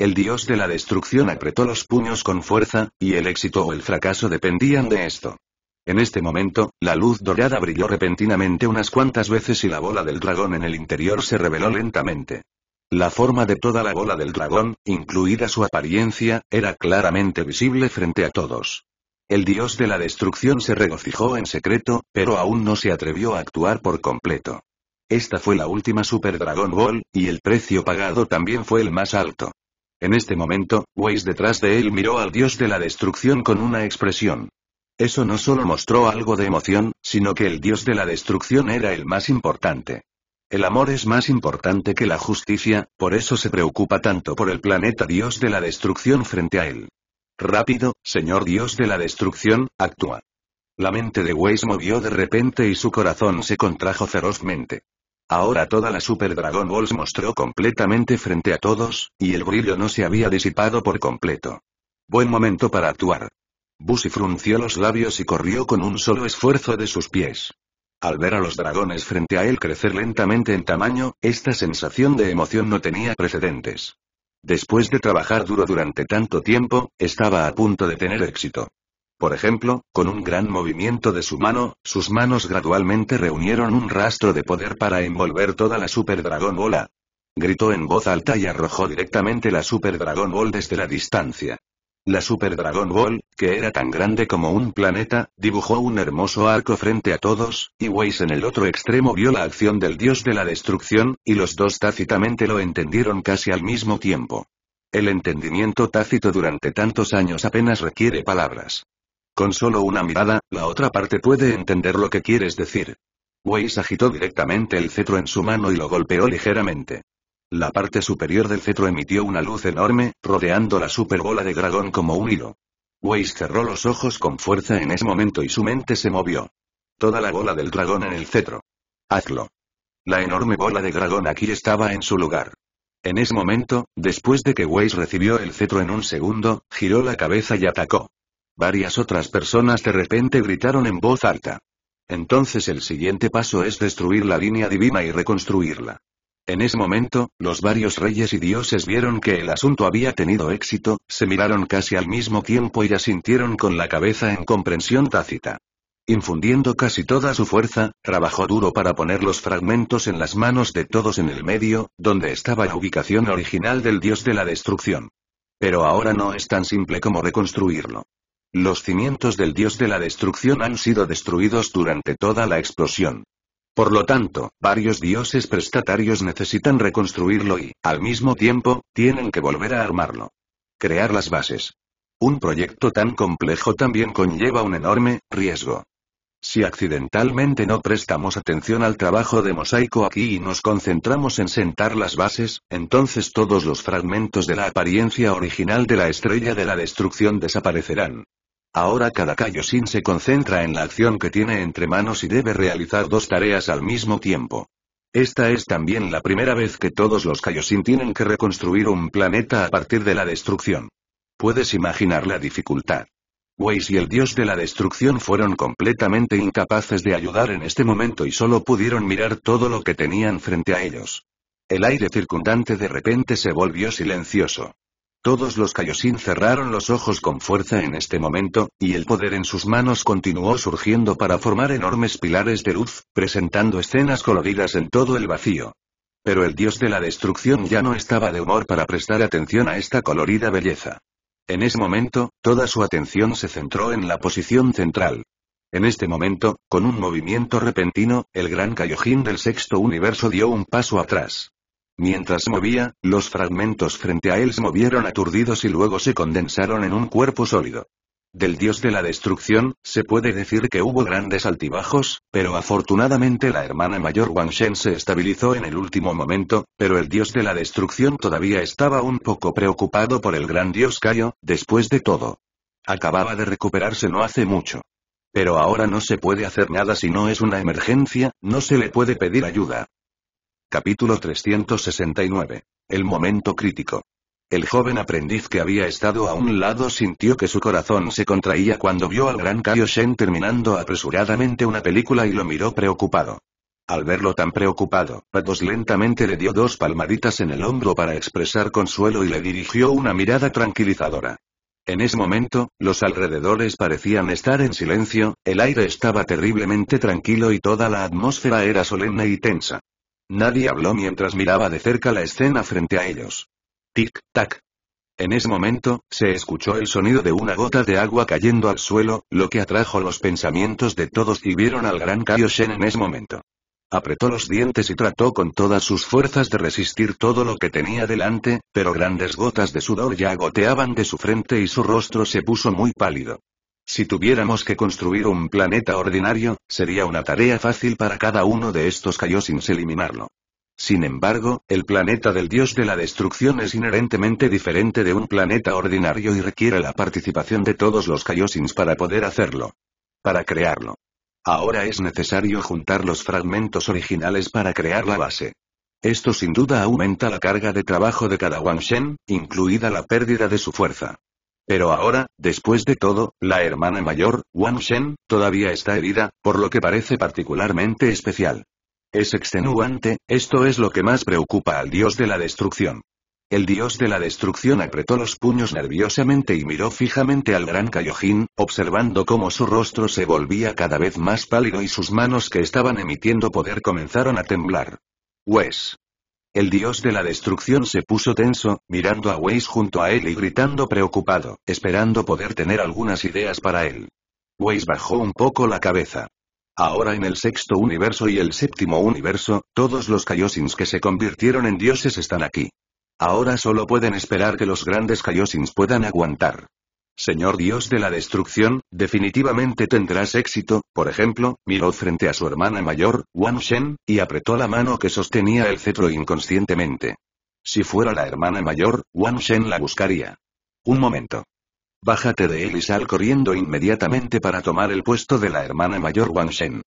El dios de la destrucción apretó los puños con fuerza, y el éxito o el fracaso dependían de esto. En este momento, la luz dorada brilló repentinamente unas cuantas veces y la bola del dragón en el interior se reveló lentamente. La forma de toda la bola del dragón, incluida su apariencia, era claramente visible frente a todos. El dios de la destrucción se regocijó en secreto, pero aún no se atrevió a actuar por completo. Esta fue la última Super Dragon Ball, y el precio pagado también fue el más alto. En este momento, Weiss detrás de él miró al dios de la destrucción con una expresión. Eso no solo mostró algo de emoción, sino que el dios de la destrucción era el más importante. El amor es más importante que la justicia, por eso se preocupa tanto por el planeta dios de la destrucción frente a él. Rápido, señor dios de la destrucción, actúa. La mente de Weiss movió de repente y su corazón se contrajo ferozmente. Ahora toda la Super Dragon Balls mostró completamente frente a todos, y el brillo no se había disipado por completo. Buen momento para actuar. Busy frunció los labios y corrió con un solo esfuerzo de sus pies. Al ver a los dragones frente a él crecer lentamente en tamaño, esta sensación de emoción no tenía precedentes. Después de trabajar duro durante tanto tiempo, estaba a punto de tener éxito. Por ejemplo, con un gran movimiento de su mano, sus manos gradualmente reunieron un rastro de poder para envolver toda la Super Dragon Bola. Gritó en voz alta y arrojó directamente la Super Dragon Ball desde la distancia. La Super Dragon Ball, que era tan grande como un planeta, dibujó un hermoso arco frente a todos, y Weiss en el otro extremo vio la acción del dios de la destrucción, y los dos tácitamente lo entendieron casi al mismo tiempo. El entendimiento tácito durante tantos años apenas requiere palabras. Con solo una mirada, la otra parte puede entender lo que quieres decir. Weiss agitó directamente el cetro en su mano y lo golpeó ligeramente. La parte superior del cetro emitió una luz enorme, rodeando la superbola de dragón como un hilo. Weiss cerró los ojos con fuerza en ese momento y su mente se movió. Toda la bola del dragón en el cetro. Hazlo. La enorme bola de dragón aquí estaba en su lugar. En ese momento, después de que Weiss recibió el cetro en un segundo, giró la cabeza y atacó. Varias otras personas de repente gritaron en voz alta. Entonces el siguiente paso es destruir la línea divina y reconstruirla. En ese momento, los varios reyes y dioses vieron que el asunto había tenido éxito, se miraron casi al mismo tiempo y asintieron con la cabeza en comprensión tácita. Infundiendo casi toda su fuerza, trabajó duro para poner los fragmentos en las manos de todos en el medio, donde estaba la ubicación original del dios de la destrucción. Pero ahora no es tan simple como reconstruirlo. Los cimientos del dios de la destrucción han sido destruidos durante toda la explosión. Por lo tanto, varios dioses prestatarios necesitan reconstruirlo y, al mismo tiempo, tienen que volver a armarlo. Crear las bases. Un proyecto tan complejo también conlleva un enorme riesgo. Si accidentalmente no prestamos atención al trabajo de mosaico aquí y nos concentramos en sentar las bases, entonces todos los fragmentos de la apariencia original de la estrella de la destrucción desaparecerán. Ahora cada Kaioshin se concentra en la acción que tiene entre manos y debe realizar dos tareas al mismo tiempo. Esta es también la primera vez que todos los Kaioshin tienen que reconstruir un planeta a partir de la destrucción. Puedes imaginar la dificultad. Weiss y el dios de la destrucción fueron completamente incapaces de ayudar en este momento y solo pudieron mirar todo lo que tenían frente a ellos. El aire circundante de repente se volvió silencioso. Todos los Kaioshin cerraron los ojos con fuerza en este momento, y el poder en sus manos continuó surgiendo para formar enormes pilares de luz, presentando escenas coloridas en todo el vacío. Pero el dios de la destrucción ya no estaba de humor para prestar atención a esta colorida belleza. En ese momento, toda su atención se centró en la posición central. En este momento, con un movimiento repentino, el gran Kaioshin del sexto universo dio un paso atrás. Mientras movía, los fragmentos frente a él se movieron aturdidos y luego se condensaron en un cuerpo sólido. Del dios de la destrucción, se puede decir que hubo grandes altibajos, pero afortunadamente la hermana mayor Wang Shen se estabilizó en el último momento, pero el dios de la destrucción todavía estaba un poco preocupado por el gran dios Kaio, después de todo. Acababa de recuperarse no hace mucho. Pero ahora no se puede hacer nada si no es una emergencia, no se le puede pedir ayuda. Capítulo 369. El momento crítico. El joven aprendiz que había estado a un lado sintió que su corazón se contraía cuando vio al gran Kaioshen terminando apresuradamente una película y lo miró preocupado. Al verlo tan preocupado, Patos lentamente le dio dos palmaditas en el hombro para expresar consuelo y le dirigió una mirada tranquilizadora. En ese momento, los alrededores parecían estar en silencio, el aire estaba terriblemente tranquilo y toda la atmósfera era solemne y tensa. Nadie habló mientras miraba de cerca la escena frente a ellos. Tic, tac. En ese momento, se escuchó el sonido de una gota de agua cayendo al suelo, lo que atrajo los pensamientos de todos y vieron al gran Kaioshen en ese momento. Apretó los dientes y trató con todas sus fuerzas de resistir todo lo que tenía delante, pero grandes gotas de sudor ya goteaban de su frente y su rostro se puso muy pálido. Si tuviéramos que construir un planeta ordinario, sería una tarea fácil para cada uno de estos Kayosins eliminarlo. Sin embargo, el planeta del dios de la destrucción es inherentemente diferente de un planeta ordinario y requiere la participación de todos los Kaiosins para poder hacerlo. Para crearlo. Ahora es necesario juntar los fragmentos originales para crear la base. Esto sin duda aumenta la carga de trabajo de cada Wanshen, incluida la pérdida de su fuerza. Pero ahora, después de todo, la hermana mayor, Wang Shen, todavía está herida, por lo que parece particularmente especial. Es extenuante, esto es lo que más preocupa al dios de la destrucción. El dios de la destrucción apretó los puños nerviosamente y miró fijamente al gran Kaiojin, observando cómo su rostro se volvía cada vez más pálido y sus manos que estaban emitiendo poder comenzaron a temblar. Wes. Pues, el dios de la destrucción se puso tenso, mirando a Weiss junto a él y gritando preocupado, esperando poder tener algunas ideas para él. Weiss bajó un poco la cabeza. Ahora en el sexto universo y el séptimo universo, todos los Kaiosins que se convirtieron en dioses están aquí. Ahora solo pueden esperar que los grandes Kaiosins puedan aguantar. Señor Dios de la destrucción, definitivamente tendrás éxito, por ejemplo, miró frente a su hermana mayor, Wang Shen, y apretó la mano que sostenía el cetro inconscientemente. Si fuera la hermana mayor, Wang Shen la buscaría. Un momento. Bájate de él y sal corriendo inmediatamente para tomar el puesto de la hermana mayor Wang Shen.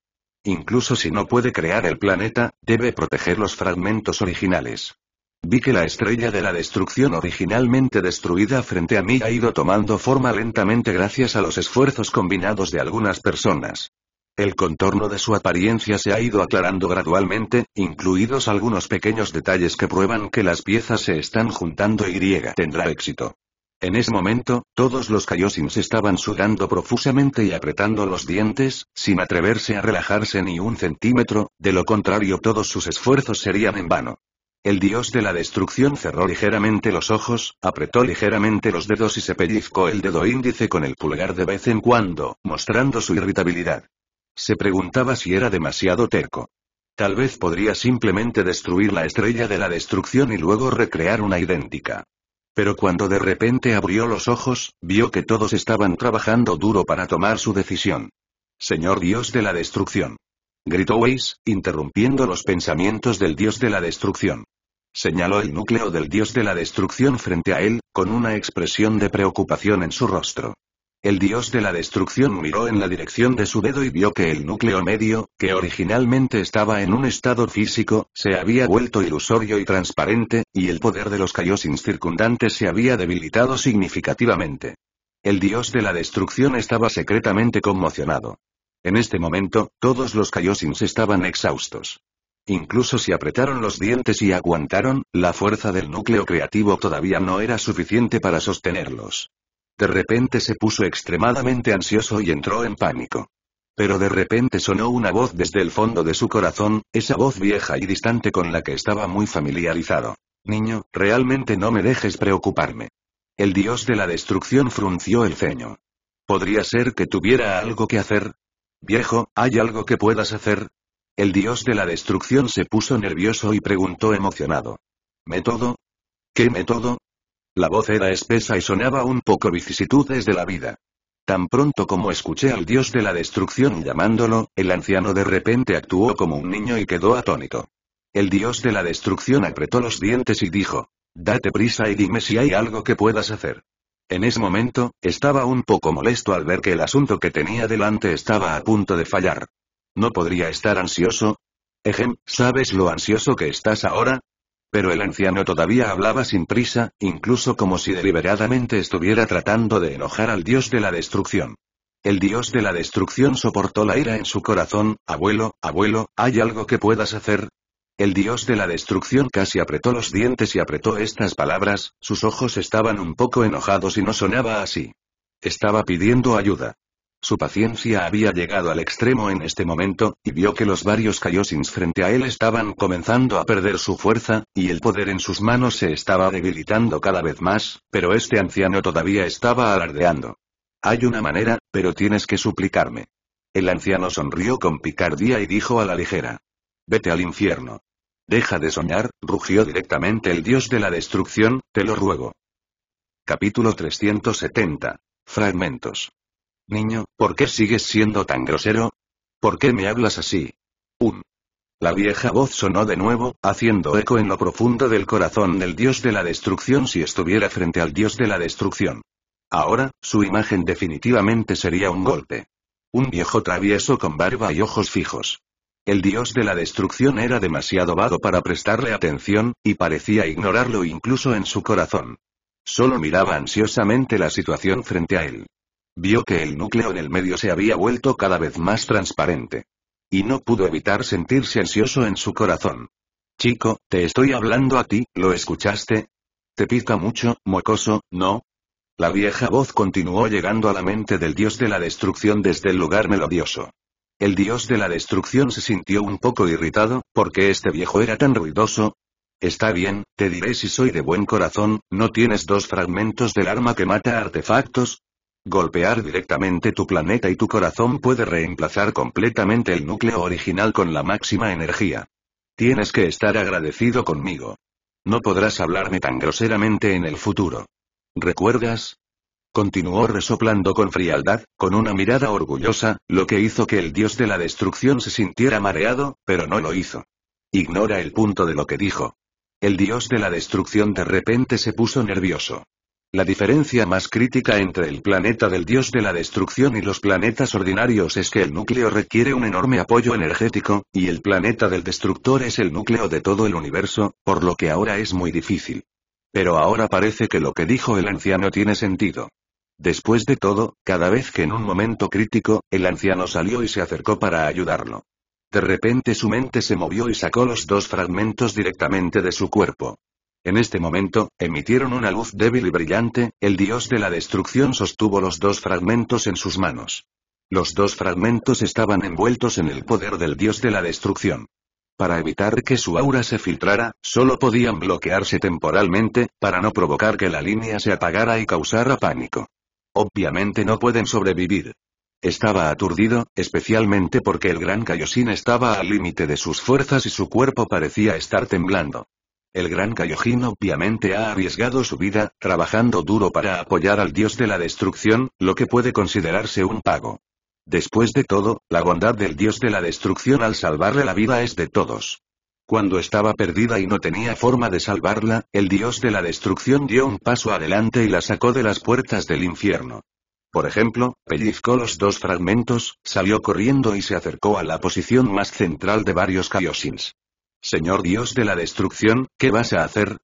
Incluso si no puede crear el planeta, debe proteger los fragmentos originales. Vi que la estrella de la destrucción originalmente destruida frente a mí ha ido tomando forma lentamente gracias a los esfuerzos combinados de algunas personas. El contorno de su apariencia se ha ido aclarando gradualmente, incluidos algunos pequeños detalles que prueban que las piezas se están juntando y tendrá éxito. En ese momento, todos los Kaiosins estaban sudando profusamente y apretando los dientes, sin atreverse a relajarse ni un centímetro, de lo contrario todos sus esfuerzos serían en vano. El dios de la destrucción cerró ligeramente los ojos, apretó ligeramente los dedos y se pellizcó el dedo índice con el pulgar de vez en cuando, mostrando su irritabilidad. Se preguntaba si era demasiado terco. Tal vez podría simplemente destruir la estrella de la destrucción y luego recrear una idéntica. Pero cuando de repente abrió los ojos, vio que todos estaban trabajando duro para tomar su decisión. Señor Dios de la Destrucción. Gritó Weiss, interrumpiendo los pensamientos del Dios de la Destrucción. Señaló el núcleo del dios de la destrucción frente a él, con una expresión de preocupación en su rostro. El dios de la destrucción miró en la dirección de su dedo y vio que el núcleo medio, que originalmente estaba en un estado físico, se había vuelto ilusorio y transparente, y el poder de los Kaiosins circundantes se había debilitado significativamente. El dios de la destrucción estaba secretamente conmocionado. En este momento, todos los Kaiosins estaban exhaustos. Incluso si apretaron los dientes y aguantaron, la fuerza del núcleo creativo todavía no era suficiente para sostenerlos. De repente se puso extremadamente ansioso y entró en pánico. Pero de repente sonó una voz desde el fondo de su corazón, esa voz vieja y distante con la que estaba muy familiarizado. Niño, realmente no me dejes preocuparme. El dios de la destrucción frunció el ceño. ¿Podría ser que tuviera algo que hacer? Viejo, ¿hay algo que puedas hacer? El dios de la destrucción se puso nervioso y preguntó emocionado. ¿Método? ¿Qué método? La voz era espesa y sonaba un poco vicisitudes de la vida. Tan pronto como escuché al dios de la destrucción llamándolo, el anciano de repente actuó como un niño y quedó atónito. El dios de la destrucción apretó los dientes y dijo, Date prisa y dime si hay algo que puedas hacer. En ese momento, estaba un poco molesto al ver que el asunto que tenía delante estaba a punto de fallar. ¿No podría estar ansioso? Ejem, ¿sabes lo ansioso que estás ahora? Pero el anciano todavía hablaba sin prisa, incluso como si deliberadamente estuviera tratando de enojar al dios de la destrucción. El dios de la destrucción soportó la ira en su corazón, abuelo, abuelo, ¿hay algo que puedas hacer? El dios de la destrucción casi apretó los dientes y apretó estas palabras, sus ojos estaban un poco enojados y no sonaba así. Estaba pidiendo ayuda. Su paciencia había llegado al extremo en este momento, y vio que los varios Kaiosins frente a él estaban comenzando a perder su fuerza, y el poder en sus manos se estaba debilitando cada vez más, pero este anciano todavía estaba alardeando. Hay una manera, pero tienes que suplicarme. El anciano sonrió con picardía y dijo a la ligera. Vete al infierno. Deja de soñar, rugió directamente el dios de la destrucción, te lo ruego. Capítulo 370. Fragmentos. Niño, ¿por qué sigues siendo tan grosero? ¿Por qué me hablas así? Un. La vieja voz sonó de nuevo, haciendo eco en lo profundo del corazón del dios de la destrucción si estuviera frente al dios de la destrucción. Ahora, su imagen definitivamente sería un golpe. Un viejo travieso con barba y ojos fijos. El dios de la destrucción era demasiado vago para prestarle atención, y parecía ignorarlo incluso en su corazón. Solo miraba ansiosamente la situación frente a él. Vio que el núcleo en el medio se había vuelto cada vez más transparente. Y no pudo evitar sentirse ansioso en su corazón. Chico, te estoy hablando a ti, ¿lo escuchaste? Te pica mucho, mocoso, ¿no? La vieja voz continuó llegando a la mente del dios de la destrucción desde el lugar melodioso. El dios de la destrucción se sintió un poco irritado, porque este viejo era tan ruidoso. Está bien, te diré si soy de buen corazón, ¿no tienes dos fragmentos del arma que mata artefactos? Golpear directamente tu planeta y tu corazón puede reemplazar completamente el núcleo original con la máxima energía. Tienes que estar agradecido conmigo. No podrás hablarme tan groseramente en el futuro. ¿Recuerdas? Continuó resoplando con frialdad, con una mirada orgullosa, lo que hizo que el dios de la destrucción se sintiera mareado, pero no lo hizo. Ignora el punto de lo que dijo. El dios de la destrucción de repente se puso nervioso. La diferencia más crítica entre el planeta del dios de la destrucción y los planetas ordinarios es que el núcleo requiere un enorme apoyo energético, y el planeta del destructor es el núcleo de todo el universo, por lo que ahora es muy difícil. Pero ahora parece que lo que dijo el anciano tiene sentido. Después de todo, cada vez que en un momento crítico, el anciano salió y se acercó para ayudarlo. De repente su mente se movió y sacó los dos fragmentos directamente de su cuerpo. En este momento, emitieron una luz débil y brillante, el dios de la destrucción sostuvo los dos fragmentos en sus manos. Los dos fragmentos estaban envueltos en el poder del dios de la destrucción. Para evitar que su aura se filtrara, solo podían bloquearse temporalmente, para no provocar que la línea se apagara y causara pánico. Obviamente no pueden sobrevivir. Estaba aturdido, especialmente porque el gran Kaioshin estaba al límite de sus fuerzas y su cuerpo parecía estar temblando. El gran Kaioshin obviamente ha arriesgado su vida, trabajando duro para apoyar al dios de la destrucción, lo que puede considerarse un pago. Después de todo, la bondad del dios de la destrucción al salvarle la vida es de todos. Cuando estaba perdida y no tenía forma de salvarla, el dios de la destrucción dio un paso adelante y la sacó de las puertas del infierno. Por ejemplo, pellizcó los dos fragmentos, salió corriendo y se acercó a la posición más central de varios Kaioshins. Señor Dios de la Destrucción, ¿qué vas a hacer?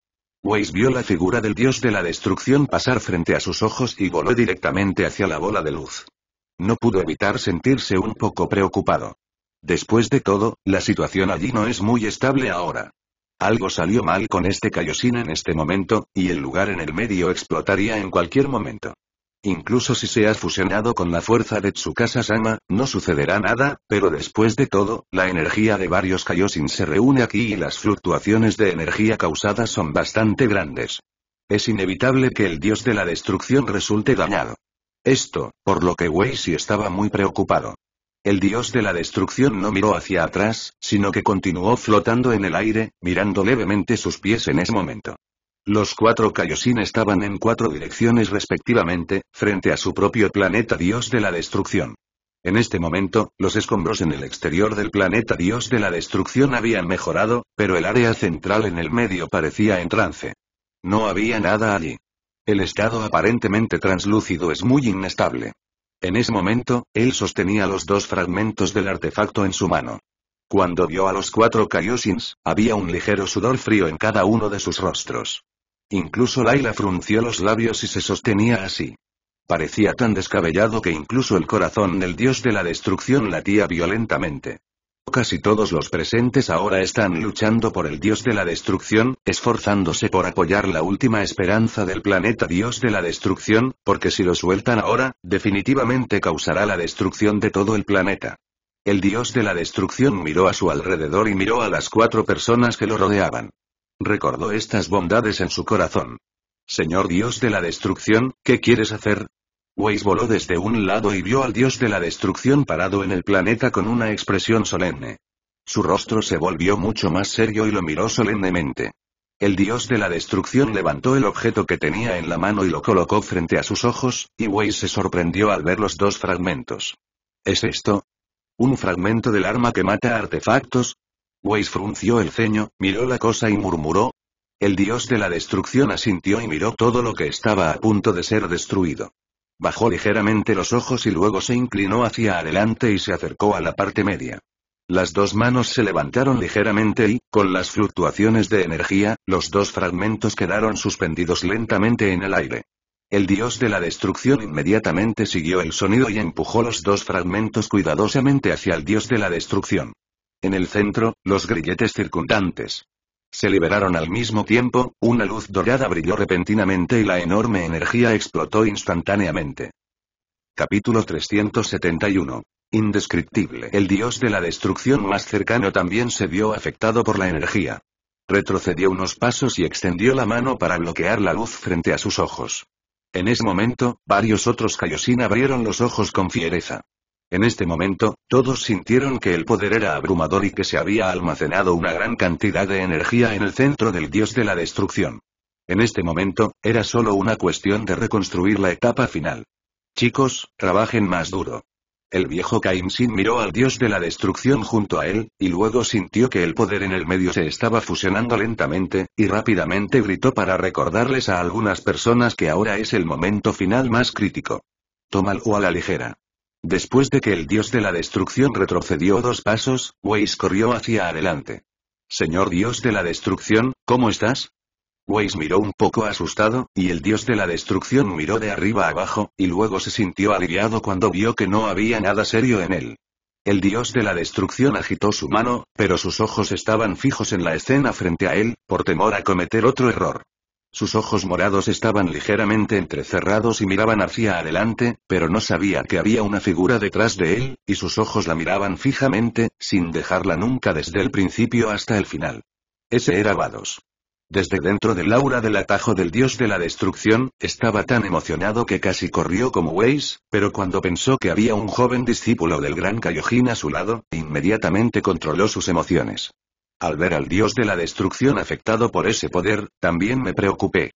Weiss vio la figura del Dios de la Destrucción pasar frente a sus ojos y voló directamente hacia la bola de luz. No pudo evitar sentirse un poco preocupado. Después de todo, la situación allí no es muy estable ahora. Algo salió mal con este cayosín en este momento, y el lugar en el medio explotaría en cualquier momento. Incluso si se ha fusionado con la fuerza de Tsukasa-sama, no sucederá nada, pero después de todo, la energía de varios Kaioshin se reúne aquí y las fluctuaciones de energía causadas son bastante grandes. Es inevitable que el dios de la destrucción resulte dañado. Esto, por lo que Weishi estaba muy preocupado. El dios de la destrucción no miró hacia atrás, sino que continuó flotando en el aire, mirando levemente sus pies en ese momento. Los cuatro Kaioshin estaban en cuatro direcciones respectivamente, frente a su propio planeta dios de la destrucción. En este momento, los escombros en el exterior del planeta dios de la destrucción habían mejorado, pero el área central en el medio parecía en trance. No había nada allí. El estado aparentemente translúcido es muy inestable. En ese momento, él sostenía los dos fragmentos del artefacto en su mano. Cuando vio a los cuatro Kaiosins, había un ligero sudor frío en cada uno de sus rostros. Incluso Laila frunció los labios y se sostenía así. Parecía tan descabellado que incluso el corazón del dios de la destrucción latía violentamente. Casi todos los presentes ahora están luchando por el dios de la destrucción, esforzándose por apoyar la última esperanza del planeta dios de la destrucción, porque si lo sueltan ahora, definitivamente causará la destrucción de todo el planeta. El dios de la destrucción miró a su alrededor y miró a las cuatro personas que lo rodeaban. Recordó estas bondades en su corazón. Señor Dios de la destrucción, ¿qué quieres hacer? Weiss voló desde un lado y vio al Dios de la destrucción parado en el planeta con una expresión solemne. Su rostro se volvió mucho más serio y lo miró solemnemente. El dios de la destrucción levantó el objeto que tenía en la mano y lo colocó frente a sus ojos, y Weiss se sorprendió al ver los dos fragmentos. ¿Es esto? ¿Un fragmento del arma que mata artefactos? Weiss frunció el ceño, miró la cosa y murmuró. El dios de la destrucción asintió y miró todo lo que estaba a punto de ser destruido. Bajó ligeramente los ojos y luego se inclinó hacia adelante y se acercó a la parte media. Las dos manos se levantaron ligeramente y, con las fluctuaciones de energía, los dos fragmentos quedaron suspendidos lentamente en el aire. El dios de la destrucción inmediatamente siguió el sonido y empujó los dos fragmentos cuidadosamente hacia el dios de la destrucción. En el centro, los grilletes circundantes. Se liberaron al mismo tiempo, una luz dorada brilló repentinamente y la enorme energía explotó instantáneamente. Capítulo 371. Indescriptible. El dios de la destrucción más cercano también se vio afectado por la energía. Retrocedió unos pasos y extendió la mano para bloquear la luz frente a sus ojos. En ese momento, varios otros Kaioshin abrieron los ojos con fiereza. En este momento, todos sintieron que el poder era abrumador y que se había almacenado una gran cantidad de energía en el centro del dios de la destrucción. En este momento, era solo una cuestión de reconstruir la etapa final. Chicos, trabajen más duro. El viejo Kaimsin miró al dios de la destrucción junto a él, y luego sintió que el poder en el medio se estaba fusionando lentamente, y rápidamente gritó para recordarles a algunas personas que ahora es el momento final más crítico. Tómalo a la ligera. Después de que el dios de la destrucción retrocedió dos pasos, Weiss corrió hacia adelante. Señor dios de la destrucción, ¿cómo estás? Weiss miró un poco asustado, y el dios de la destrucción miró de arriba abajo, y luego se sintió aliviado cuando vio que no había nada serio en él. El dios de la destrucción agitó su mano, pero sus ojos estaban fijos en la escena frente a él, por temor a cometer otro error. Sus ojos morados estaban ligeramente entrecerrados y miraban hacia adelante, pero no sabía que había una figura detrás de él, y sus ojos la miraban fijamente, sin dejarla nunca desde el principio hasta el final. Ese era Vados. Desde dentro del aura del atajo del dios de la destrucción, estaba tan emocionado que casi corrió como Weiss, pero cuando pensó que había un joven discípulo del gran Kaiojin a su lado, inmediatamente controló sus emociones. Al ver al dios de la destrucción afectado por ese poder, también me preocupé.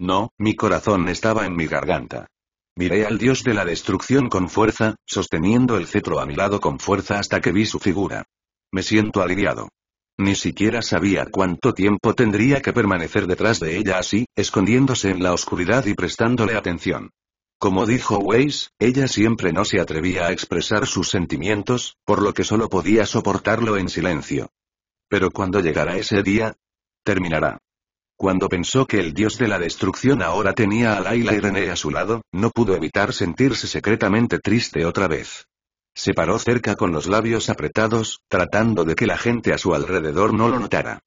No, mi corazón estaba en mi garganta. Miré al dios de la destrucción con fuerza, sosteniendo el cetro a mi lado con fuerza hasta que vi su figura. Me siento aliviado. Ni siquiera sabía cuánto tiempo tendría que permanecer detrás de ella así, escondiéndose en la oscuridad y prestándole atención. Como dijo Weiss, ella siempre no se atrevía a expresar sus sentimientos, por lo que solo podía soportarlo en silencio. Pero cuando llegará ese día, terminará. Cuando pensó que el dios de la destrucción ahora tenía a Laila y René a su lado, no pudo evitar sentirse secretamente triste otra vez. Se paró cerca con los labios apretados, tratando de que la gente a su alrededor no lo notara.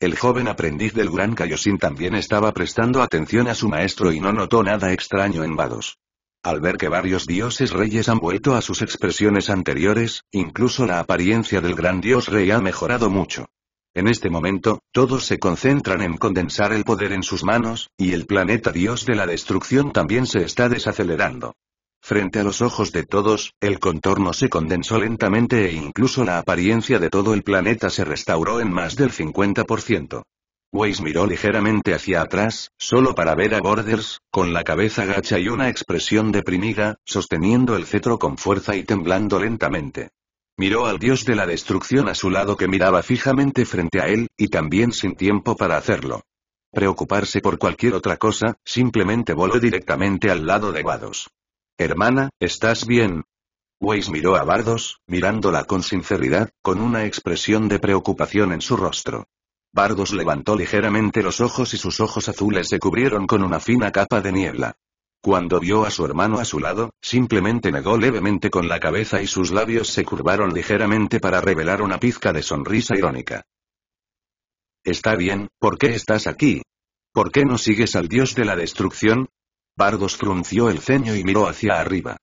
El joven aprendiz del gran Cayosín también estaba prestando atención a su maestro y no notó nada extraño en Vados. Al ver que varios dioses reyes han vuelto a sus expresiones anteriores, incluso la apariencia del gran dios rey ha mejorado mucho. En este momento, todos se concentran en condensar el poder en sus manos, y el planeta dios de la destrucción también se está desacelerando. Frente a los ojos de todos, el contorno se condensó lentamente e incluso la apariencia de todo el planeta se restauró en más del 50%. Weiss miró ligeramente hacia atrás, solo para ver a Borders, con la cabeza gacha y una expresión deprimida, sosteniendo el cetro con fuerza y temblando lentamente. Miró al dios de la destrucción a su lado que miraba fijamente frente a él, y también sin tiempo para hacerlo. Preocuparse por cualquier otra cosa, simplemente voló directamente al lado de Vados. Hermana, ¿estás bien? Weiss miró a Bardos, mirándola con sinceridad, con una expresión de preocupación en su rostro. Bardos levantó ligeramente los ojos y sus ojos azules se cubrieron con una fina capa de niebla. Cuando vio a su hermano a su lado, simplemente negó levemente con la cabeza y sus labios se curvaron ligeramente para revelar una pizca de sonrisa irónica. Está bien, ¿por qué estás aquí? ¿Por qué no sigues al dios de la destrucción? Bardos frunció el ceño y miró hacia arriba.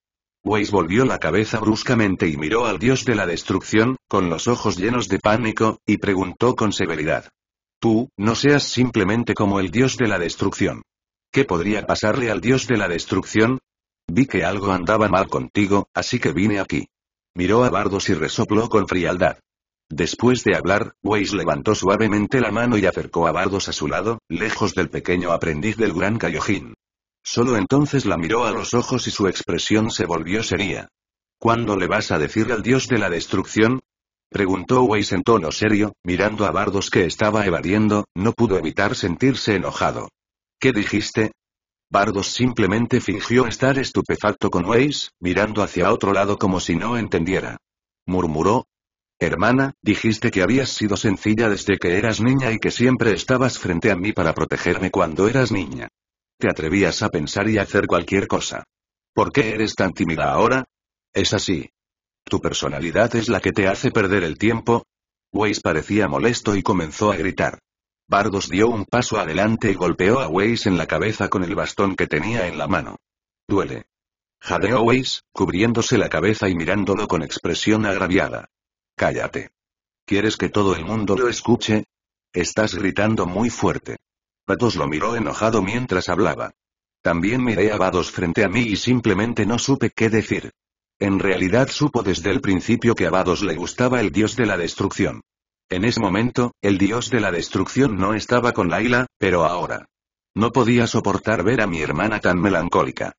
Weiss volvió la cabeza bruscamente y miró al dios de la destrucción, con los ojos llenos de pánico, y preguntó con severidad. Tú, no seas simplemente como el dios de la destrucción. ¿Qué podría pasarle al dios de la destrucción? Vi que algo andaba mal contigo, así que vine aquí. Miró a Bardos y resopló con frialdad. Después de hablar, Weiss levantó suavemente la mano y acercó a Bardos a su lado, lejos del pequeño aprendiz del gran Cayojín. Solo entonces la miró a los ojos y su expresión se volvió seria. ¿Cuándo le vas a decir al dios de la destrucción? Preguntó Weiss en tono serio, mirando a Bardos que estaba evadiendo, no pudo evitar sentirse enojado. ¿Qué dijiste? Bardos simplemente fingió estar estupefacto con Weiss, mirando hacia otro lado como si no entendiera. Murmuró. Hermana, dijiste que habías sido sencilla desde que eras niña y que siempre estabas frente a mí para protegerme cuando eras niña. Te atrevías a pensar y hacer cualquier cosa. ¿Por qué eres tan tímida ahora? Es así, tu personalidad es la que te hace perder el tiempo. Weiss parecía molesto y comenzó a gritar. Bardos dio un paso adelante y golpeó a Weiss en la cabeza con el bastón que tenía en la mano. Duele. Jadeó Weiss, cubriéndose la cabeza y mirándolo con expresión agraviada. Cállate. ¿Quieres que todo el mundo lo escuche? Estás gritando muy fuerte. Bardos lo miró enojado mientras hablaba. También miré a Bardos frente a mí y simplemente no supe qué decir. En realidad supo desde el principio que a Bados le gustaba el dios de la destrucción. En ese momento, el dios de la destrucción no estaba con Laila, pero ahora. No podía soportar ver a mi hermana tan melancólica.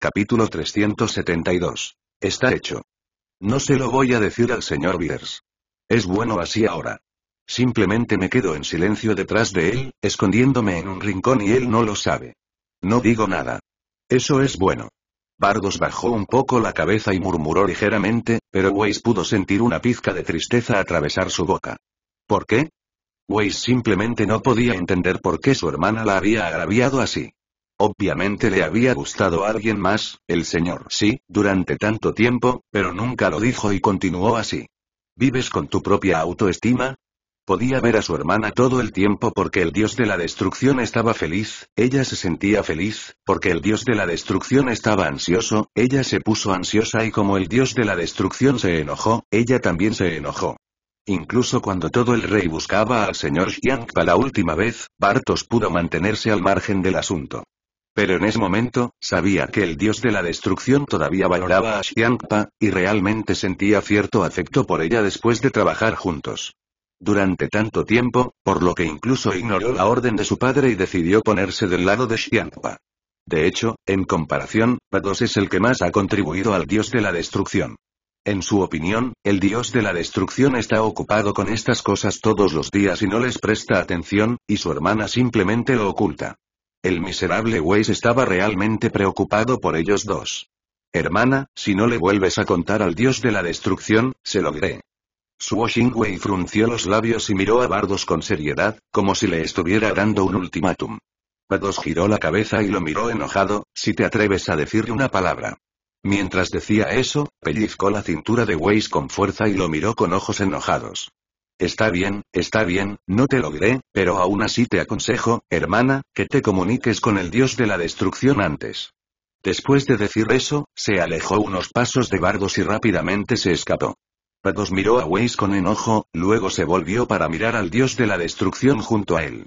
Capítulo 372. Está hecho. No se lo voy a decir al señor Beers. Es bueno así ahora. Simplemente me quedo en silencio detrás de él, escondiéndome en un rincón y él no lo sabe. No digo nada. Eso es bueno. Bardos bajó un poco la cabeza y murmuró ligeramente, pero Weiss pudo sentir una pizca de tristeza atravesar su boca. ¿Por qué? Weiss simplemente no podía entender por qué su hermana la había agraviado así. Obviamente le había gustado a alguien más, el señor sí, durante tanto tiempo, pero nunca lo dijo y continuó así. ¿Vives con tu propia autoestima? Podía ver a su hermana todo el tiempo porque el dios de la destrucción estaba feliz, ella se sentía feliz, porque el dios de la destrucción estaba ansioso, ella se puso ansiosa y como el dios de la destrucción se enojó, ella también se enojó. Incluso cuando todo el rey buscaba al señor Xiangpa la última vez, Bartos pudo mantenerse al margen del asunto. Pero en ese momento, sabía que el dios de la destrucción todavía valoraba a Xiangpa, y realmente sentía cierto afecto por ella después de trabajar juntos durante tanto tiempo, por lo que incluso ignoró la orden de su padre y decidió ponerse del lado de Xianhua. De hecho, en comparación, Pados es el que más ha contribuido al dios de la destrucción. En su opinión, el dios de la destrucción está ocupado con estas cosas todos los días y no les presta atención, y su hermana simplemente lo oculta. El miserable Weiss estaba realmente preocupado por ellos dos. Hermana, si no le vuelves a contar al dios de la destrucción, se lo diré. Su Wei frunció los labios y miró a Bardos con seriedad, como si le estuviera dando un ultimátum. Bardos giró la cabeza y lo miró enojado, si te atreves a decirle una palabra. Mientras decía eso, pellizcó la cintura de Weis con fuerza y lo miró con ojos enojados. Está bien, está bien, no te logré, pero aún así te aconsejo, hermana, que te comuniques con el dios de la destrucción antes. Después de decir eso, se alejó unos pasos de Bardos y rápidamente se escapó. Patos miró a Weiss con enojo, luego se volvió para mirar al dios de la destrucción junto a él.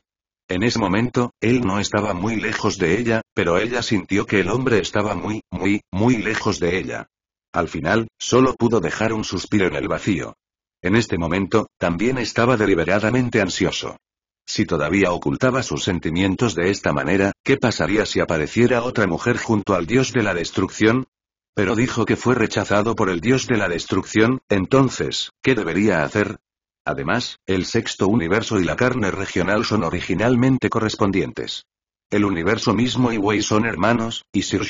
En ese momento, él no estaba muy lejos de ella, pero ella sintió que el hombre estaba muy, muy, muy lejos de ella. Al final, solo pudo dejar un suspiro en el vacío. En este momento, también estaba deliberadamente ansioso. Si todavía ocultaba sus sentimientos de esta manera, ¿qué pasaría si apareciera otra mujer junto al dios de la destrucción? Pero dijo que fue rechazado por el dios de la destrucción, entonces, ¿qué debería hacer? Además, el sexto universo y la carne regional son originalmente correspondientes. El universo mismo y Wei son hermanos, y Sir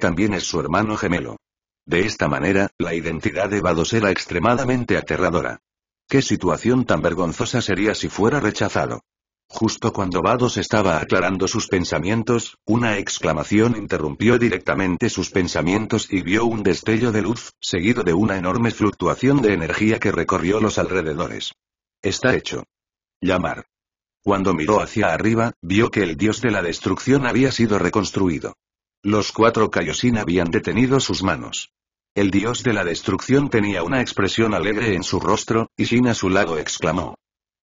también es su hermano gemelo. De esta manera, la identidad de Vados era extremadamente aterradora. ¿Qué situación tan vergonzosa sería si fuera rechazado? Justo cuando Vados estaba aclarando sus pensamientos, una exclamación interrumpió directamente sus pensamientos y vio un destello de luz, seguido de una enorme fluctuación de energía que recorrió los alrededores. Está hecho. Llamar. Cuando miró hacia arriba, vio que el dios de la destrucción había sido reconstruido. Los cuatro Kaioshin habían detenido sus manos. El dios de la destrucción tenía una expresión alegre en su rostro, y Shin a su lado exclamó.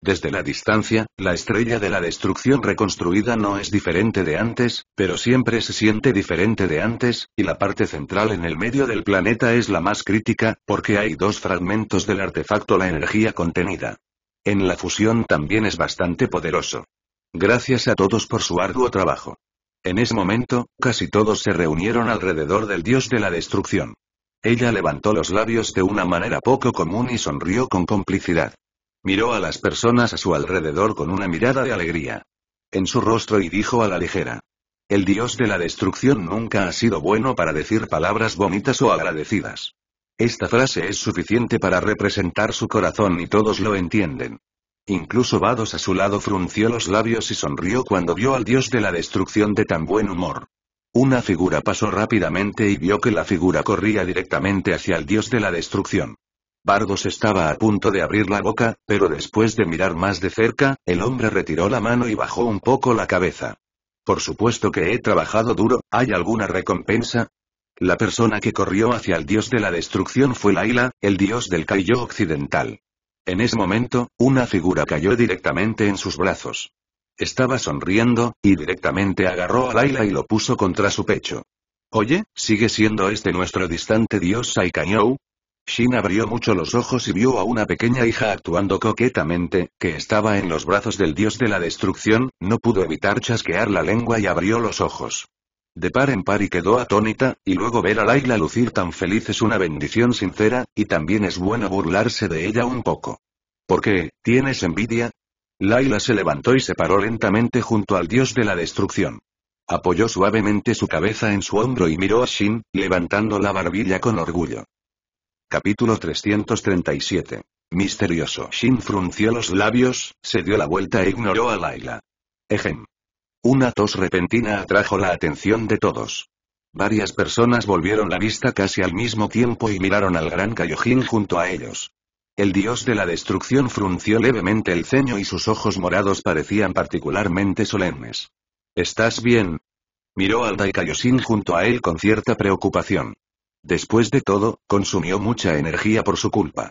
Desde la distancia, la estrella de la destrucción reconstruida no es diferente de antes, pero siempre se siente diferente de antes, y la parte central en el medio del planeta es la más crítica, porque hay dos fragmentos del artefacto la energía contenida. En la fusión también es bastante poderoso. Gracias a todos por su arduo trabajo. En ese momento, casi todos se reunieron alrededor del dios de la destrucción. Ella levantó los labios de una manera poco común y sonrió con complicidad. Miró a las personas a su alrededor con una mirada de alegría. En su rostro y dijo a la ligera. El dios de la destrucción nunca ha sido bueno para decir palabras bonitas o agradecidas. Esta frase es suficiente para representar su corazón y todos lo entienden. Incluso Vados a su lado frunció los labios y sonrió cuando vio al dios de la destrucción de tan buen humor. Una figura pasó rápidamente y vio que la figura corría directamente hacia el dios de la destrucción. Bardos estaba a punto de abrir la boca, pero después de mirar más de cerca, el hombre retiró la mano y bajó un poco la cabeza. Por supuesto que he trabajado duro, ¿hay alguna recompensa? La persona que corrió hacia el dios de la destrucción fue Laila, el dios del cayó occidental. En ese momento, una figura cayó directamente en sus brazos. Estaba sonriendo, y directamente agarró a Laila y lo puso contra su pecho. Oye, ¿sigue siendo este nuestro distante dios Saikañou? Shin abrió mucho los ojos y vio a una pequeña hija actuando coquetamente, que estaba en los brazos del dios de la destrucción, no pudo evitar chasquear la lengua y abrió los ojos. De par en par y quedó atónita, y luego ver a Laila lucir tan feliz es una bendición sincera, y también es bueno burlarse de ella un poco. ¿Por qué? ¿Tienes envidia? Laila se levantó y se paró lentamente junto al dios de la destrucción. Apoyó suavemente su cabeza en su hombro y miró a Shin, levantando la barbilla con orgullo. Capítulo 337. Misterioso. Shin frunció los labios, se dio la vuelta e ignoró a Laila. Ejem. Una tos repentina atrajo la atención de todos. Varias personas volvieron la vista casi al mismo tiempo y miraron al gran Kaiojin junto a ellos. El dios de la destrucción frunció levemente el ceño y sus ojos morados parecían particularmente solemnes. ¿Estás bien? Miró al Daikaioshin junto a él con cierta preocupación. Después de todo, consumió mucha energía por su culpa.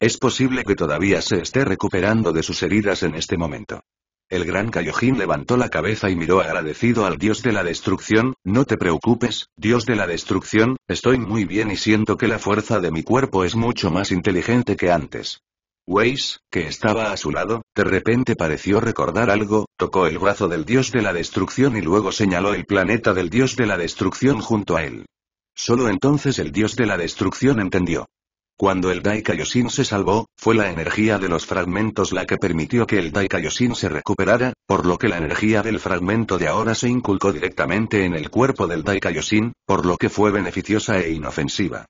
Es posible que todavía se esté recuperando de sus heridas en este momento. El gran cayojin levantó la cabeza y miró agradecido al dios de la destrucción, no te preocupes, dios de la destrucción, estoy muy bien y siento que la fuerza de mi cuerpo es mucho más inteligente que antes. Weiss, que estaba a su lado, de repente pareció recordar algo, tocó el brazo del dios de la destrucción y luego señaló el planeta del dios de la destrucción junto a él. Solo entonces el dios de la destrucción entendió. Cuando el Dai se salvó, fue la energía de los fragmentos la que permitió que el Dai se recuperara, por lo que la energía del fragmento de ahora se inculcó directamente en el cuerpo del Dai por lo que fue beneficiosa e inofensiva.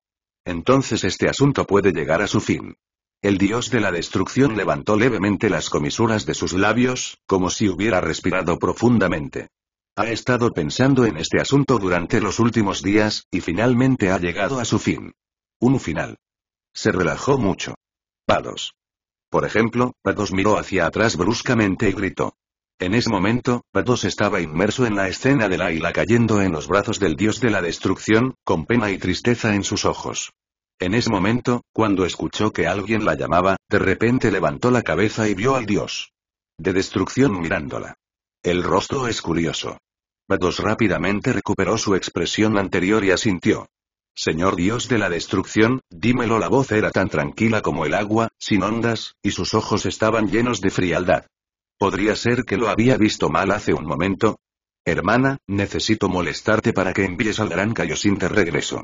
Entonces este asunto puede llegar a su fin. El dios de la destrucción levantó levemente las comisuras de sus labios, como si hubiera respirado profundamente. Ha estado pensando en este asunto durante los últimos días, y finalmente ha llegado a su fin. Un final. Se relajó mucho. Pados. Por ejemplo, Pados miró hacia atrás bruscamente y gritó. En ese momento, Pados estaba inmerso en la escena de isla cayendo en los brazos del dios de la destrucción, con pena y tristeza en sus ojos. En ese momento, cuando escuchó que alguien la llamaba, de repente levantó la cabeza y vio al dios. De destrucción mirándola. El rostro es curioso. Vados rápidamente recuperó su expresión anterior y asintió. Señor Dios de la destrucción, dímelo la voz era tan tranquila como el agua, sin ondas, y sus ojos estaban llenos de frialdad. ¿Podría ser que lo había visto mal hace un momento? Hermana, necesito molestarte para que envíes al gran Cayosín de regreso.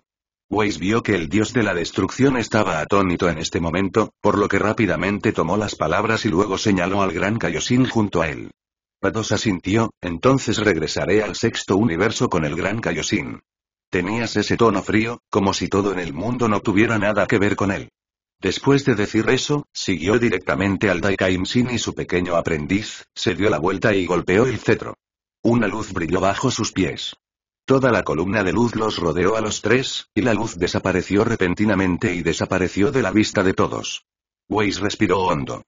Weiss vio que el dios de la destrucción estaba atónito en este momento, por lo que rápidamente tomó las palabras y luego señaló al gran Cayosín junto a él asintió, entonces regresaré al sexto universo con el gran Kaioshin. Tenías ese tono frío, como si todo en el mundo no tuviera nada que ver con él. Después de decir eso, siguió directamente al Sin y su pequeño aprendiz, se dio la vuelta y golpeó el cetro. Una luz brilló bajo sus pies. Toda la columna de luz los rodeó a los tres, y la luz desapareció repentinamente y desapareció de la vista de todos. Weiss respiró hondo.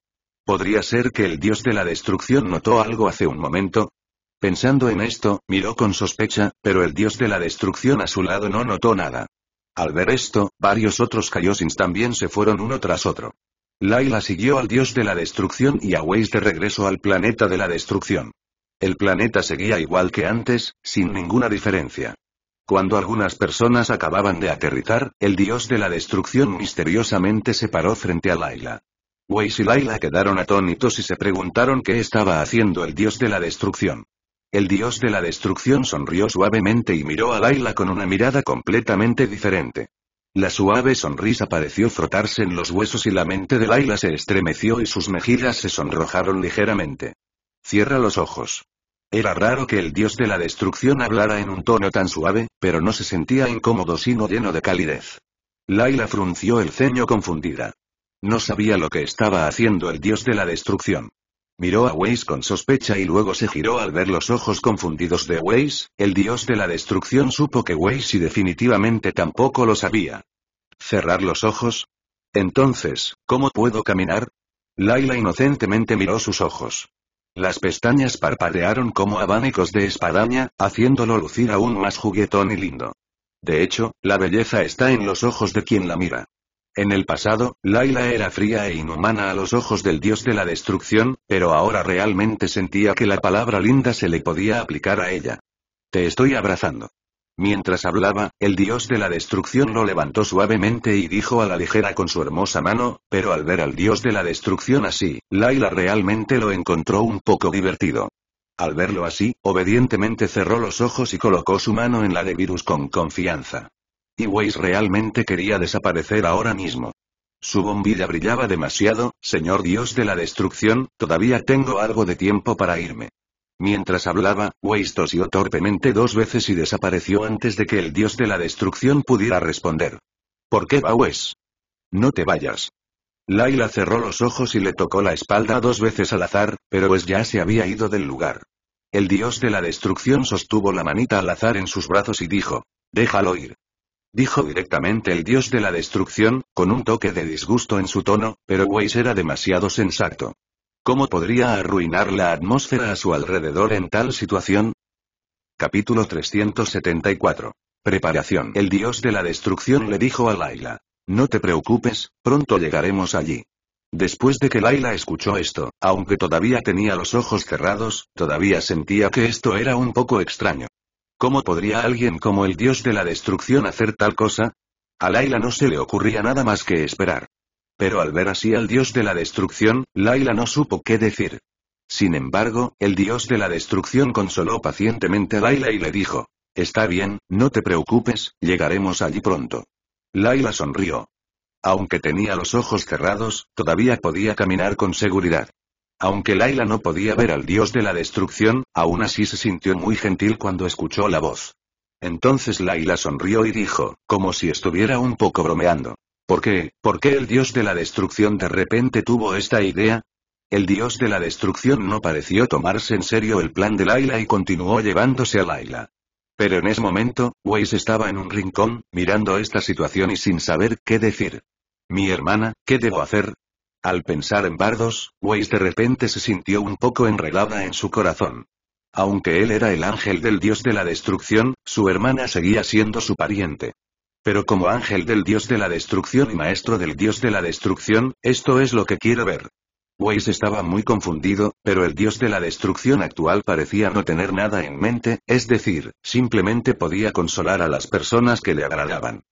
¿Podría ser que el dios de la destrucción notó algo hace un momento? Pensando en esto, miró con sospecha, pero el dios de la destrucción a su lado no notó nada. Al ver esto, varios otros Kaiosins también se fueron uno tras otro. Laila siguió al dios de la destrucción y a Waze de regreso al planeta de la destrucción. El planeta seguía igual que antes, sin ninguna diferencia. Cuando algunas personas acababan de aterrizar, el dios de la destrucción misteriosamente se paró frente a Laila. Weiss y Laila quedaron atónitos y se preguntaron qué estaba haciendo el dios de la destrucción. El dios de la destrucción sonrió suavemente y miró a Laila con una mirada completamente diferente. La suave sonrisa pareció frotarse en los huesos y la mente de Laila se estremeció y sus mejillas se sonrojaron ligeramente. Cierra los ojos. Era raro que el dios de la destrucción hablara en un tono tan suave, pero no se sentía incómodo sino lleno de calidez. Laila frunció el ceño confundida. No sabía lo que estaba haciendo el dios de la destrucción. Miró a Weiss con sospecha y luego se giró al ver los ojos confundidos de Weiss, el dios de la destrucción supo que Weiss y definitivamente tampoco lo sabía. ¿Cerrar los ojos? Entonces, ¿cómo puedo caminar? Laila inocentemente miró sus ojos. Las pestañas parpadearon como abanicos de espadaña, haciéndolo lucir aún más juguetón y lindo. De hecho, la belleza está en los ojos de quien la mira. En el pasado, Laila era fría e inhumana a los ojos del dios de la destrucción, pero ahora realmente sentía que la palabra linda se le podía aplicar a ella. Te estoy abrazando. Mientras hablaba, el dios de la destrucción lo levantó suavemente y dijo a la ligera con su hermosa mano, pero al ver al dios de la destrucción así, Laila realmente lo encontró un poco divertido. Al verlo así, obedientemente cerró los ojos y colocó su mano en la de Virus con confianza. Y Weiss realmente quería desaparecer ahora mismo. Su bombilla brillaba demasiado, señor Dios de la destrucción, todavía tengo algo de tiempo para irme. Mientras hablaba, Weiss tosió torpemente dos veces y desapareció antes de que el Dios de la destrucción pudiera responder. ¿Por qué va Weiss? No te vayas. Laila cerró los ojos y le tocó la espalda dos veces al azar, pero Weiss ya se había ido del lugar. El dios de la destrucción sostuvo la manita al azar en sus brazos y dijo, déjalo ir dijo directamente el dios de la destrucción, con un toque de disgusto en su tono, pero Weiss era demasiado sensato. ¿Cómo podría arruinar la atmósfera a su alrededor en tal situación? Capítulo 374. Preparación. El dios de la destrucción le dijo a Laila. No te preocupes, pronto llegaremos allí. Después de que Laila escuchó esto, aunque todavía tenía los ojos cerrados, todavía sentía que esto era un poco extraño. ¿Cómo podría alguien como el dios de la destrucción hacer tal cosa? A Laila no se le ocurría nada más que esperar. Pero al ver así al dios de la destrucción, Laila no supo qué decir. Sin embargo, el dios de la destrucción consoló pacientemente a Laila y le dijo, Está bien, no te preocupes, llegaremos allí pronto. Laila sonrió. Aunque tenía los ojos cerrados, todavía podía caminar con seguridad. Aunque Laila no podía ver al dios de la destrucción, aún así se sintió muy gentil cuando escuchó la voz. Entonces Laila sonrió y dijo, como si estuviera un poco bromeando. ¿Por qué? ¿Por qué el dios de la destrucción de repente tuvo esta idea? El dios de la destrucción no pareció tomarse en serio el plan de Laila y continuó llevándose a Laila. Pero en ese momento, Weiss estaba en un rincón, mirando esta situación y sin saber qué decir. Mi hermana, ¿qué debo hacer? Al pensar en Bardos, Weiss de repente se sintió un poco enredada en su corazón. Aunque él era el ángel del dios de la destrucción, su hermana seguía siendo su pariente. Pero como ángel del dios de la destrucción y maestro del dios de la destrucción, esto es lo que quiere ver. Weiss estaba muy confundido, pero el dios de la destrucción actual parecía no tener nada en mente, es decir, simplemente podía consolar a las personas que le agradaban.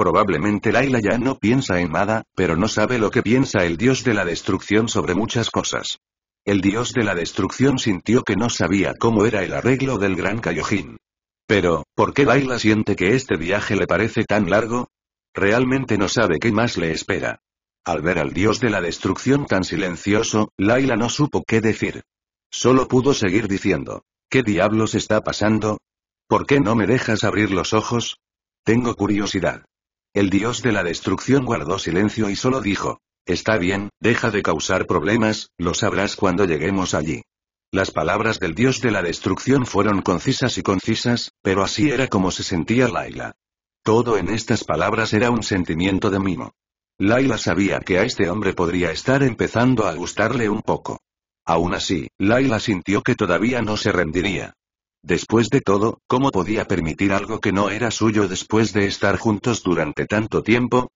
Probablemente Laila ya no piensa en nada, pero no sabe lo que piensa el dios de la destrucción sobre muchas cosas. El dios de la destrucción sintió que no sabía cómo era el arreglo del gran Cayojín. Pero, ¿por qué Laila siente que este viaje le parece tan largo? Realmente no sabe qué más le espera. Al ver al dios de la destrucción tan silencioso, Laila no supo qué decir. Solo pudo seguir diciendo, ¿qué diablos está pasando? ¿Por qué no me dejas abrir los ojos? Tengo curiosidad. El dios de la destrucción guardó silencio y solo dijo, Está bien, deja de causar problemas, lo sabrás cuando lleguemos allí. Las palabras del dios de la destrucción fueron concisas y concisas, pero así era como se sentía Laila. Todo en estas palabras era un sentimiento de mimo. Laila sabía que a este hombre podría estar empezando a gustarle un poco. Aún así, Laila sintió que todavía no se rendiría. Después de todo, ¿cómo podía permitir algo que no era suyo después de estar juntos durante tanto tiempo?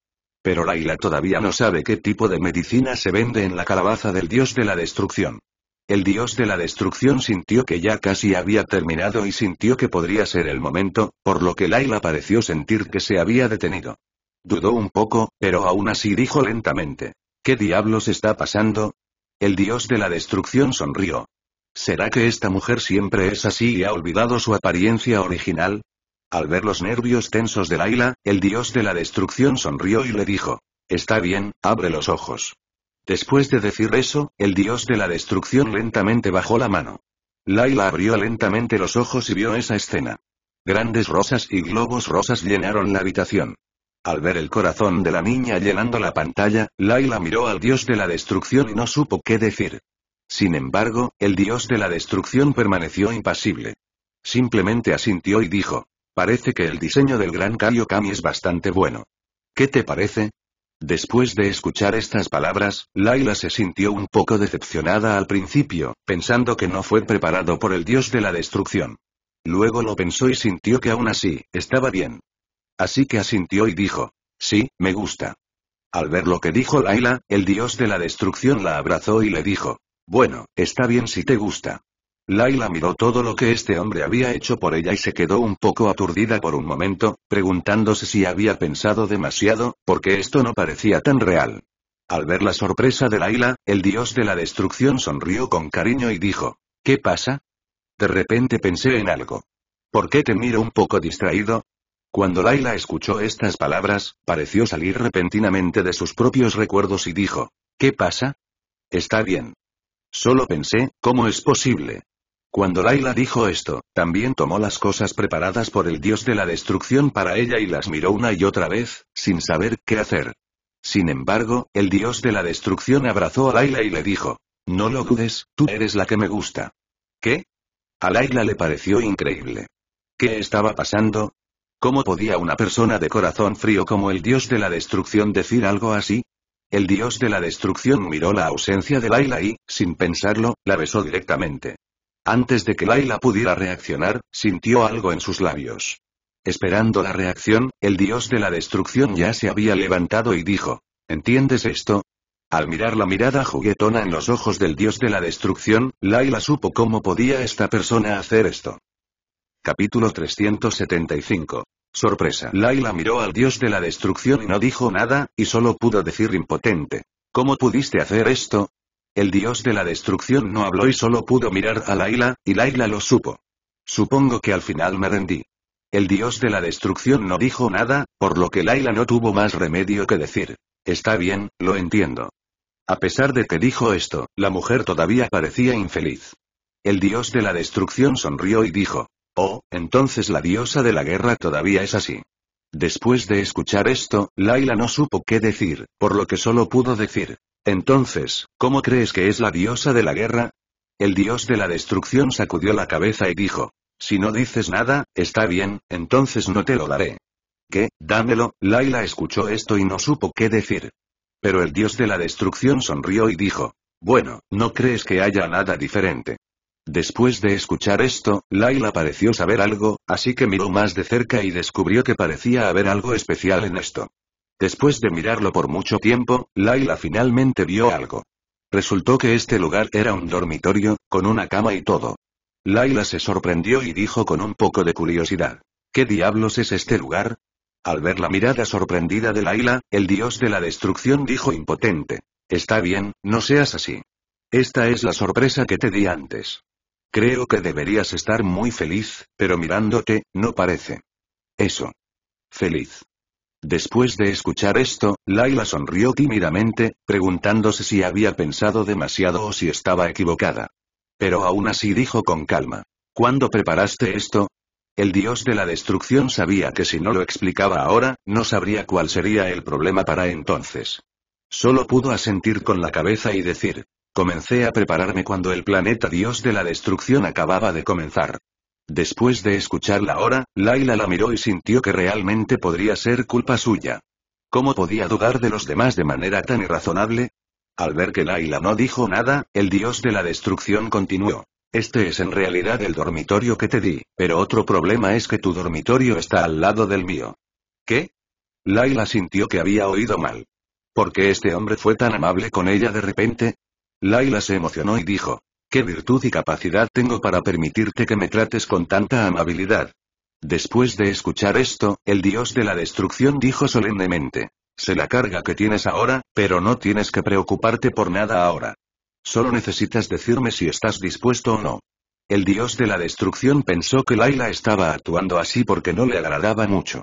Pero Laila todavía no sabe qué tipo de medicina se vende en la calabaza del dios de la destrucción. El dios de la destrucción sintió que ya casi había terminado y sintió que podría ser el momento, por lo que Laila pareció sentir que se había detenido. Dudó un poco, pero aún así dijo lentamente. ¿Qué diablos está pasando? El dios de la destrucción sonrió. ¿Será que esta mujer siempre es así y ha olvidado su apariencia original? Al ver los nervios tensos de Laila, el dios de la destrucción sonrió y le dijo. Está bien, abre los ojos. Después de decir eso, el dios de la destrucción lentamente bajó la mano. Laila abrió lentamente los ojos y vio esa escena. Grandes rosas y globos rosas llenaron la habitación. Al ver el corazón de la niña llenando la pantalla, Laila miró al dios de la destrucción y no supo qué decir. Sin embargo, el dios de la destrucción permaneció impasible. Simplemente asintió y dijo, parece que el diseño del gran Kami es bastante bueno. ¿Qué te parece? Después de escuchar estas palabras, Laila se sintió un poco decepcionada al principio, pensando que no fue preparado por el dios de la destrucción. Luego lo pensó y sintió que aún así, estaba bien. Así que asintió y dijo, sí, me gusta. Al ver lo que dijo Laila, el dios de la destrucción la abrazó y le dijo, bueno, está bien si te gusta. Laila miró todo lo que este hombre había hecho por ella y se quedó un poco aturdida por un momento, preguntándose si había pensado demasiado, porque esto no parecía tan real. Al ver la sorpresa de Laila, el dios de la destrucción sonrió con cariño y dijo, ¿Qué pasa? De repente pensé en algo. ¿Por qué te miro un poco distraído? Cuando Laila escuchó estas palabras, pareció salir repentinamente de sus propios recuerdos y dijo, ¿Qué pasa? Está bien. Solo pensé, ¿cómo es posible? Cuando Laila dijo esto, también tomó las cosas preparadas por el dios de la destrucción para ella y las miró una y otra vez, sin saber qué hacer. Sin embargo, el dios de la destrucción abrazó a Laila y le dijo, no lo dudes, tú eres la que me gusta. ¿Qué? A Laila le pareció increíble. ¿Qué estaba pasando? ¿Cómo podía una persona de corazón frío como el dios de la destrucción decir algo así? El dios de la destrucción miró la ausencia de Laila y, sin pensarlo, la besó directamente. Antes de que Laila pudiera reaccionar, sintió algo en sus labios. Esperando la reacción, el dios de la destrucción ya se había levantado y dijo, ¿entiendes esto? Al mirar la mirada juguetona en los ojos del dios de la destrucción, Laila supo cómo podía esta persona hacer esto. Capítulo 375 Sorpresa. Laila miró al dios de la destrucción y no dijo nada, y solo pudo decir impotente. ¿Cómo pudiste hacer esto? El dios de la destrucción no habló y solo pudo mirar a Laila, y Laila lo supo. Supongo que al final me rendí. El dios de la destrucción no dijo nada, por lo que Laila no tuvo más remedio que decir. Está bien, lo entiendo. A pesar de que dijo esto, la mujer todavía parecía infeliz. El dios de la destrucción sonrió y dijo, Oh, entonces la diosa de la guerra todavía es así. Después de escuchar esto, Laila no supo qué decir, por lo que solo pudo decir. Entonces, ¿cómo crees que es la diosa de la guerra? El dios de la destrucción sacudió la cabeza y dijo, si no dices nada, está bien, entonces no te lo daré. ¿Qué? Dámelo, Laila escuchó esto y no supo qué decir. Pero el dios de la destrucción sonrió y dijo, bueno, no crees que haya nada diferente. Después de escuchar esto, Laila pareció saber algo, así que miró más de cerca y descubrió que parecía haber algo especial en esto. Después de mirarlo por mucho tiempo, Laila finalmente vio algo. Resultó que este lugar era un dormitorio, con una cama y todo. Laila se sorprendió y dijo con un poco de curiosidad. ¿Qué diablos es este lugar? Al ver la mirada sorprendida de Laila, el dios de la destrucción dijo impotente. Está bien, no seas así. Esta es la sorpresa que te di antes. Creo que deberías estar muy feliz, pero mirándote, no parece. Eso. Feliz. Después de escuchar esto, Laila sonrió tímidamente, preguntándose si había pensado demasiado o si estaba equivocada. Pero aún así dijo con calma. ¿Cuándo preparaste esto? El dios de la destrucción sabía que si no lo explicaba ahora, no sabría cuál sería el problema para entonces. Solo pudo asentir con la cabeza y decir, Comencé a prepararme cuando el planeta dios de la destrucción acababa de comenzar. Después de escuchar la hora, Laila la miró y sintió que realmente podría ser culpa suya. ¿Cómo podía dudar de los demás de manera tan irrazonable? Al ver que Laila no dijo nada, el dios de la destrucción continuó. Este es en realidad el dormitorio que te di, pero otro problema es que tu dormitorio está al lado del mío. ¿Qué? Laila sintió que había oído mal. ¿Por qué este hombre fue tan amable con ella de repente? Laila se emocionó y dijo. ¿Qué virtud y capacidad tengo para permitirte que me trates con tanta amabilidad? Después de escuchar esto, el dios de la destrucción dijo solemnemente. Se la carga que tienes ahora, pero no tienes que preocuparte por nada ahora. Solo necesitas decirme si estás dispuesto o no. El dios de la destrucción pensó que Laila estaba actuando así porque no le agradaba mucho.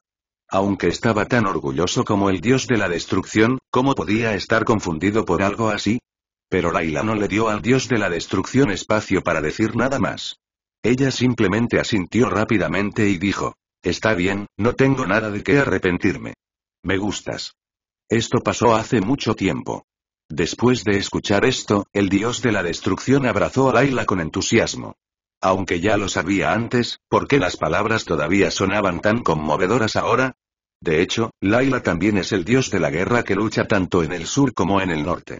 Aunque estaba tan orgulloso como el dios de la destrucción, ¿cómo podía estar confundido por algo así? Pero Laila no le dio al dios de la destrucción espacio para decir nada más. Ella simplemente asintió rápidamente y dijo, Está bien, no tengo nada de qué arrepentirme. Me gustas. Esto pasó hace mucho tiempo. Después de escuchar esto, el dios de la destrucción abrazó a Laila con entusiasmo. Aunque ya lo sabía antes, ¿por qué las palabras todavía sonaban tan conmovedoras ahora? De hecho, Laila también es el dios de la guerra que lucha tanto en el sur como en el norte.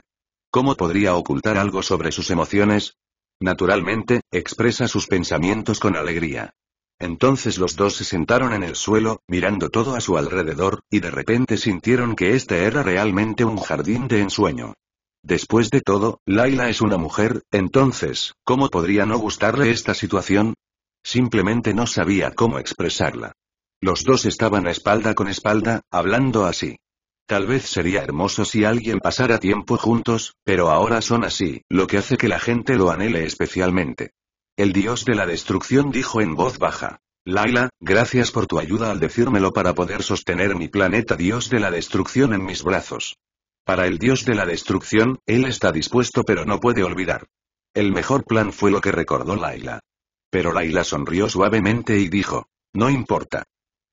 ¿Cómo podría ocultar algo sobre sus emociones? Naturalmente, expresa sus pensamientos con alegría. Entonces los dos se sentaron en el suelo, mirando todo a su alrededor, y de repente sintieron que este era realmente un jardín de ensueño. Después de todo, Laila es una mujer, entonces, ¿cómo podría no gustarle esta situación? Simplemente no sabía cómo expresarla. Los dos estaban espalda con espalda, hablando así. Tal vez sería hermoso si alguien pasara tiempo juntos, pero ahora son así, lo que hace que la gente lo anhele especialmente. El dios de la destrucción dijo en voz baja. Laila, gracias por tu ayuda al decírmelo para poder sostener mi planeta dios de la destrucción en mis brazos. Para el dios de la destrucción, él está dispuesto pero no puede olvidar. El mejor plan fue lo que recordó Laila. Pero Laila sonrió suavemente y dijo, no importa.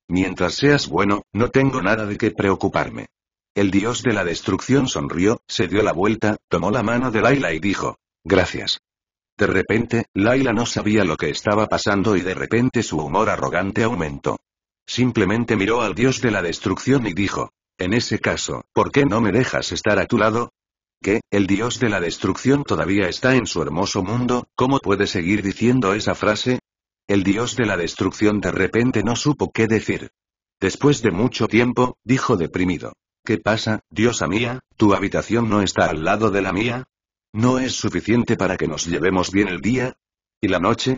Mientras seas bueno, no tengo nada de qué preocuparme. El dios de la destrucción sonrió, se dio la vuelta, tomó la mano de Laila y dijo, gracias. De repente, Laila no sabía lo que estaba pasando y de repente su humor arrogante aumentó. Simplemente miró al dios de la destrucción y dijo, en ese caso, ¿por qué no me dejas estar a tu lado? ¿Qué? El dios de la destrucción todavía está en su hermoso mundo, ¿cómo puede seguir diciendo esa frase? El dios de la destrucción de repente no supo qué decir. Después de mucho tiempo, dijo deprimido. ¿Qué pasa, diosa mía? ¿Tu habitación no está al lado de la mía? ¿No es suficiente para que nos llevemos bien el día? ¿Y la noche?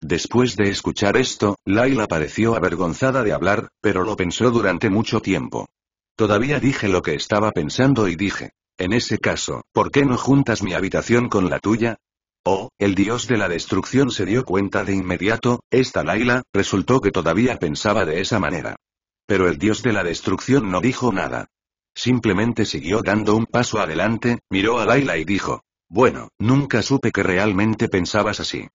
Después de escuchar esto, Laila pareció avergonzada de hablar, pero lo pensó durante mucho tiempo. Todavía dije lo que estaba pensando y dije, en ese caso, ¿por qué no juntas mi habitación con la tuya? Oh, el dios de la destrucción se dio cuenta de inmediato, esta Laila, resultó que todavía pensaba de esa manera. Pero el dios de la destrucción no dijo nada. Simplemente siguió dando un paso adelante, miró a Laila y dijo. Bueno, nunca supe que realmente pensabas así.